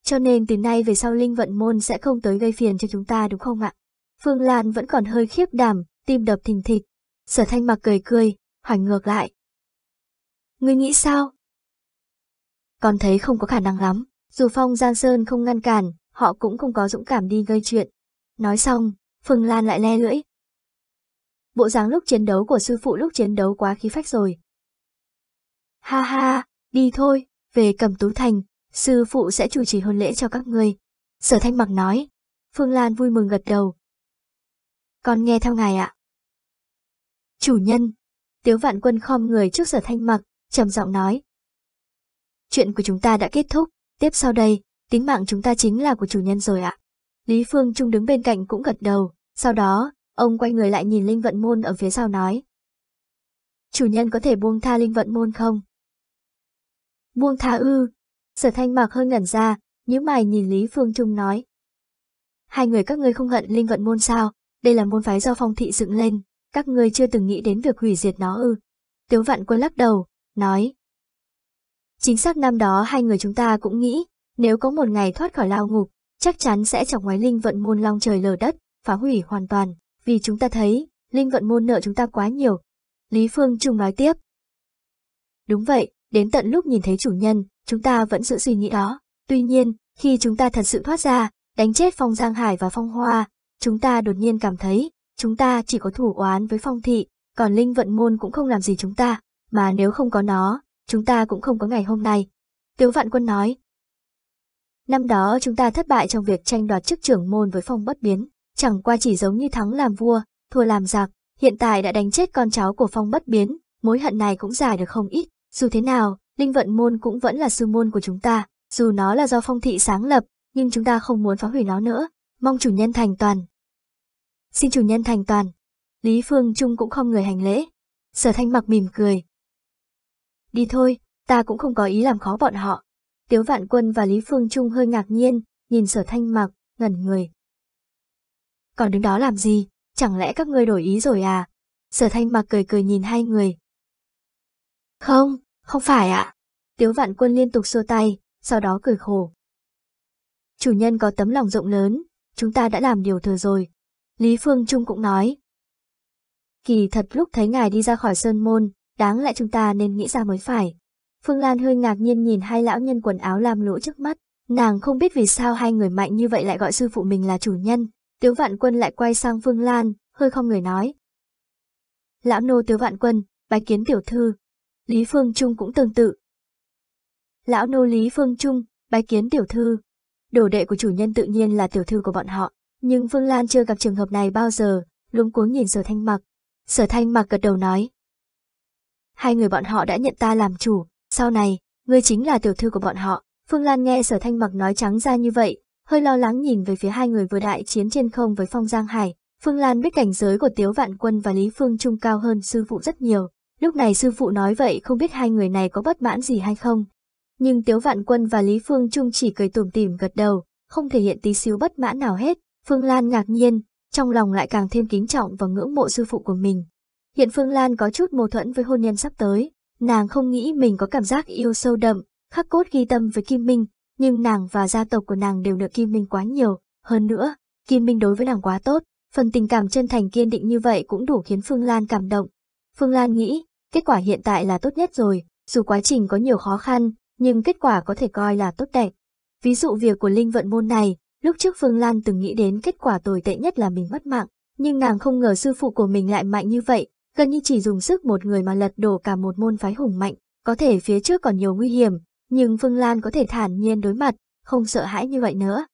Cho nên từ nay về sau Linh Vận Môn sẽ không tới gây phiền cho chúng ta đúng không ạ? Phương Lan vẫn còn hơi khiếp đảm, tim đập thình thịch, sở thanh mặc cười cười, hỏi ngược lại. Ngươi nghĩ sao? Con thấy không có khả năng lắm, dù Phong Giang Sơn không ngăn cản, họ cũng không có dũng cảm đi gây chuyện. Nói xong, Phương Lan lại le lưỡi. Bộ dáng lúc chiến đấu của sư phụ lúc chiến đấu quá khí phách rồi. Ha ha, đi thôi, về cầm tú thành, sư phụ sẽ chủ trì hôn lễ cho các ngươi. Sở thanh mặc nói. Phương Lan vui mừng gật đầu, con nghe theo ngài ạ. Chủ nhân, Tiếu Vạn Quân khom người trước sở thanh mặc, trầm giọng nói. Chuyện của chúng ta đã kết thúc, tiếp sau đây, tính mạng chúng ta chính là của chủ nhân rồi ạ. Lý Phương Trung đứng bên cạnh cũng gật đầu, sau đó, ông quay người lại nhìn Linh Vận Môn ở phía sau nói. Chủ nhân có thể buông tha Linh Vận Môn không? Buông tha ư, sở thanh mặc hơi ngẩn ra, nhíu mày nhìn Lý Phương Trung nói. Hai người các ngươi không hận Linh Vận Môn sao? đây là môn phái do phong thị dựng lên, các ngươi chưa từng nghĩ đến việc hủy diệt nó ư. Tiếu vạn quân lắc đầu, nói. Chính xác năm đó hai người chúng ta cũng nghĩ, nếu có một ngày thoát khỏi lao ngục, chắc chắn sẽ chọc ngoái linh vận môn long trời lở đất, phá hủy hoàn toàn, vì chúng ta thấy, linh vận môn nợ chúng ta quá nhiều. Lý Phương Trung nói tiếp. Đúng vậy, đến tận lúc nhìn thấy chủ nhân, chúng ta vẫn giữ suy nghĩ đó. Tuy nhiên, khi chúng ta thật sự thoát ra, đánh chết Phong Giang Hải và Phong Hoa, chúng ta đột nhiên cảm thấy, chúng ta chỉ có thủ oán với phong thị, còn linh vận môn cũng không làm gì chúng ta, mà nếu không có nó, chúng ta cũng không có ngày hôm nay. Tiếu vạn quân nói, năm đó chúng ta thất bại trong việc tranh đoạt chức trưởng môn với phong bất biến, chẳng qua chỉ giống như thắng làm vua, thua làm giặc, hiện tại đã đánh chết con cháu của phong bất biến, mối hận này cũng giải được không ít, dù thế nào, linh vận môn cũng vẫn là sư môn của chúng ta, dù nó là do phong thị sáng lập, nhưng chúng ta không muốn phá hủy nó nữa, mong chủ nhân thành toàn xin chủ nhân thành toàn. Lý Phương Trung cũng không người hành lễ. Sở thanh mặc mỉm cười. Đi thôi, ta cũng không có ý làm khó bọn họ. Tiếu Vạn Quân và Lý Phương Trung hơi ngạc nhiên, nhìn sở thanh mặc, ngẩn người. Còn đứng đó làm gì, chẳng lẽ các ngươi đổi ý rồi à? Sở thanh mặc cười cười nhìn hai người. Không, không phải ạ. À. Tiếu Vạn Quân liên tục xua tay, sau đó cười khổ. Chủ nhân có tấm lòng rộng lớn, chúng ta đã làm điều thừa rồi, Lý Phương Trung cũng nói. Kỳ thật lúc thấy ngài đi ra khỏi sơn môn, đáng lẽ chúng ta nên nghĩ ra mới phải. Phương Lan hơi ngạc nhiên nhìn hai lão nhân quần áo làm lũ trước mắt, nàng không biết vì sao hai người mạnh như vậy lại gọi sư phụ mình là chủ nhân. Tiếu vạn quân lại quay sang Phương Lan, hơi không người nói. Lão nô tiếu vạn quân, bái kiến tiểu thư. Lý Phương Trung cũng tương tự. Lão nô Lý Phương Trung, bái kiến tiểu thư. Đồ đệ của chủ nhân tự nhiên là tiểu thư của bọn họ. Nhưng Phương Lan chưa gặp trường hợp này bao giờ, lúng cuống nhìn sở thanh mặc. Sở thanh mặc gật đầu nói. Hai người bọn họ đã nhận ta làm chủ, sau này, ngươi chính là tiểu thư của bọn họ. Phương Lan nghe sở thanh mặc nói trắng ra như vậy, hơi lo lắng nhìn về phía hai người vừa đại chiến trên không với Phong Giang Hải. Phương Lan biết cảnh giới của Tiếu Vạn Quân và Lý Phương Trung cao hơn sư phụ rất nhiều. Lúc này sư phụ nói vậy không biết hai người này có bất mãn gì hay không. Nhưng Tiếu Vạn Quân và Lý Phương Trung chỉ cười tủm tỉm gật đầu, không thể hiện tí xíu bất mãn nào hết. Phương Lan ngạc nhiên, trong lòng lại càng thêm kính trọng và ngưỡng mộ sư phụ của mình. Hiện Phương Lan có chút mâu thuẫn với hôn nhân sắp tới, nàng không nghĩ mình có cảm giác yêu sâu đậm, khắc cốt ghi tâm với Kim Minh, nhưng nàng và gia tộc của nàng đều nợ Kim Minh quá nhiều, hơn nữa, Kim Minh đối với nàng quá tốt, phần tình cảm chân thành kiên định như vậy cũng đủ khiến Phương Lan cảm động. Phương Lan nghĩ, kết quả hiện tại là tốt nhất rồi, dù quá trình có nhiều khó khăn, nhưng kết quả có thể coi là tốt đẹp. Ví dụ việc của linh vận môn này, Lúc trước Phương Lan từng nghĩ đến kết quả tồi tệ nhất là mình mất mạng, nhưng nàng không ngờ sư phụ của mình lại mạnh như vậy, gần như chỉ dùng sức một người mà lật đổ cả một môn phái hùng mạnh, có thể phía trước còn nhiều nguy hiểm, nhưng Phương Lan có thể thản nhiên đối mặt, không sợ hãi như vậy nữa.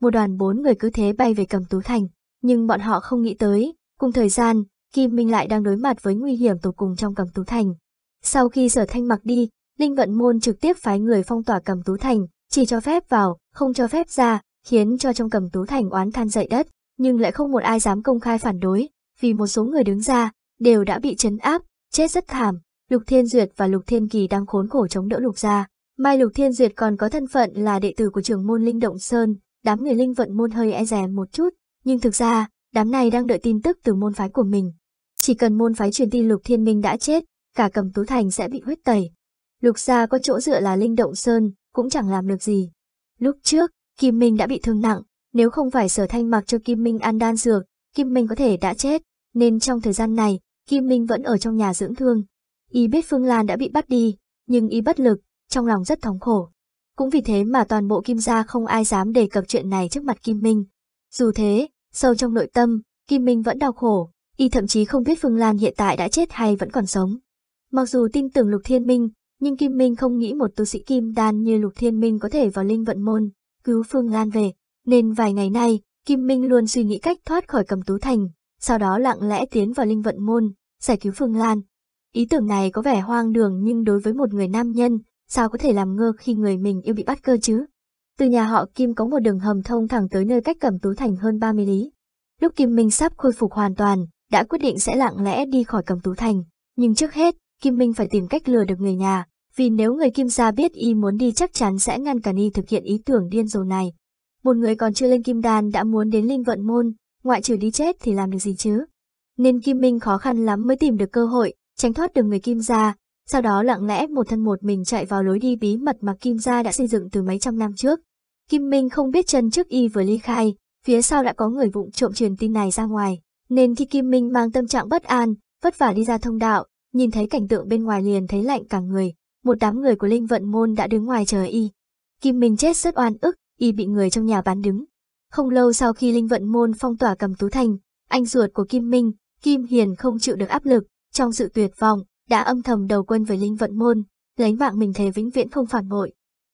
Một đoàn bốn người cứ thế bay về cầm tú thành, nhưng bọn họ không nghĩ tới, cùng thời gian, Kim Minh lại đang đối mặt với nguy hiểm tột cùng trong cầm tú thành. Sau khi sở thanh mặc đi, Linh Vận Môn trực tiếp phái người phong tỏa cầm tú thành, chỉ cho phép vào, không cho phép ra, khiến cho trong cầm tú thành oán than dậy đất, nhưng lại không một ai dám công khai phản đối, vì một số người đứng ra, đều đã bị chấn áp, chết rất thảm. Lục Thiên Duyệt và Lục Thiên Kỳ đang khốn khổ chống đỡ Lục gia. Mai Lục Thiên Duyệt còn có thân phận là đệ tử của trường môn Linh Động Sơn, đám người Linh Vận môn hơi e rè một chút, nhưng thực ra, đám này đang đợi tin tức từ môn phái của mình. Chỉ cần môn phái truyền tin Lục Thiên Minh đã chết, cả cầm tú thành sẽ bị huyết tẩy. Lục gia có chỗ dựa là Linh Động Sơn, cũng chẳng làm được gì. Lúc trước, Kim Minh đã bị thương nặng, nếu không phải sở thanh mặc cho Kim Minh ăn đan dược, Kim Minh có thể đã chết, nên trong thời gian này, Kim Minh vẫn ở trong nhà dưỡng thương. Y biết Phương Lan đã bị bắt đi, nhưng y bất lực, trong lòng rất thống khổ. Cũng vì thế mà toàn bộ Kim gia không ai dám đề cập chuyện này trước mặt Kim Minh. Dù thế, sâu trong nội tâm, Kim Minh vẫn đau khổ, y thậm chí không biết Phương Lan hiện tại đã chết hay vẫn còn sống. Mặc dù tin tưởng Lục Thiên Minh, nhưng Kim Minh không nghĩ một tu sĩ Kim Đan như Lục Thiên Minh có thể vào linh vận môn, cứu Phương Lan về, nên vài ngày nay, Kim Minh luôn suy nghĩ cách thoát khỏi cầm tú thành, sau đó lặng lẽ tiến vào linh vận môn, giải cứu Phương Lan. Ý tưởng này có vẻ hoang đường nhưng đối với một người nam nhân, sao có thể làm ngơ khi người mình yêu bị bắt cơ chứ? Từ nhà họ Kim có một đường hầm thông thẳng tới nơi cách cẩm tú thành hơn 30 lý. Lúc Kim Minh sắp khôi phục hoàn toàn, đã quyết định sẽ lặng lẽ đi khỏi cẩm tú thành. Nhưng trước hết, Kim Minh phải tìm cách lừa được người nhà, vì nếu người kim gia biết y muốn đi chắc chắn sẽ ngăn cản y thực hiện ý tưởng điên rồ này. Một người còn chưa lên kim đan đã muốn đến linh vận môn, ngoại trừ đi chết thì làm được gì chứ? Nên Kim Minh khó khăn lắm mới tìm được cơ hội, tránh thoát được người kim gia, sau đó lặng lẽ một thân một mình chạy vào lối đi bí mật mà kim gia đã xây dựng từ mấy trăm năm trước. Kim Minh không biết chân trước y vừa ly khai, phía sau đã có người vụng trộm truyền tin này ra ngoài, nên khi Kim Minh mang tâm trạng bất an, vất vả đi ra thông đạo, nhìn thấy cảnh tượng bên ngoài liền thấy lạnh cả người, một đám người của Linh Vận Môn đã đứng ngoài chờ y. Kim Minh chết rất oan ức, y bị người trong nhà bán đứng. Không lâu sau khi Linh Vận Môn phong tỏa cầm Tú Thành, anh ruột của Kim Minh, Kim Hiền không chịu được áp lực, trong sự tuyệt vọng, đã âm thầm đầu quân với Linh Vận Môn, lấy mạng mình thề vĩnh viễn không phản bội.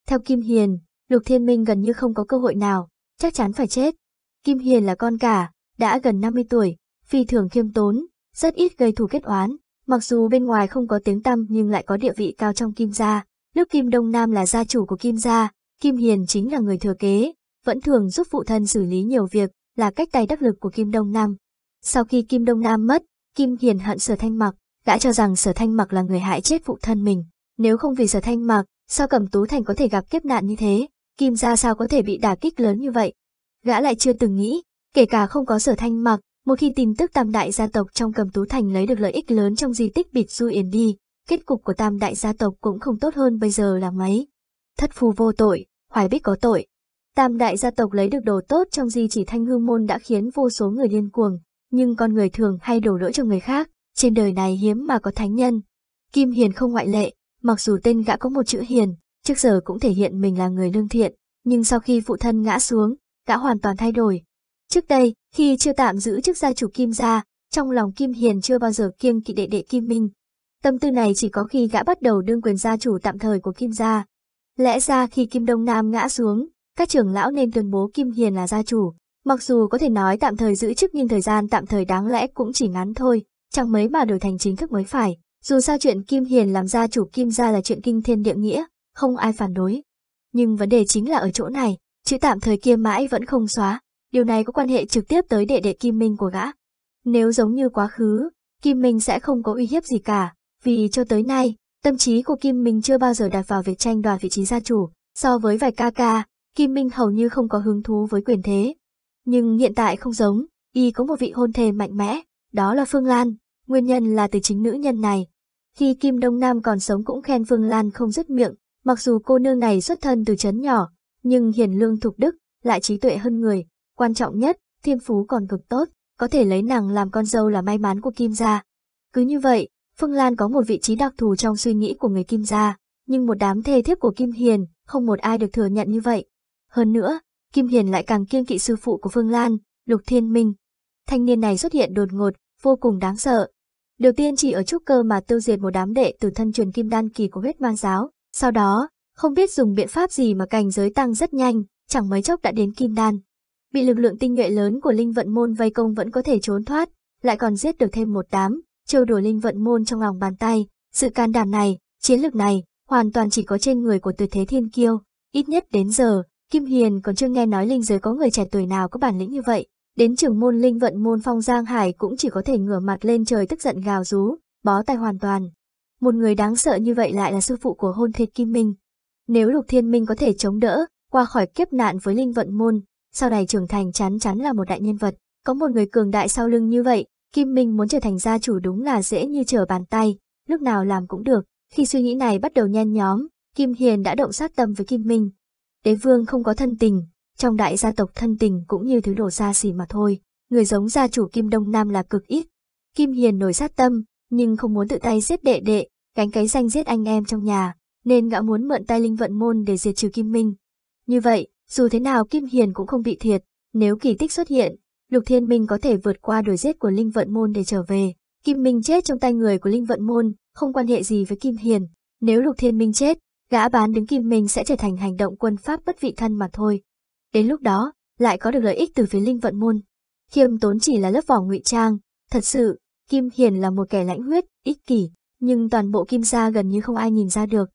Theo Kim Hiền, Lục Thiên Minh gần như không có cơ hội nào, chắc chắn phải chết. Kim Hiền là con cả, đã gần 50 tuổi, phi thường khiêm tốn, rất ít gây thù kết oán, Mặc dù bên ngoài không có tiếng tăm nhưng lại có địa vị cao trong Kim gia, nước Kim Đông Nam là gia chủ của Kim gia, Kim Hiền chính là người thừa kế, vẫn thường giúp phụ thân xử lý nhiều việc, là cách tay đắc lực của Kim Đông Nam. Sau khi Kim Đông Nam mất, Kim Hiền hận Sở Thanh Mặc, đã cho rằng Sở Thanh Mặc là người hại chết phụ thân mình. Nếu không vì Sở Thanh Mặc, sao Cẩm Tú Thành có thể gặp kiếp nạn như thế, Kim gia sao có thể bị đả kích lớn như vậy. Gã lại chưa từng nghĩ, kể cả không có Sở Thanh Mặc, một khi tin tức tam đại gia tộc trong cầm tú thành lấy được lợi ích lớn trong di tích bịt du yến đi, kết cục của tam đại gia tộc cũng không tốt hơn bây giờ là mấy. Thất phù vô tội, hoài bích có tội. Tam đại gia tộc lấy được đồ tốt trong di chỉ thanh hương môn đã khiến vô số người liên cuồng, nhưng con người thường hay đổ lỗi cho người khác, trên đời này hiếm mà có thánh nhân. Kim Hiền không ngoại lệ, mặc dù tên gã có một chữ hiền, trước giờ cũng thể hiện mình là người lương thiện, nhưng sau khi phụ thân ngã xuống, gã hoàn toàn thay đổi. Trước đây, khi chưa tạm giữ chức gia chủ Kim gia, trong lòng Kim Hiền chưa bao giờ kiêng kỵ đệ đệ Kim Minh. Tâm tư này chỉ có khi gã bắt đầu đương quyền gia chủ tạm thời của Kim gia. Lẽ ra khi Kim Đông Nam ngã xuống, các trưởng lão nên tuyên bố Kim Hiền là gia chủ. Mặc dù có thể nói tạm thời giữ chức nhưng thời gian tạm thời đáng lẽ cũng chỉ ngắn thôi, chẳng mấy mà đổi thành chính thức mới phải. Dù sao chuyện Kim Hiền làm gia chủ Kim gia là chuyện kinh thiên địa nghĩa, không ai phản đối. Nhưng vấn đề chính là ở chỗ này, chữ tạm thời kia mãi vẫn không xóa, Điều này có quan hệ trực tiếp tới đệ đệ Kim Minh của gã. Nếu giống như quá khứ, Kim Minh sẽ không có uy hiếp gì cả, vì cho tới nay, tâm trí của Kim Minh chưa bao giờ đặt vào việc tranh đoạt vị trí gia chủ. So với vài ca ca, Kim Minh hầu như không có hứng thú với quyền thế. Nhưng hiện tại không giống, y có một vị hôn thề mạnh mẽ, đó là Phương Lan, nguyên nhân là từ chính nữ nhân này. Khi Kim Đông Nam còn sống cũng khen Phương Lan không dứt miệng, mặc dù cô nương này xuất thân từ chấn nhỏ, nhưng hiền lương thục đức, lại trí tuệ hơn người, Quan trọng nhất, thiên phú còn cực tốt, có thể lấy nàng làm con dâu là may mắn của Kim gia. Cứ như vậy, Phương Lan có một vị trí đặc thù trong suy nghĩ của người Kim gia, nhưng một đám thê thiếp của Kim Hiền, không một ai được thừa nhận như vậy. Hơn nữa, Kim Hiền lại càng kiêng kỵ sư phụ của Phương Lan, Lục Thiên Minh. Thanh niên này xuất hiện đột ngột, vô cùng đáng sợ. Đầu tiên chỉ ở trúc cơ mà tiêu diệt một đám đệ từ thân truyền kim đan kỳ của huyết mang giáo, sau đó, không biết dùng biện pháp gì mà cảnh giới tăng rất nhanh, chẳng mấy chốc đã đến kim đan bị lực lượng tinh nhuệ lớn của linh vận môn vây công vẫn có thể trốn thoát, lại còn giết được thêm một đám, trêu đùa linh vận môn trong lòng bàn tay. Sự can đảm này, chiến lược này, hoàn toàn chỉ có trên người của tuyệt thế thiên kiêu. Ít nhất đến giờ, Kim Hiền còn chưa nghe nói linh giới có người trẻ tuổi nào có bản lĩnh như vậy. Đến trưởng môn linh vận môn phong Giang Hải cũng chỉ có thể ngửa mặt lên trời tức giận gào rú, bó tay hoàn toàn. Một người đáng sợ như vậy lại là sư phụ của hôn thiệt Kim Minh. Nếu Lục Thiên Minh có thể chống đỡ, qua khỏi kiếp nạn với linh vận môn, sau này trưởng thành chắn chắn là một đại nhân vật. Có một người cường đại sau lưng như vậy, Kim Minh muốn trở thành gia chủ đúng là dễ như trở bàn tay, lúc nào làm cũng được. Khi suy nghĩ này bắt đầu nhen nhóm, Kim Hiền đã động sát tâm với Kim Minh. Đế vương không có thân tình, trong đại gia tộc thân tình cũng như thứ đồ xa xỉ mà thôi, người giống gia chủ Kim Đông Nam là cực ít. Kim Hiền nổi sát tâm, nhưng không muốn tự tay giết đệ đệ, gánh cái danh giết anh em trong nhà, nên gã muốn mượn tay linh vận môn để diệt trừ Kim Minh. Như vậy, dù thế nào Kim Hiền cũng không bị thiệt, nếu kỳ tích xuất hiện, Lục Thiên Minh có thể vượt qua đuổi giết của Linh Vận Môn để trở về. Kim Minh chết trong tay người của Linh Vận Môn, không quan hệ gì với Kim Hiền. Nếu Lục Thiên Minh chết, gã bán đứng Kim Minh sẽ trở thành hành động quân Pháp bất vị thân mà thôi. Đến lúc đó, lại có được lợi ích từ phía Linh Vận Môn. Khiêm tốn chỉ là lớp vỏ ngụy trang, thật sự, Kim Hiền là một kẻ lãnh huyết, ích kỷ, nhưng toàn bộ Kim gia gần như không ai nhìn ra được.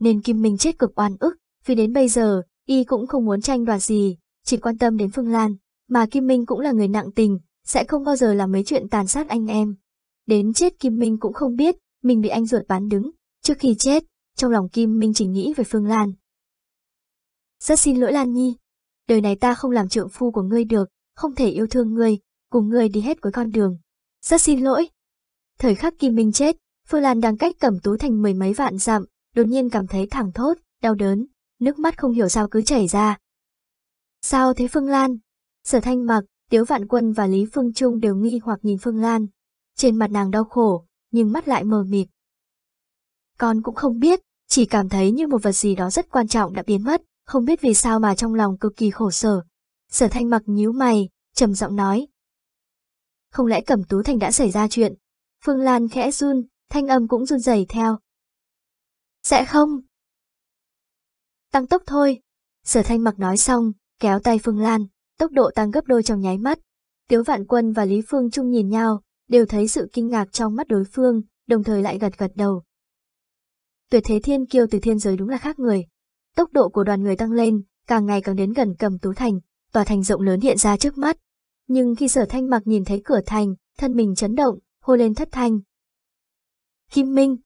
Nên Kim Minh chết cực oan ức, vì đến bây giờ, y cũng không muốn tranh đoạt gì, chỉ quan tâm đến Phương Lan, mà Kim Minh cũng là người nặng tình, sẽ không bao giờ làm mấy chuyện tàn sát anh em. Đến chết Kim Minh cũng không biết, mình bị anh ruột bán đứng, trước khi chết, trong lòng Kim Minh chỉ nghĩ về Phương Lan. Rất xin lỗi Lan Nhi, đời này ta không làm trượng phu của ngươi được, không thể yêu thương ngươi, cùng ngươi đi hết cuối con đường. Rất xin lỗi. Thời khắc Kim Minh chết, Phương Lan đang cách cẩm tú thành mười mấy vạn dặm, đột nhiên cảm thấy thẳng thốt, đau đớn, nước mắt không hiểu sao cứ chảy ra. Sao thế Phương Lan? Sở Thanh Mặc, Tiếu Vạn Quân và Lý Phương Trung đều nghi hoặc nhìn Phương Lan. Trên mặt nàng đau khổ, nhưng mắt lại mờ mịt. Con cũng không biết, chỉ cảm thấy như một vật gì đó rất quan trọng đã biến mất, không biết vì sao mà trong lòng cực kỳ khổ sở. Sở Thanh Mặc nhíu mày, trầm giọng nói. Không lẽ Cẩm Tú Thành đã xảy ra chuyện? Phương Lan khẽ run, thanh âm cũng run rẩy theo. Sẽ không, tăng tốc thôi. Sở thanh mặc nói xong, kéo tay Phương Lan, tốc độ tăng gấp đôi trong nháy mắt. Tiếu Vạn Quân và Lý Phương Chung nhìn nhau, đều thấy sự kinh ngạc trong mắt đối phương, đồng thời lại gật gật đầu. Tuyệt thế thiên kiêu từ thiên giới đúng là khác người. Tốc độ của đoàn người tăng lên, càng ngày càng đến gần cầm tú thành, tòa thành rộng lớn hiện ra trước mắt. Nhưng khi sở thanh mặc nhìn thấy cửa thành, thân mình chấn động, hô lên thất thanh. Kim Minh,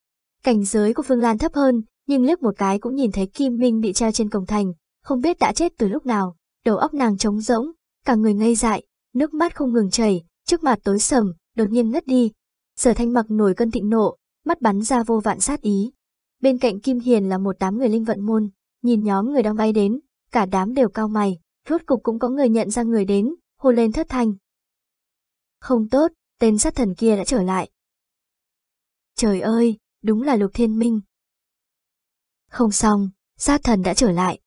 cảnh giới của Phương Lan thấp hơn, nhưng liếc một cái cũng nhìn thấy Kim Minh bị treo trên cổng thành, không biết đã chết từ lúc nào, đầu óc nàng trống rỗng, cả người ngây dại, nước mắt không ngừng chảy, trước mặt tối sầm, đột nhiên ngất đi. Sở Thanh mặc nổi cơn thịnh nộ, mắt bắn ra vô vạn sát ý. Bên cạnh Kim Hiền là một đám người linh vận môn, nhìn nhóm người đang bay đến, cả đám đều cao mày, rốt cục cũng có người nhận ra người đến, hô lên thất thanh. Không tốt, tên sát thần kia đã trở lại. Trời ơi, đúng là Lục Thiên Minh, không xong, sát thần đã trở lại.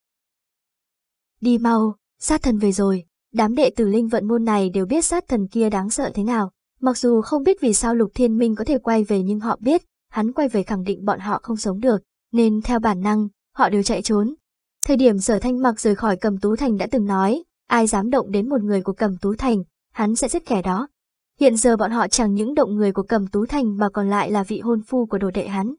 Đi mau, sát thần về rồi, đám đệ tử linh vận môn này đều biết sát thần kia đáng sợ thế nào. Mặc dù không biết vì sao Lục Thiên Minh có thể quay về nhưng họ biết, hắn quay về khẳng định bọn họ không sống được, nên theo bản năng, họ đều chạy trốn. Thời điểm sở thanh mặc rời khỏi cầm tú thành đã từng nói, ai dám động đến một người của cầm tú thành, hắn sẽ giết kẻ đó. Hiện giờ bọn họ chẳng những động người của cầm tú thành mà còn lại là vị hôn phu của đồ đệ hắn.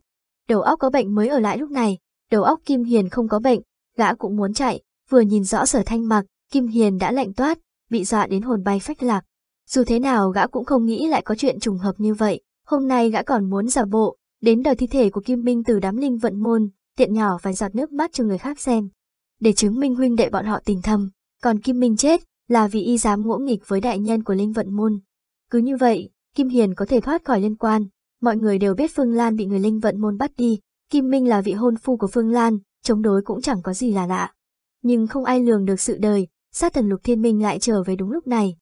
Đầu óc có bệnh mới ở lại lúc này, đầu óc Kim Hiền không có bệnh, gã cũng muốn chạy, vừa nhìn rõ sở thanh mặc, Kim Hiền đã lạnh toát, bị dọa đến hồn bay phách lạc. Dù thế nào gã cũng không nghĩ lại có chuyện trùng hợp như vậy, hôm nay gã còn muốn giả bộ, đến đòi thi thể của Kim Minh từ đám linh vận môn, tiện nhỏ vài giọt nước mắt cho người khác xem. Để chứng minh huynh đệ bọn họ tình thầm, còn Kim Minh chết là vì y dám ngỗ nghịch với đại nhân của linh vận môn. Cứ như vậy, Kim Hiền có thể thoát khỏi liên quan, mọi người đều biết Phương Lan bị người linh vận môn bắt đi, Kim Minh là vị hôn phu của Phương Lan, chống đối cũng chẳng có gì là lạ. Nhưng không ai lường được sự đời, sát thần lục thiên minh lại trở về đúng lúc này.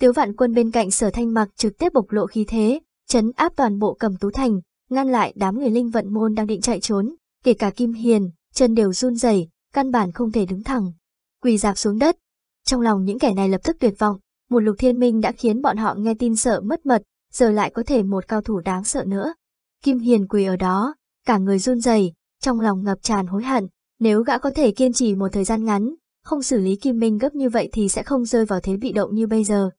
Tiếu vạn quân bên cạnh sở thanh mặc trực tiếp bộc lộ khí thế, chấn áp toàn bộ cầm tú thành, ngăn lại đám người linh vận môn đang định chạy trốn, kể cả Kim Hiền, chân đều run rẩy, căn bản không thể đứng thẳng. Quỳ dạp xuống đất, trong lòng những kẻ này lập tức tuyệt vọng, một lục thiên minh đã khiến bọn họ nghe tin sợ mất mật, giờ lại có thể một cao thủ đáng sợ nữa. Kim Hiền quỳ ở đó, cả người run rẩy, trong lòng ngập tràn hối hận, nếu gã có thể kiên trì một thời gian ngắn, không xử lý Kim Minh gấp như vậy thì sẽ không rơi vào thế bị động như bây giờ.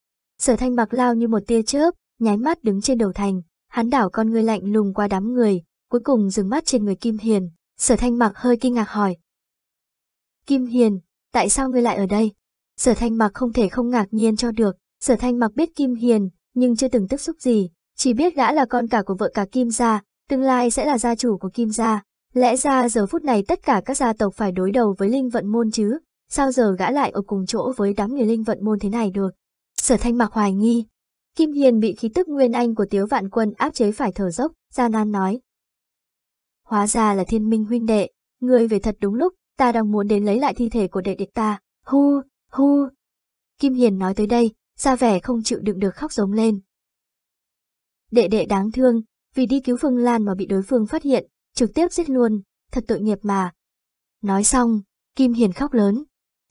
Sở Thanh Bạc lao như một tia chớp, nháy mắt đứng trên đầu thành, hắn đảo con người lạnh lùng qua đám người, cuối cùng dừng mắt trên người Kim Hiền, Sở Thanh Mặc hơi kinh ngạc hỏi. Kim Hiền, tại sao ngươi lại ở đây? Sở Thanh Mặc không thể không ngạc nhiên cho được, Sở Thanh Mặc biết Kim Hiền, nhưng chưa từng tức xúc gì, chỉ biết gã là con cả của vợ cả Kim gia, tương lai sẽ là gia chủ của Kim gia. Lẽ ra giờ phút này tất cả các gia tộc phải đối đầu với linh vận môn chứ, sao giờ gã lại ở cùng chỗ với đám người linh vận môn thế này được. Sở thanh mặc hoài nghi. Kim Hiền bị khí tức nguyên anh của Tiếu Vạn Quân áp chế phải thở dốc, Gia Nan nói. Hóa ra là thiên minh huynh đệ, người về thật đúng lúc, ta đang muốn đến lấy lại thi thể của đệ đệ ta. Hu, hu. Kim Hiền nói tới đây, ra vẻ không chịu đựng được khóc giống lên. Đệ đệ đáng thương, vì đi cứu Phương Lan mà bị đối phương phát hiện, trực tiếp giết luôn, thật tội nghiệp mà. Nói xong, Kim Hiền khóc lớn.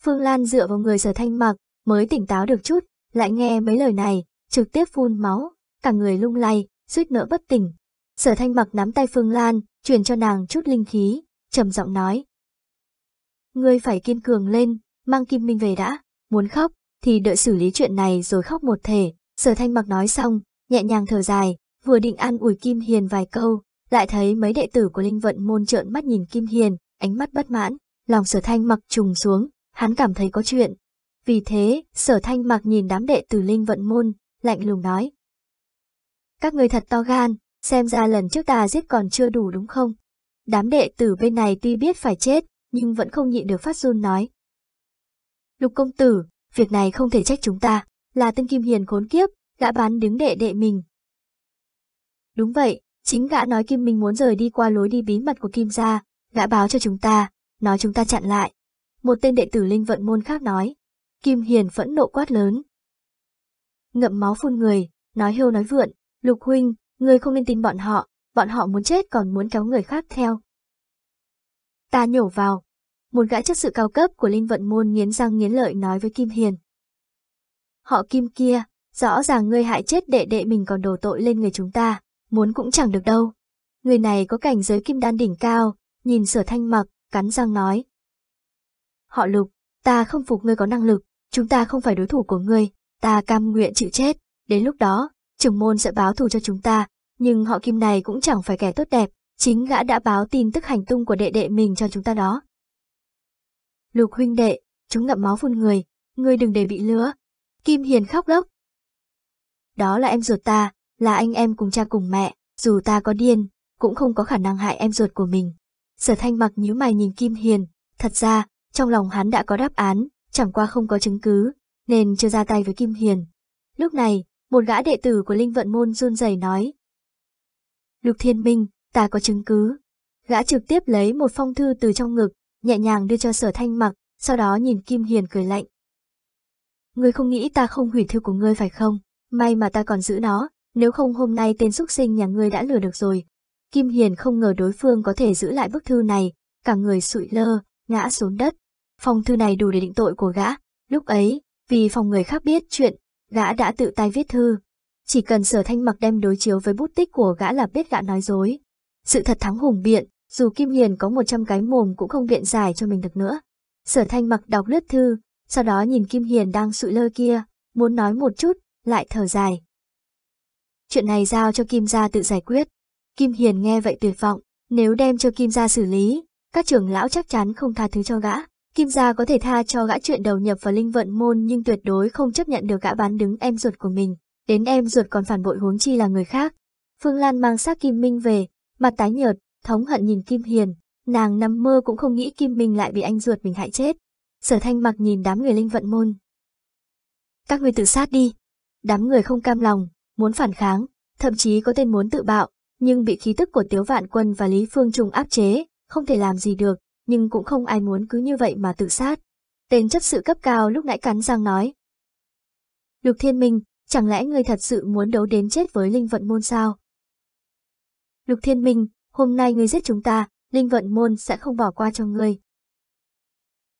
Phương Lan dựa vào người sở thanh mặc, mới tỉnh táo được chút, lại nghe mấy lời này, trực tiếp phun máu, cả người lung lay, suýt nữa bất tỉnh. Sở thanh mặc nắm tay Phương Lan, truyền cho nàng chút linh khí, trầm giọng nói. Ngươi phải kiên cường lên, mang Kim Minh về đã, muốn khóc, thì đợi xử lý chuyện này rồi khóc một thể. Sở thanh mặc nói xong, nhẹ nhàng thở dài, vừa định an ủi Kim Hiền vài câu, lại thấy mấy đệ tử của linh vận môn trợn mắt nhìn Kim Hiền, ánh mắt bất mãn, lòng sở thanh mặc trùng xuống, hắn cảm thấy có chuyện. Vì thế, sở thanh mặc nhìn đám đệ tử linh vận môn, lạnh lùng nói. Các người thật to gan, xem ra lần trước ta giết còn chưa đủ đúng không? Đám đệ tử bên này tuy biết phải chết, nhưng vẫn không nhịn được phát run nói. Lục công tử, việc này không thể trách chúng ta, là tên Kim Hiền khốn kiếp, đã bán đứng đệ đệ mình, Đúng vậy, chính gã nói Kim Minh muốn rời đi qua lối đi bí mật của Kim gia, gã báo cho chúng ta, nói chúng ta chặn lại. Một tên đệ tử linh vận môn khác nói. Kim Hiền phẫn nộ quát lớn. Ngậm máu phun người, nói hêu nói vượn, Lục Huynh, người không nên tin bọn họ, bọn họ muốn chết còn muốn kéo người khác theo. Ta nhổ vào. Một gã chức sự cao cấp của linh vận môn nghiến răng nghiến lợi nói với Kim Hiền. Họ Kim kia, rõ ràng ngươi hại chết đệ đệ mình còn đổ tội lên người chúng ta, muốn cũng chẳng được đâu. Người này có cảnh giới kim đan đỉnh cao, nhìn sở thanh mặc, cắn răng nói. Họ lục, ta không phục ngươi có năng lực, chúng ta không phải đối thủ của ngươi, ta cam nguyện chịu chết, đến lúc đó, trưởng môn sẽ báo thù cho chúng ta, nhưng họ kim này cũng chẳng phải kẻ tốt đẹp, chính gã đã báo tin tức hành tung của đệ đệ mình cho chúng ta đó. Lục huynh đệ, chúng ngậm máu phun người, ngươi đừng để bị lứa. Kim Hiền khóc lóc. Đó là em ruột ta, là anh em cùng cha cùng mẹ, dù ta có điên, cũng không có khả năng hại em ruột của mình. Sở thanh mặc nhíu mày nhìn Kim Hiền, thật ra, trong lòng hắn đã có đáp án, chẳng qua không có chứng cứ, nên chưa ra tay với Kim Hiền. Lúc này, một gã đệ tử của Linh Vận Môn run rẩy nói. Lục Thiên Minh, ta có chứng cứ. Gã trực tiếp lấy một phong thư từ trong ngực, nhẹ nhàng đưa cho sở thanh mặc, sau đó nhìn Kim Hiền cười lạnh. Ngươi không nghĩ ta không hủy thư của ngươi phải không? May mà ta còn giữ nó, nếu không hôm nay tên xuất sinh nhà ngươi đã lừa được rồi. Kim Hiền không ngờ đối phương có thể giữ lại bức thư này, cả người sụi lơ, ngã xuống đất. Phong thư này đủ để định tội của gã, lúc ấy, vì phòng người khác biết chuyện, gã đã tự tay viết thư. Chỉ cần sở thanh mặc đem đối chiếu với bút tích của gã là biết gã nói dối. Sự thật thắng hùng biện, dù Kim Hiền có 100 cái mồm cũng không biện giải cho mình được nữa. Sở thanh mặc đọc lướt thư, sau đó nhìn Kim Hiền đang sụi lơ kia, muốn nói một chút, lại thở dài chuyện này giao cho Kim Gia tự giải quyết. Kim Hiền nghe vậy tuyệt vọng, nếu đem cho Kim Gia xử lý, các trưởng lão chắc chắn không tha thứ cho gã. Kim Gia có thể tha cho gã chuyện đầu nhập vào linh vận môn nhưng tuyệt đối không chấp nhận được gã bán đứng em ruột của mình, đến em ruột còn phản bội huống chi là người khác. Phương Lan mang xác Kim Minh về, mặt tái nhợt, thống hận nhìn Kim Hiền, nàng nằm mơ cũng không nghĩ Kim Minh lại bị anh ruột mình hại chết. Sở thanh mặc nhìn đám người linh vận môn. Các người tự sát đi. Đám người không cam lòng, muốn phản kháng, thậm chí có tên muốn tự bạo, nhưng bị khí tức của Tiếu Vạn Quân và Lý Phương Trung áp chế, không thể làm gì được, nhưng cũng không ai muốn cứ như vậy mà tự sát. Tên chấp sự cấp cao lúc nãy cắn răng nói. Lục Thiên Minh, chẳng lẽ ngươi thật sự muốn đấu đến chết với Linh Vận Môn sao? Lục Thiên Minh, hôm nay ngươi giết chúng ta, Linh Vận Môn sẽ không bỏ qua cho ngươi.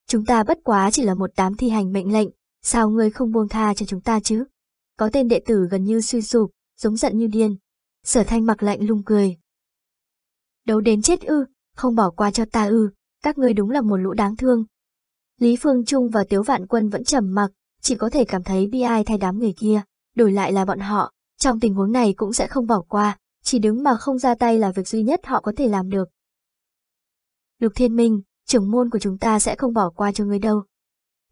Chúng ta bất quá chỉ là một đám thi hành mệnh lệnh, sao ngươi không buông tha cho chúng ta chứ? có tên đệ tử gần như suy sụp, giống giận như điên. Sở thanh mặc lạnh lung cười. Đấu đến chết ư, không bỏ qua cho ta ư, các ngươi đúng là một lũ đáng thương. Lý Phương Trung và Tiếu Vạn Quân vẫn trầm mặc, chỉ có thể cảm thấy bi ai thay đám người kia, đổi lại là bọn họ, trong tình huống này cũng sẽ không bỏ qua, chỉ đứng mà không ra tay là việc duy nhất họ có thể làm được. Lục Thiên Minh, trưởng môn của chúng ta sẽ không bỏ qua cho ngươi đâu.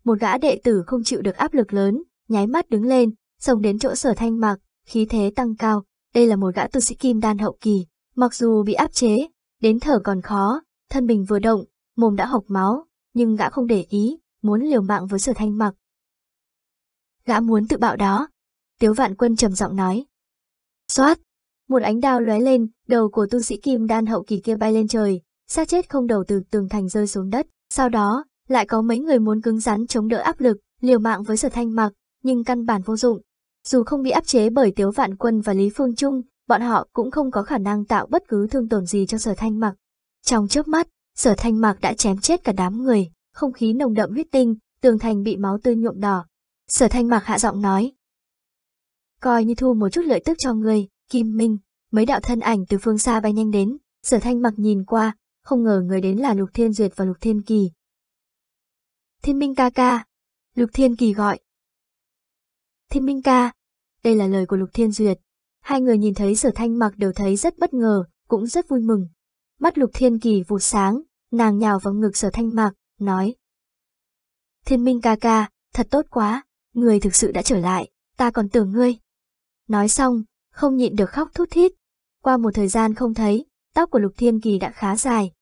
Một gã đệ tử không chịu được áp lực lớn, nháy mắt đứng lên, Sống đến chỗ sở thanh mạc, khí thế tăng cao, đây là một gã tu sĩ kim đan hậu kỳ, mặc dù bị áp chế, đến thở còn khó, thân mình vừa động, mồm đã hộc máu, nhưng gã không để ý, muốn liều mạng với sở thanh mặc. Gã muốn tự bạo đó. Tiếu vạn quân trầm giọng nói. Xoát! Một ánh đao lóe lên, đầu của tu sĩ kim đan hậu kỳ kia bay lên trời, xác chết không đầu từ tường thành rơi xuống đất. Sau đó, lại có mấy người muốn cứng rắn chống đỡ áp lực, liều mạng với sở thanh mặc, nhưng căn bản vô dụng, dù không bị áp chế bởi Tiếu Vạn Quân và Lý Phương Trung, bọn họ cũng không có khả năng tạo bất cứ thương tổn gì cho Sở Thanh Mặc. Trong chớp mắt, Sở Thanh Mặc đã chém chết cả đám người, không khí nồng đậm huyết tinh, tường thành bị máu tươi nhuộm đỏ. Sở Thanh Mặc hạ giọng nói: "Coi như thu một chút lợi tức cho người, Kim Minh." Mấy đạo thân ảnh từ phương xa bay nhanh đến, Sở Thanh Mặc nhìn qua, không ngờ người đến là Lục Thiên Duyệt và Lục Thiên Kỳ. "Thiên Minh ca ca." Lục Thiên Kỳ gọi. Thiên Minh ca. Đây là lời của Lục Thiên Duyệt. Hai người nhìn thấy sở thanh mặc đều thấy rất bất ngờ, cũng rất vui mừng. Mắt Lục Thiên Kỳ vụt sáng, nàng nhào vào ngực sở thanh mặc, nói. Thiên Minh ca ca, thật tốt quá, người thực sự đã trở lại, ta còn tưởng ngươi. Nói xong, không nhịn được khóc thút thít. Qua một thời gian không thấy, tóc của Lục Thiên Kỳ đã khá dài.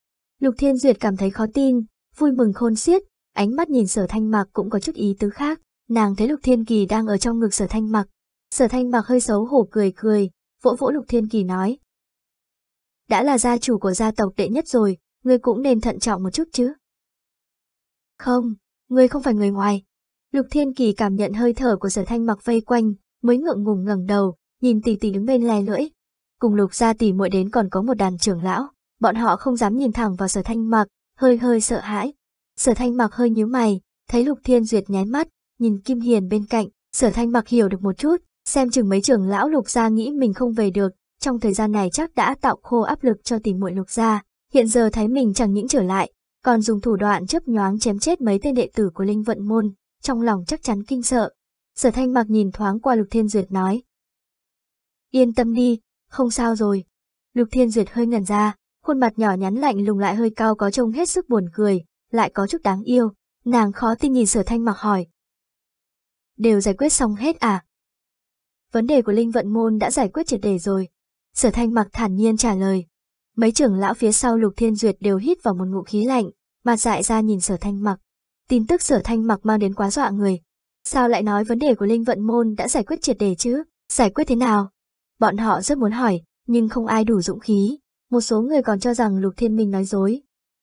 Lục Thiên Duyệt cảm thấy khó tin, vui mừng khôn xiết, ánh mắt nhìn sở thanh mặc cũng có chút ý tứ khác. Nàng thấy Lục Thiên Kỳ đang ở trong ngực sở thanh mặc. Sở thanh mặc hơi xấu hổ cười cười, vỗ vỗ Lục Thiên Kỳ nói. Đã là gia chủ của gia tộc đệ nhất rồi, ngươi cũng nên thận trọng một chút chứ. Không, ngươi không phải người ngoài. Lục Thiên Kỳ cảm nhận hơi thở của sở thanh mặc vây quanh, mới ngượng ngùng ngẩng đầu, nhìn tỷ tỷ đứng bên lè lưỡi. Cùng lục gia tỷ muội đến còn có một đàn trưởng lão, bọn họ không dám nhìn thẳng vào sở thanh mặc, hơi hơi sợ hãi. Sở thanh mặc hơi nhíu mày, thấy lục thiên duyệt nháy mắt, nhìn Kim Hiền bên cạnh, sở thanh mặc hiểu được một chút, xem chừng mấy trưởng lão lục gia nghĩ mình không về được, trong thời gian này chắc đã tạo khô áp lực cho tìm muội lục gia, hiện giờ thấy mình chẳng những trở lại, còn dùng thủ đoạn chấp nhoáng chém chết mấy tên đệ tử của Linh Vận Môn, trong lòng chắc chắn kinh sợ. Sở thanh mặc nhìn thoáng qua Lục Thiên Duyệt nói. Yên tâm đi, không sao rồi. Lục Thiên Duyệt hơi ngẩn ra, khuôn mặt nhỏ nhắn lạnh lùng lại hơi cao có trông hết sức buồn cười, lại có chút đáng yêu. Nàng khó tin nhìn sở thanh mặc hỏi, đều giải quyết xong hết à? Vấn đề của Linh Vận Môn đã giải quyết triệt đề rồi. Sở Thanh Mặc thản nhiên trả lời. Mấy trưởng lão phía sau Lục Thiên Duyệt đều hít vào một ngụ khí lạnh, mà dại ra nhìn Sở Thanh Mặc. Tin tức Sở Thanh Mặc mang đến quá dọa người. Sao lại nói vấn đề của Linh Vận Môn đã giải quyết triệt đề chứ? Giải quyết thế nào? Bọn họ rất muốn hỏi, nhưng không ai đủ dũng khí. Một số người còn cho rằng Lục Thiên Minh nói dối.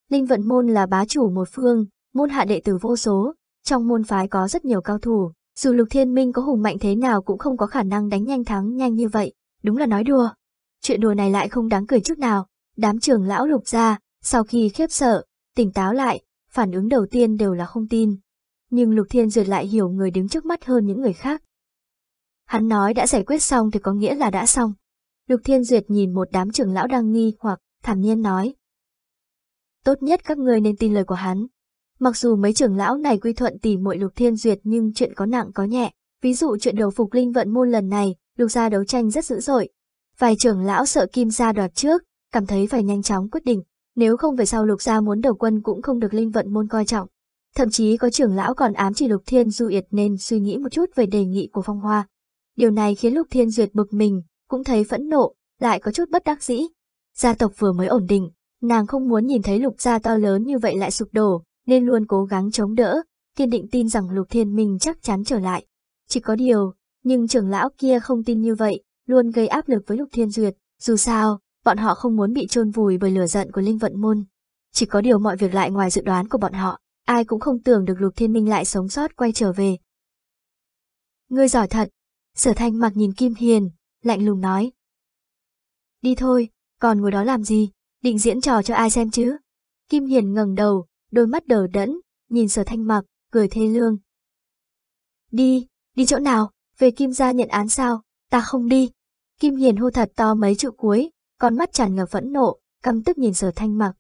Linh Vận Môn là bá chủ một phương, môn hạ đệ tử vô số, trong môn phái có rất nhiều cao thủ, dù Lục Thiên Minh có hùng mạnh thế nào cũng không có khả năng đánh nhanh thắng nhanh như vậy, đúng là nói đùa. Chuyện đùa này lại không đáng cười chút nào, đám trưởng lão lục ra, sau khi khiếp sợ, tỉnh táo lại, phản ứng đầu tiên đều là không tin. Nhưng Lục Thiên Duyệt lại hiểu người đứng trước mắt hơn những người khác. Hắn nói đã giải quyết xong thì có nghĩa là đã xong. Lục Thiên Duyệt nhìn một đám trưởng lão đang nghi hoặc thản nhiên nói. Tốt nhất các ngươi nên tin lời của hắn, Mặc dù mấy trưởng lão này quy thuận tỷ muội Lục Thiên Duyệt nhưng chuyện có nặng có nhẹ, ví dụ chuyện đầu phục linh vận môn lần này, Lục gia đấu tranh rất dữ dội. Vài trưởng lão sợ Kim gia đoạt trước, cảm thấy phải nhanh chóng quyết định, nếu không về sau Lục gia muốn đầu quân cũng không được linh vận môn coi trọng. Thậm chí có trưởng lão còn ám chỉ Lục Thiên duyệt nên suy nghĩ một chút về đề nghị của Phong Hoa. Điều này khiến Lục Thiên Duyệt bực mình, cũng thấy phẫn nộ, lại có chút bất đắc dĩ. Gia tộc vừa mới ổn định, nàng không muốn nhìn thấy Lục gia to lớn như vậy lại sụp đổ, nên luôn cố gắng chống đỡ, kiên định tin rằng Lục Thiên Minh chắc chắn trở lại. Chỉ có điều, nhưng trưởng lão kia không tin như vậy, luôn gây áp lực với Lục Thiên Duyệt, dù sao, bọn họ không muốn bị chôn vùi bởi lửa giận của Linh Vận Môn. Chỉ có điều mọi việc lại ngoài dự đoán của bọn họ, ai cũng không tưởng được Lục Thiên Minh lại sống sót quay trở về. Ngươi giỏi thật, sở thanh mặc nhìn Kim Hiền, lạnh lùng nói. Đi thôi, còn ngồi đó làm gì, định diễn trò cho ai xem chứ? Kim Hiền ngẩng đầu, đôi mắt đờ đẫn, nhìn sở thanh mặc, cười thê lương. Đi, đi chỗ nào, về Kim gia nhận án sao, ta không đi. Kim Hiền hô thật to mấy chữ cuối, con mắt tràn ngập phẫn nộ, căm tức nhìn sở thanh mặc.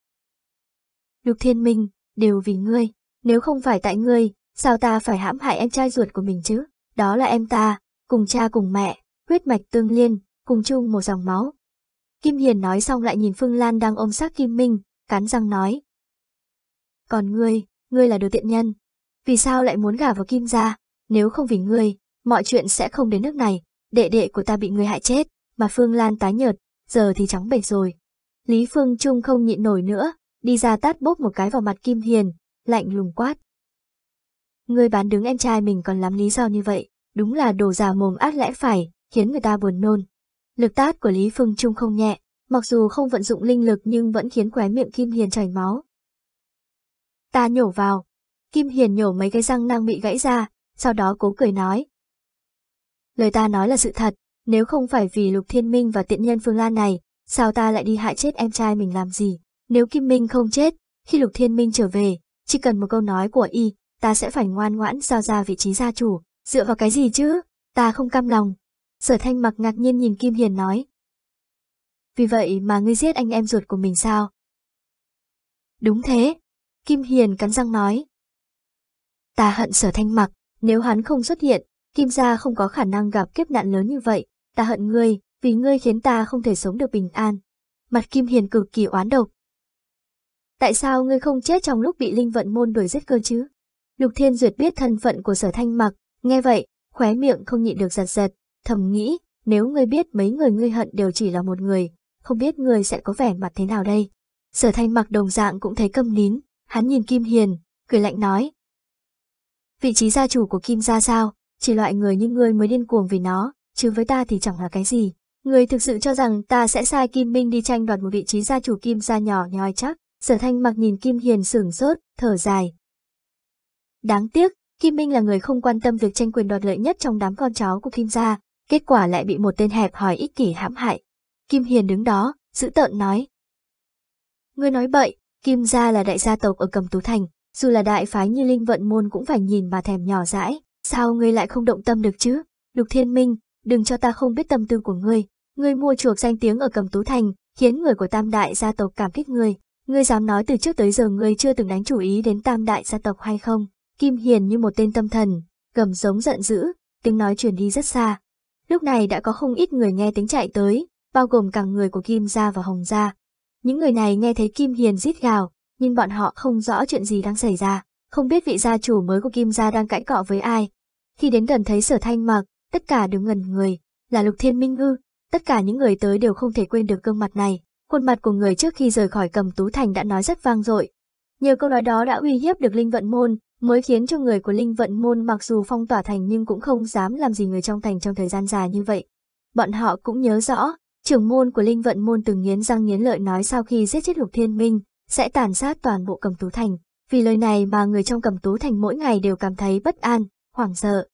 Lục thiên minh, đều vì ngươi, nếu không phải tại ngươi, sao ta phải hãm hại em trai ruột của mình chứ, đó là em ta, cùng cha cùng mẹ, huyết mạch tương liên, cùng chung một dòng máu. Kim Hiền nói xong lại nhìn Phương Lan đang ôm sát Kim Minh, cắn răng nói, còn ngươi, ngươi là đồ tiện nhân. Vì sao lại muốn gả vào kim gia? Nếu không vì ngươi, mọi chuyện sẽ không đến nước này. Đệ đệ của ta bị ngươi hại chết, mà Phương Lan tái nhợt, giờ thì trắng bệch rồi. Lý Phương Trung không nhịn nổi nữa, đi ra tát bốp một cái vào mặt Kim Hiền, lạnh lùng quát. Ngươi bán đứng em trai mình còn lắm lý do như vậy, đúng là đồ già mồm ác lẽ phải, khiến người ta buồn nôn. Lực tát của Lý Phương Trung không nhẹ, mặc dù không vận dụng linh lực nhưng vẫn khiến khóe miệng Kim Hiền chảy máu, Ta nhổ vào. Kim Hiền nhổ mấy cái răng năng bị gãy ra, sau đó cố cười nói. Lời ta nói là sự thật, nếu không phải vì Lục Thiên Minh và tiện nhân Phương Lan này, sao ta lại đi hại chết em trai mình làm gì? Nếu Kim Minh không chết, khi Lục Thiên Minh trở về, chỉ cần một câu nói của y, ta sẽ phải ngoan ngoãn giao ra vị trí gia chủ, dựa vào cái gì chứ? Ta không cam lòng. Sở thanh mặc ngạc nhiên nhìn Kim Hiền nói. Vì vậy mà ngươi giết anh em ruột của mình sao? Đúng thế, Kim Hiền cắn răng nói. Ta hận sở thanh mặc, nếu hắn không xuất hiện, Kim gia không có khả năng gặp kiếp nạn lớn như vậy, ta hận ngươi, vì ngươi khiến ta không thể sống được bình an. Mặt Kim Hiền cực kỳ oán độc. Tại sao ngươi không chết trong lúc bị linh vận môn đuổi giết cơ chứ? Lục Thiên Duyệt biết thân phận của sở thanh mặc, nghe vậy, khóe miệng không nhịn được giật giật, thầm nghĩ, nếu ngươi biết mấy người ngươi hận đều chỉ là một người, không biết ngươi sẽ có vẻ mặt thế nào đây. Sở thanh mặc đồng dạng cũng thấy câm nín, Hắn nhìn Kim Hiền, cười lạnh nói. Vị trí gia chủ của Kim gia sao, chỉ loại người như ngươi mới điên cuồng vì nó, chứ với ta thì chẳng là cái gì. Người thực sự cho rằng ta sẽ sai Kim Minh đi tranh đoạt một vị trí gia chủ Kim gia nhỏ nhoi chắc. Sở thanh mặc nhìn Kim Hiền sửng sốt, thở dài. Đáng tiếc, Kim Minh là người không quan tâm việc tranh quyền đoạt lợi nhất trong đám con cháu của Kim gia, kết quả lại bị một tên hẹp hỏi ích kỷ hãm hại. Kim Hiền đứng đó, giữ tợn nói. Ngươi nói bậy, Kim gia là đại gia tộc ở Cầm Tú Thành, dù là đại phái như Linh Vận Môn cũng phải nhìn mà thèm nhỏ dãi, sao ngươi lại không động tâm được chứ? Lục Thiên Minh, đừng cho ta không biết tâm tư của ngươi, ngươi mua chuộc danh tiếng ở Cầm Tú Thành, khiến người của Tam đại gia tộc cảm kích ngươi, ngươi dám nói từ trước tới giờ ngươi chưa từng đánh chủ ý đến Tam đại gia tộc hay không? Kim Hiền như một tên tâm thần, gầm giống giận dữ, tiếng nói truyền đi rất xa. Lúc này đã có không ít người nghe tiếng chạy tới, bao gồm cả người của Kim gia và Hồng gia, những người này nghe thấy Kim Hiền rít gào, nhưng bọn họ không rõ chuyện gì đang xảy ra, không biết vị gia chủ mới của Kim gia đang cãi cọ với ai. Khi đến gần thấy sở thanh mặc, tất cả đứng ngẩn người, là Lục Thiên Minh ư, tất cả những người tới đều không thể quên được gương mặt này. Khuôn mặt của người trước khi rời khỏi cầm tú thành đã nói rất vang dội. nhiều câu nói đó đã uy hiếp được Linh Vận Môn, mới khiến cho người của Linh Vận Môn mặc dù phong tỏa thành nhưng cũng không dám làm gì người trong thành trong thời gian dài như vậy. Bọn họ cũng nhớ rõ, Trưởng môn của linh vận môn từng nghiến răng nghiến lợi nói sau khi giết chết lục thiên minh, sẽ tàn sát toàn bộ cầm tú thành. Vì lời này mà người trong cầm tú thành mỗi ngày đều cảm thấy bất an, hoảng sợ.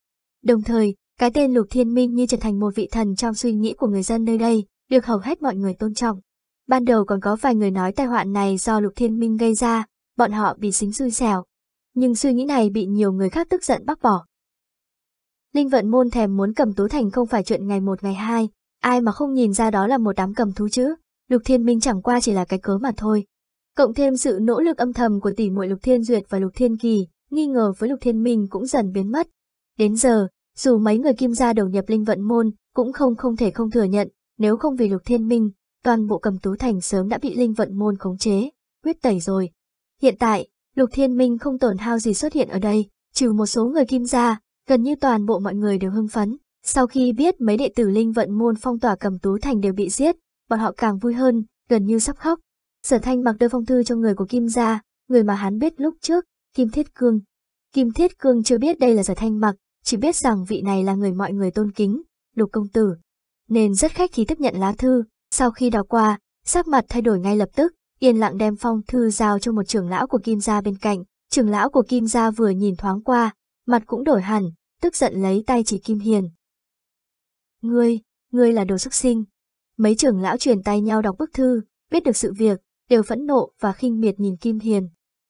Đồng thời, cái tên lục thiên minh như trở thành một vị thần trong suy nghĩ của người dân nơi đây, được hầu hết mọi người tôn trọng. Ban đầu còn có vài người nói tai họa này do lục thiên minh gây ra, bọn họ bị xính xui xẻo. Nhưng suy nghĩ này bị nhiều người khác tức giận bác bỏ. Linh vận môn thèm muốn cầm tú thành không phải chuyện ngày một ngày hai, Ai mà không nhìn ra đó là một đám cầm thú chứ, Lục Thiên Minh chẳng qua chỉ là cái cớ mà thôi. Cộng thêm sự nỗ lực âm thầm của tỷ muội Lục Thiên Duyệt và Lục Thiên Kỳ, nghi ngờ với Lục Thiên Minh cũng dần biến mất. Đến giờ, dù mấy người kim gia đầu nhập linh vận môn, cũng không không thể không thừa nhận, nếu không vì Lục Thiên Minh, toàn bộ cầm tú thành sớm đã bị linh vận môn khống chế, quyết tẩy rồi. Hiện tại, Lục Thiên Minh không tổn hao gì xuất hiện ở đây, trừ một số người kim gia, gần như toàn bộ mọi người đều hưng phấn, sau khi biết mấy đệ tử linh vận môn phong tỏa cầm tú thành đều bị giết, bọn họ càng vui hơn, gần như sắp khóc. Sở thanh mặc đưa phong thư cho người của Kim gia, người mà hắn biết lúc trước, Kim Thiết Cương. Kim Thiết Cương chưa biết đây là sở thanh mặc, chỉ biết rằng vị này là người mọi người tôn kính, lục công tử. Nên rất khách khí tiếp nhận lá thư, sau khi đọc qua, sắc mặt thay đổi ngay lập tức, yên lặng đem phong thư giao cho một trưởng lão của Kim gia bên cạnh. Trưởng lão của Kim gia vừa nhìn thoáng qua, mặt cũng đổi hẳn, tức giận lấy tay chỉ Kim Hiền, Ngươi, ngươi là đồ xuất sinh. Mấy trưởng lão truyền tay nhau đọc bức thư, biết được sự việc, đều phẫn nộ và khinh miệt nhìn Kim Hiền.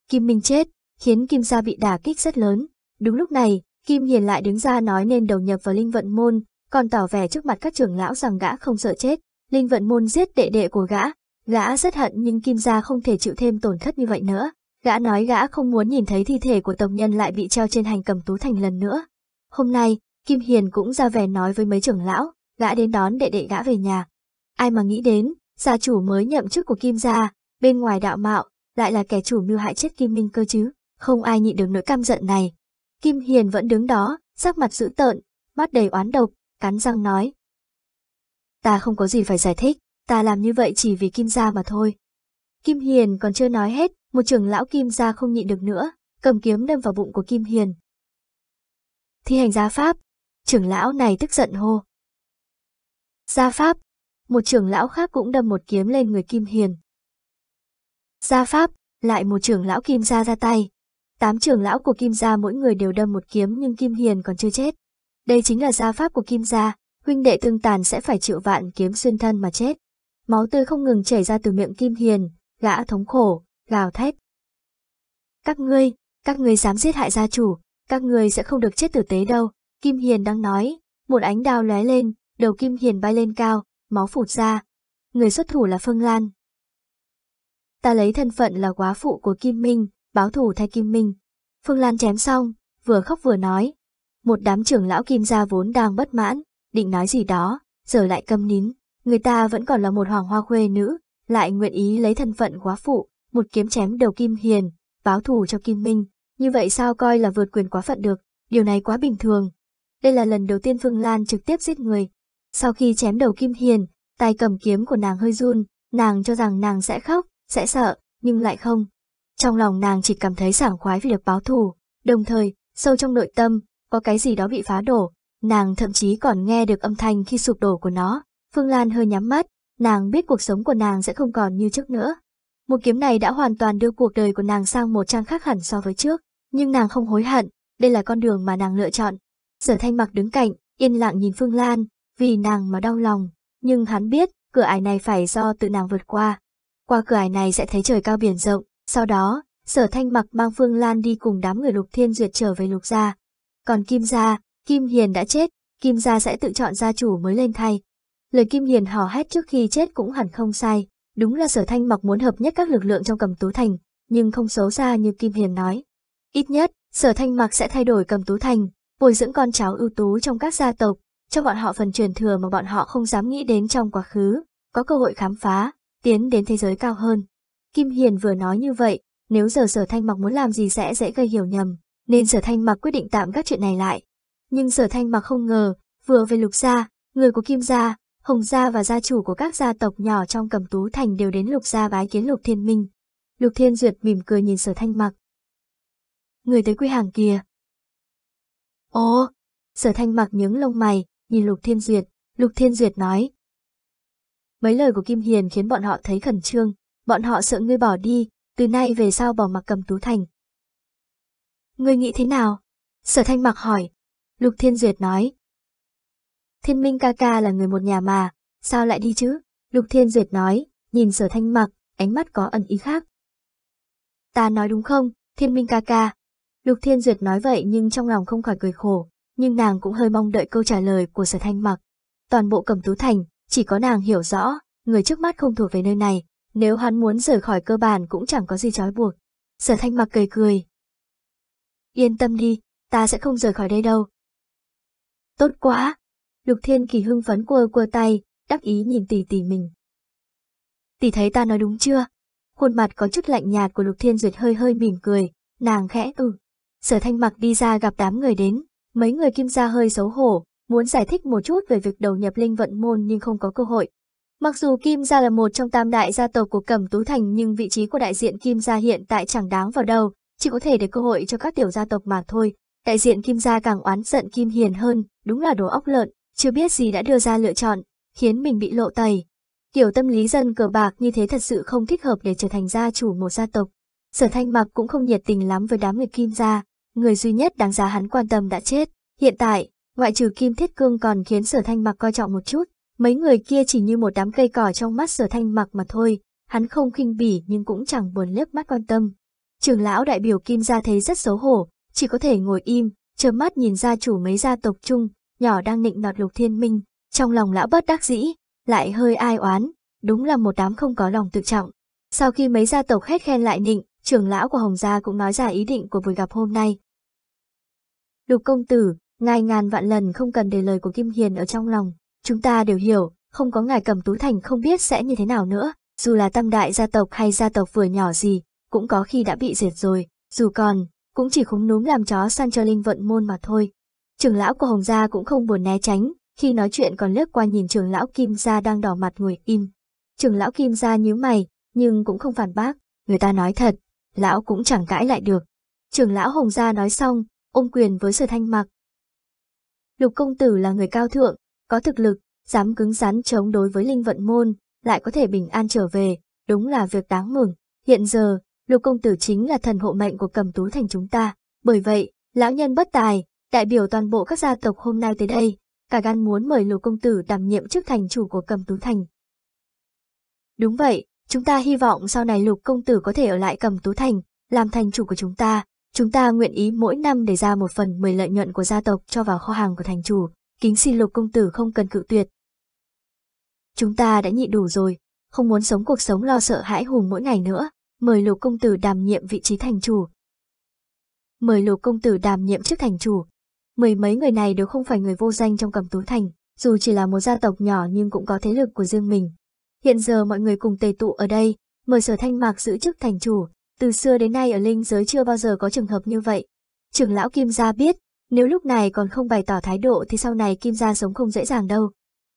Kim Minh chết, khiến Kim gia bị đả kích rất lớn. Đúng lúc này, Kim Hiền lại đứng ra nói nên đầu nhập vào linh vận môn, còn tỏ vẻ trước mặt các trưởng lão rằng gã không sợ chết. Linh vận môn giết đệ đệ của gã, gã rất hận nhưng Kim gia không thể chịu thêm tổn thất như vậy nữa. Gã nói gã không muốn nhìn thấy thi thể của tộc nhân lại bị treo trên hành cầm tú thành lần nữa. Hôm nay, Kim Hiền cũng ra vẻ nói với mấy trưởng lão, gã đến đón đệ đệ gã về nhà. Ai mà nghĩ đến, gia chủ mới nhậm chức của Kim gia, bên ngoài đạo mạo, lại là kẻ chủ mưu hại chết Kim Minh cơ chứ, không ai nhịn được nỗi căm giận này. Kim Hiền vẫn đứng đó, sắc mặt dữ tợn, mắt đầy oán độc, cắn răng nói. Ta không có gì phải giải thích, ta làm như vậy chỉ vì Kim gia mà thôi. Kim Hiền còn chưa nói hết, một trưởng lão Kim gia không nhịn được nữa, cầm kiếm đâm vào bụng của Kim Hiền. Thi hành giá pháp, trưởng lão này tức giận hô. Gia Pháp, một trưởng lão khác cũng đâm một kiếm lên người Kim Hiền. Gia Pháp, lại một trưởng lão Kim Gia ra tay. Tám trưởng lão của Kim Gia mỗi người đều đâm một kiếm nhưng Kim Hiền còn chưa chết. Đây chính là gia pháp của Kim Gia, huynh đệ tương tàn sẽ phải chịu vạn kiếm xuyên thân mà chết. Máu tươi không ngừng chảy ra từ miệng Kim Hiền, gã thống khổ, gào thét. Các ngươi, các ngươi dám giết hại gia chủ, các ngươi sẽ không được chết tử tế đâu. Kim Hiền đang nói, một ánh đao lóe lên, đầu Kim Hiền bay lên cao, máu phụt ra. Người xuất thủ là Phương Lan. Ta lấy thân phận là quá phụ của Kim Minh, báo thủ thay Kim Minh. Phương Lan chém xong, vừa khóc vừa nói. Một đám trưởng lão Kim gia vốn đang bất mãn, định nói gì đó, giờ lại câm nín. Người ta vẫn còn là một hoàng hoa khuê nữ, lại nguyện ý lấy thân phận quá phụ, một kiếm chém đầu Kim Hiền, báo thù cho Kim Minh. Như vậy sao coi là vượt quyền quá phận được, điều này quá bình thường, đây là lần đầu tiên Phương Lan trực tiếp giết người. Sau khi chém đầu Kim Hiền, tay cầm kiếm của nàng hơi run, nàng cho rằng nàng sẽ khóc, sẽ sợ, nhưng lại không. Trong lòng nàng chỉ cảm thấy sảng khoái vì được báo thù, đồng thời, sâu trong nội tâm, có cái gì đó bị phá đổ, nàng thậm chí còn nghe được âm thanh khi sụp đổ của nó. Phương Lan hơi nhắm mắt, nàng biết cuộc sống của nàng sẽ không còn như trước nữa. Một kiếm này đã hoàn toàn đưa cuộc đời của nàng sang một trang khác hẳn so với trước, nhưng nàng không hối hận, đây là con đường mà nàng lựa chọn. Sở thanh mặc đứng cạnh, yên lặng nhìn Phương Lan, vì nàng mà đau lòng, nhưng hắn biết, cửa ải này phải do tự nàng vượt qua. Qua cửa ải này sẽ thấy trời cao biển rộng, sau đó, sở thanh mặc mang Phương Lan đi cùng đám người lục thiên duyệt trở về lục gia. Còn Kim gia, Kim Hiền đã chết, Kim gia sẽ tự chọn gia chủ mới lên thay. Lời Kim Hiền hò hét trước khi chết cũng hẳn không sai, đúng là sở thanh mặc muốn hợp nhất các lực lượng trong cầm tú thành, nhưng không xấu xa như Kim Hiền nói. Ít nhất, sở thanh mặc sẽ thay đổi cầm tú thành, bồi dưỡng con cháu ưu tú trong các gia tộc, cho bọn họ phần truyền thừa mà bọn họ không dám nghĩ đến trong quá khứ, có cơ hội khám phá, tiến đến thế giới cao hơn. Kim Hiền vừa nói như vậy, nếu giờ sở thanh mặc muốn làm gì sẽ dễ gây hiểu nhầm, nên sở thanh mặc quyết định tạm các chuyện này lại. Nhưng sở thanh mặc không ngờ, vừa về lục gia, người của Kim gia, Hồng gia và gia chủ của các gia tộc nhỏ trong cầm tú thành đều đến lục gia bái kiến lục thiên minh. Lục thiên duyệt mỉm cười nhìn sở thanh mặc. Người tới quy hàng kìa, Ồ, sở thanh mặc những lông mày, nhìn Lục Thiên Duyệt, Lục Thiên Duyệt nói. Mấy lời của Kim Hiền khiến bọn họ thấy khẩn trương, bọn họ sợ ngươi bỏ đi, từ nay về sau bỏ mặc cầm tú thành. Ngươi nghĩ thế nào? Sở thanh mặc hỏi. Lục Thiên Duyệt nói. Thiên Minh ca ca là người một nhà mà, sao lại đi chứ? Lục Thiên Duyệt nói, nhìn sở thanh mặc, ánh mắt có ẩn ý khác. Ta nói đúng không, Thiên Minh ca ca? Lục Thiên Duyệt nói vậy nhưng trong lòng không khỏi cười khổ, nhưng nàng cũng hơi mong đợi câu trả lời của sở thanh mặc. Toàn bộ cẩm tú thành, chỉ có nàng hiểu rõ, người trước mắt không thuộc về nơi này, nếu hắn muốn rời khỏi cơ bản cũng chẳng có gì trói buộc. Sở thanh mặc cười cười. Yên tâm đi, ta sẽ không rời khỏi đây đâu. Tốt quá! Lục Thiên Kỳ hưng phấn quơ quơ tay, đắc ý nhìn tỷ tỷ mình. Tỷ thấy ta nói đúng chưa? Khuôn mặt có chút lạnh nhạt của Lục Thiên Duyệt hơi hơi mỉm cười, nàng khẽ ừ Sở thanh mặc đi ra gặp đám người đến, mấy người kim gia hơi xấu hổ, muốn giải thích một chút về việc đầu nhập linh vận môn nhưng không có cơ hội. Mặc dù Kim Gia là một trong tam đại gia tộc của Cẩm Tú Thành nhưng vị trí của đại diện Kim Gia hiện tại chẳng đáng vào đâu, chỉ có thể để cơ hội cho các tiểu gia tộc mà thôi. Đại diện Kim Gia càng oán giận Kim Hiền hơn, đúng là đồ óc lợn, chưa biết gì đã đưa ra lựa chọn, khiến mình bị lộ tẩy. Kiểu tâm lý dân cờ bạc như thế thật sự không thích hợp để trở thành gia chủ một gia tộc. Sở Thanh Mặc cũng không nhiệt tình lắm với đám người Kim Gia, người duy nhất đáng giá hắn quan tâm đã chết. Hiện tại, ngoại trừ Kim Thiết Cương còn khiến Sở Thanh Mặc coi trọng một chút, mấy người kia chỉ như một đám cây cỏ trong mắt Sở Thanh Mặc mà thôi, hắn không khinh bỉ nhưng cũng chẳng buồn liếc mắt quan tâm. Trưởng lão đại biểu Kim gia thấy rất xấu hổ, chỉ có thể ngồi im, chớp mắt nhìn ra chủ mấy gia tộc chung, nhỏ đang nịnh nọt Lục Thiên Minh, trong lòng lão bất đắc dĩ, lại hơi ai oán, đúng là một đám không có lòng tự trọng. Sau khi mấy gia tộc hết khen lại nịnh, trưởng lão của Hồng gia cũng nói ra ý định của buổi gặp hôm nay, Lục công tử, ngài ngàn vạn lần không cần để lời của Kim Hiền ở trong lòng. Chúng ta đều hiểu, không có ngài cầm tú thành không biết sẽ như thế nào nữa. Dù là tam đại gia tộc hay gia tộc vừa nhỏ gì, cũng có khi đã bị diệt rồi. Dù còn, cũng chỉ khúng núm làm chó săn cho linh vận môn mà thôi. Trưởng lão của Hồng Gia cũng không buồn né tránh, khi nói chuyện còn lướt qua nhìn trưởng lão Kim Gia đang đỏ mặt ngồi im. Trưởng lão Kim Gia nhíu mày, nhưng cũng không phản bác, người ta nói thật, lão cũng chẳng cãi lại được. Trưởng lão Hồng Gia nói xong, ôm quyền với sở thanh mặc. Lục công tử là người cao thượng, có thực lực, dám cứng rắn chống đối với linh vận môn, lại có thể bình an trở về, đúng là việc đáng mừng. Hiện giờ, lục công tử chính là thần hộ mệnh của cầm tú thành chúng ta, bởi vậy, lão nhân bất tài, đại biểu toàn bộ các gia tộc hôm nay tới đây, cả gan muốn mời lục công tử đảm nhiệm chức thành chủ của cầm tú thành. Đúng vậy, chúng ta hy vọng sau này lục công tử có thể ở lại cầm tú thành, làm thành chủ của chúng ta, Chúng ta nguyện ý mỗi năm để ra một phần 10 lợi nhuận của gia tộc cho vào kho hàng của thành chủ, kính xin lục công tử không cần cự tuyệt. Chúng ta đã nhị đủ rồi, không muốn sống cuộc sống lo sợ hãi hùng mỗi ngày nữa, mời lục công tử đảm nhiệm vị trí thành chủ. Mời lục công tử đảm nhiệm chức thành chủ. Mười mấy người này đều không phải người vô danh trong cầm tú thành, dù chỉ là một gia tộc nhỏ nhưng cũng có thế lực của riêng mình. Hiện giờ mọi người cùng tề tụ ở đây, mời sở thanh mạc giữ chức thành chủ, từ xưa đến nay ở linh giới chưa bao giờ có trường hợp như vậy. Trưởng lão Kim Gia biết, nếu lúc này còn không bày tỏ thái độ thì sau này Kim Gia sống không dễ dàng đâu.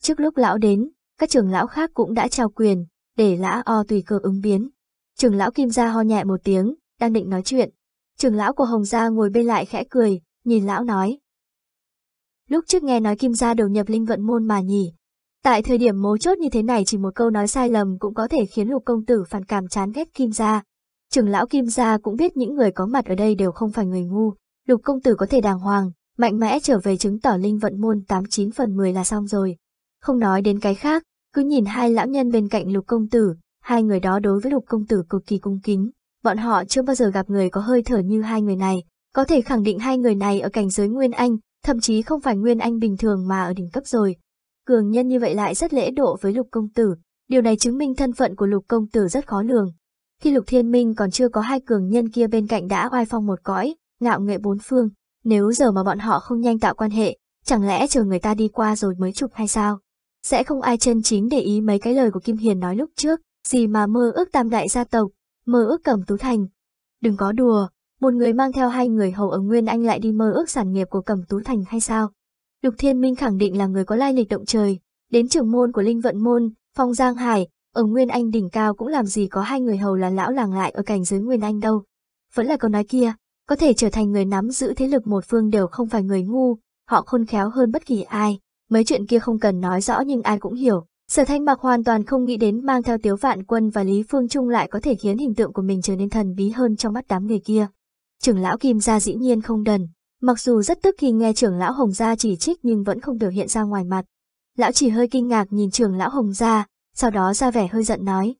Trước lúc lão đến, các trưởng lão khác cũng đã trao quyền, để lã o tùy cơ ứng biến. Trưởng lão Kim Gia ho nhẹ một tiếng, đang định nói chuyện. Trưởng lão của Hồng Gia ngồi bên lại khẽ cười, nhìn lão nói. Lúc trước nghe nói Kim Gia đầu nhập linh vận môn mà nhỉ. Tại thời điểm mấu chốt như thế này chỉ một câu nói sai lầm cũng có thể khiến lục công tử phản cảm chán ghét Kim Gia. Trưởng lão Kim Gia cũng biết những người có mặt ở đây đều không phải người ngu, lục công tử có thể đàng hoàng, mạnh mẽ trở về chứng tỏ linh vận môn 89 phần 10 là xong rồi. Không nói đến cái khác, cứ nhìn hai lão nhân bên cạnh lục công tử, hai người đó đối với lục công tử cực kỳ cung kính, bọn họ chưa bao giờ gặp người có hơi thở như hai người này, có thể khẳng định hai người này ở cảnh giới Nguyên Anh, thậm chí không phải Nguyên Anh bình thường mà ở đỉnh cấp rồi. Cường nhân như vậy lại rất lễ độ với lục công tử, điều này chứng minh thân phận của lục công tử rất khó lường, khi Lục Thiên Minh còn chưa có hai cường nhân kia bên cạnh đã oai phong một cõi, ngạo nghệ bốn phương, nếu giờ mà bọn họ không nhanh tạo quan hệ, chẳng lẽ chờ người ta đi qua rồi mới chụp hay sao? Sẽ không ai chân chính để ý mấy cái lời của Kim Hiền nói lúc trước, gì mà mơ ước tam đại gia tộc, mơ ước cẩm tú thành. Đừng có đùa, một người mang theo hai người hầu ở Nguyên Anh lại đi mơ ước sản nghiệp của cẩm tú thành hay sao? Lục Thiên Minh khẳng định là người có lai lịch động trời, đến trưởng môn của Linh Vận Môn, Phong Giang Hải, ở Nguyên Anh đỉnh cao cũng làm gì có hai người hầu là lão làng lại ở cảnh giới Nguyên Anh đâu. Vẫn là câu nói kia, có thể trở thành người nắm giữ thế lực một phương đều không phải người ngu, họ khôn khéo hơn bất kỳ ai. Mấy chuyện kia không cần nói rõ nhưng ai cũng hiểu. Sở Thanh mặc hoàn toàn không nghĩ đến mang theo Tiếu Vạn Quân và Lý Phương Trung lại có thể khiến hình tượng của mình trở nên thần bí hơn trong mắt đám người kia. Trưởng lão Kim gia dĩ nhiên không đần, mặc dù rất tức khi nghe trưởng lão Hồng gia chỉ trích nhưng vẫn không biểu hiện ra ngoài mặt. Lão chỉ hơi kinh ngạc nhìn trưởng lão Hồng gia, sau đó ra vẻ hơi giận nói.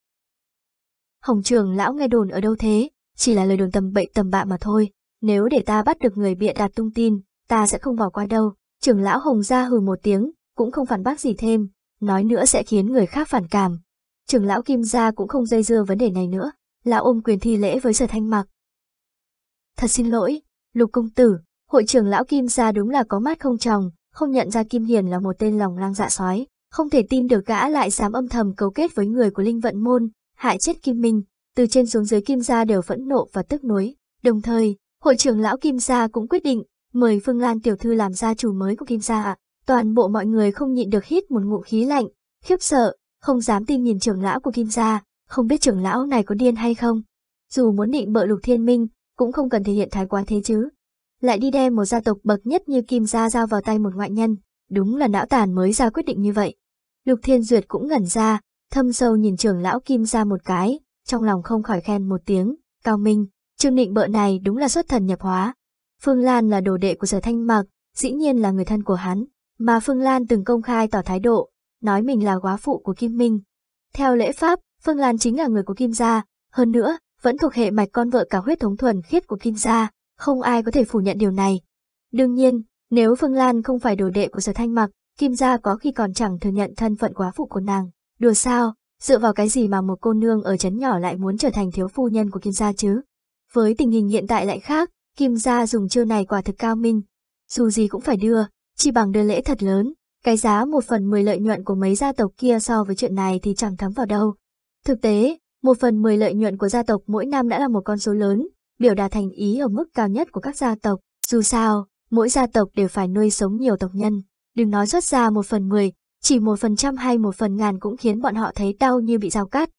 Hồng trường lão nghe đồn ở đâu thế, chỉ là lời đồn tầm bậy tầm bạ mà thôi, nếu để ta bắt được người bịa đạt tung tin, ta sẽ không bỏ qua đâu. trường lão Hồng ra hừ một tiếng, cũng không phản bác gì thêm, nói nữa sẽ khiến người khác phản cảm. trường lão Kim gia cũng không dây dưa vấn đề này nữa, lão ôm quyền thi lễ với Sở Thanh Mặc. Thật xin lỗi, Lục công tử, hội trưởng lão Kim gia đúng là có mắt không chồng, không nhận ra Kim Hiền là một tên lòng lang dạ sói. Không thể tin được gã lại dám âm thầm cấu kết với người của Linh Vận Môn, hại chết Kim Minh, từ trên xuống dưới Kim Gia đều phẫn nộ và tức nối. Đồng thời, hội trưởng lão Kim Gia cũng quyết định mời Phương Lan tiểu thư làm gia chủ mới của Kim Gia Toàn bộ mọi người không nhịn được hít một ngụ khí lạnh, khiếp sợ, không dám tin nhìn trưởng lão của Kim Gia, không biết trưởng lão này có điên hay không. Dù muốn định bợ lục thiên minh, cũng không cần thể hiện thái quá thế chứ. Lại đi đem một gia tộc bậc nhất như Kim Gia giao vào tay một ngoại nhân, đúng là não tàn mới ra quyết định như vậy. Lục Thiên Duyệt cũng ngẩn ra, thâm sâu nhìn trưởng lão Kim ra một cái, trong lòng không khỏi khen một tiếng, cao minh, trương định bợ này đúng là xuất thần nhập hóa. Phương Lan là đồ đệ của sở thanh mặc, dĩ nhiên là người thân của hắn, mà Phương Lan từng công khai tỏ thái độ, nói mình là quá phụ của Kim Minh. Theo lễ pháp, Phương Lan chính là người của Kim gia, hơn nữa, vẫn thuộc hệ mạch con vợ cả huyết thống thuần khiết của Kim gia, không ai có thể phủ nhận điều này. Đương nhiên, nếu Phương Lan không phải đồ đệ của sở thanh mặc, Kim gia có khi còn chẳng thừa nhận thân phận quá phụ của nàng. Đùa sao, dựa vào cái gì mà một cô nương ở chấn nhỏ lại muốn trở thành thiếu phu nhân của Kim gia chứ? Với tình hình hiện tại lại khác, Kim gia dùng chiêu này quả thực cao minh. Dù gì cũng phải đưa, chỉ bằng đưa lễ thật lớn, cái giá một phần mười lợi nhuận của mấy gia tộc kia so với chuyện này thì chẳng thấm vào đâu. Thực tế, một phần mười lợi nhuận của gia tộc mỗi năm đã là một con số lớn, biểu đạt thành ý ở mức cao nhất của các gia tộc. Dù sao, mỗi gia tộc đều phải nuôi sống nhiều tộc nhân đừng nói rớt ra một phần mười, chỉ một phần trăm hay một phần ngàn cũng khiến bọn họ thấy đau như bị dao cắt.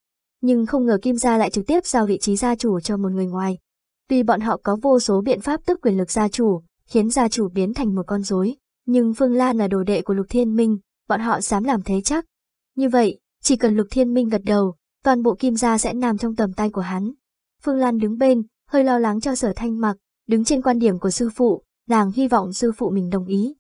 Nhưng không ngờ Kim Gia lại trực tiếp giao vị trí gia chủ cho một người ngoài. Tuy bọn họ có vô số biện pháp tức quyền lực gia chủ, khiến gia chủ biến thành một con rối, nhưng Phương Lan là đồ đệ của Lục Thiên Minh, bọn họ dám làm thế chắc. Như vậy, chỉ cần Lục Thiên Minh gật đầu, toàn bộ Kim Gia sẽ nằm trong tầm tay của hắn. Phương Lan đứng bên, hơi lo lắng cho sở thanh mặc, đứng trên quan điểm của sư phụ, nàng hy vọng sư phụ mình đồng ý.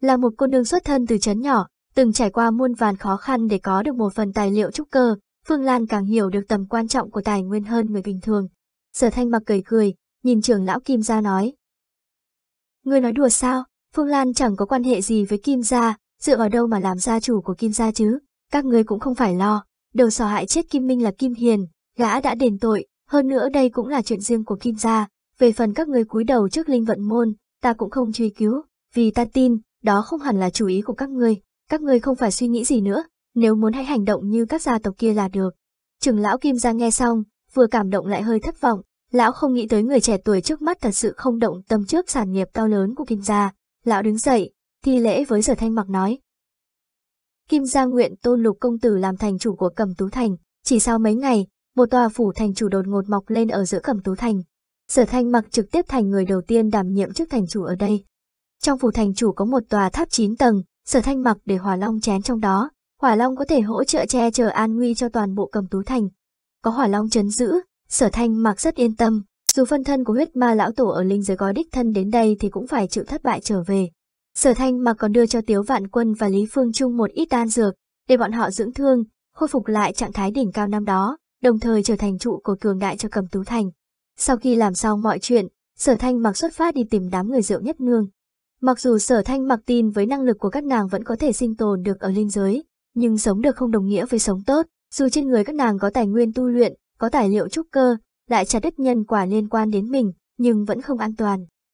Là một cô nương xuất thân từ chấn nhỏ, từng trải qua muôn vàn khó khăn để có được một phần tài liệu trúc cơ, Phương Lan càng hiểu được tầm quan trọng của tài nguyên hơn người bình thường. Sở thanh mặc cười cười, nhìn trưởng lão Kim Gia nói. Ngươi nói đùa sao, Phương Lan chẳng có quan hệ gì với Kim Gia, dựa vào đâu mà làm gia chủ của Kim Gia chứ, các ngươi cũng không phải lo, đầu sò hại chết Kim Minh là Kim Hiền, gã đã đền tội, hơn nữa đây cũng là chuyện riêng của Kim Gia, về phần các ngươi cúi đầu trước linh vận môn, ta cũng không truy cứu, vì ta tin, đó không hẳn là chủ ý của các ngươi, các ngươi không phải suy nghĩ gì nữa, nếu muốn hãy hành động như các gia tộc kia là được. Trưởng lão Kim Giang nghe xong, vừa cảm động lại hơi thất vọng, lão không nghĩ tới người trẻ tuổi trước mắt thật sự không động tâm trước sản nghiệp to lớn của Kim Gia. Lão đứng dậy, thi lễ với Sở Thanh Mặc nói. Kim Gia nguyện tôn lục công tử làm thành chủ của Cẩm Tú Thành, chỉ sau mấy ngày, một tòa phủ thành chủ đột ngột mọc lên ở giữa Cẩm Tú Thành. Sở Thanh Mặc trực tiếp thành người đầu tiên đảm nhiệm chức thành chủ ở đây. Trong phủ thành chủ có một tòa tháp 9 tầng, sở thanh mặc để hỏa long chén trong đó. Hỏa long có thể hỗ trợ che chở an nguy cho toàn bộ cầm tú thành. Có hỏa long chấn giữ, sở thanh mặc rất yên tâm. Dù phân thân của huyết ma lão tổ ở linh giới gói đích thân đến đây thì cũng phải chịu thất bại trở về. Sở thanh mặc còn đưa cho Tiếu Vạn Quân và Lý Phương Trung một ít đan dược, để bọn họ dưỡng thương, khôi phục lại trạng thái đỉnh cao năm đó, đồng thời trở thành trụ của cường đại cho cầm tú thành. Sau khi làm xong mọi chuyện, sở thanh mặc xuất phát đi tìm đám người rượu nhất nương. Mặc dù sở thanh mặc tin với năng lực của các nàng vẫn có thể sinh tồn được ở linh giới, nhưng sống được không đồng nghĩa với sống tốt, dù trên người các nàng có tài nguyên tu luyện, có tài liệu trúc cơ, lại trả đất nhân quả liên quan đến mình, nhưng vẫn không an toàn.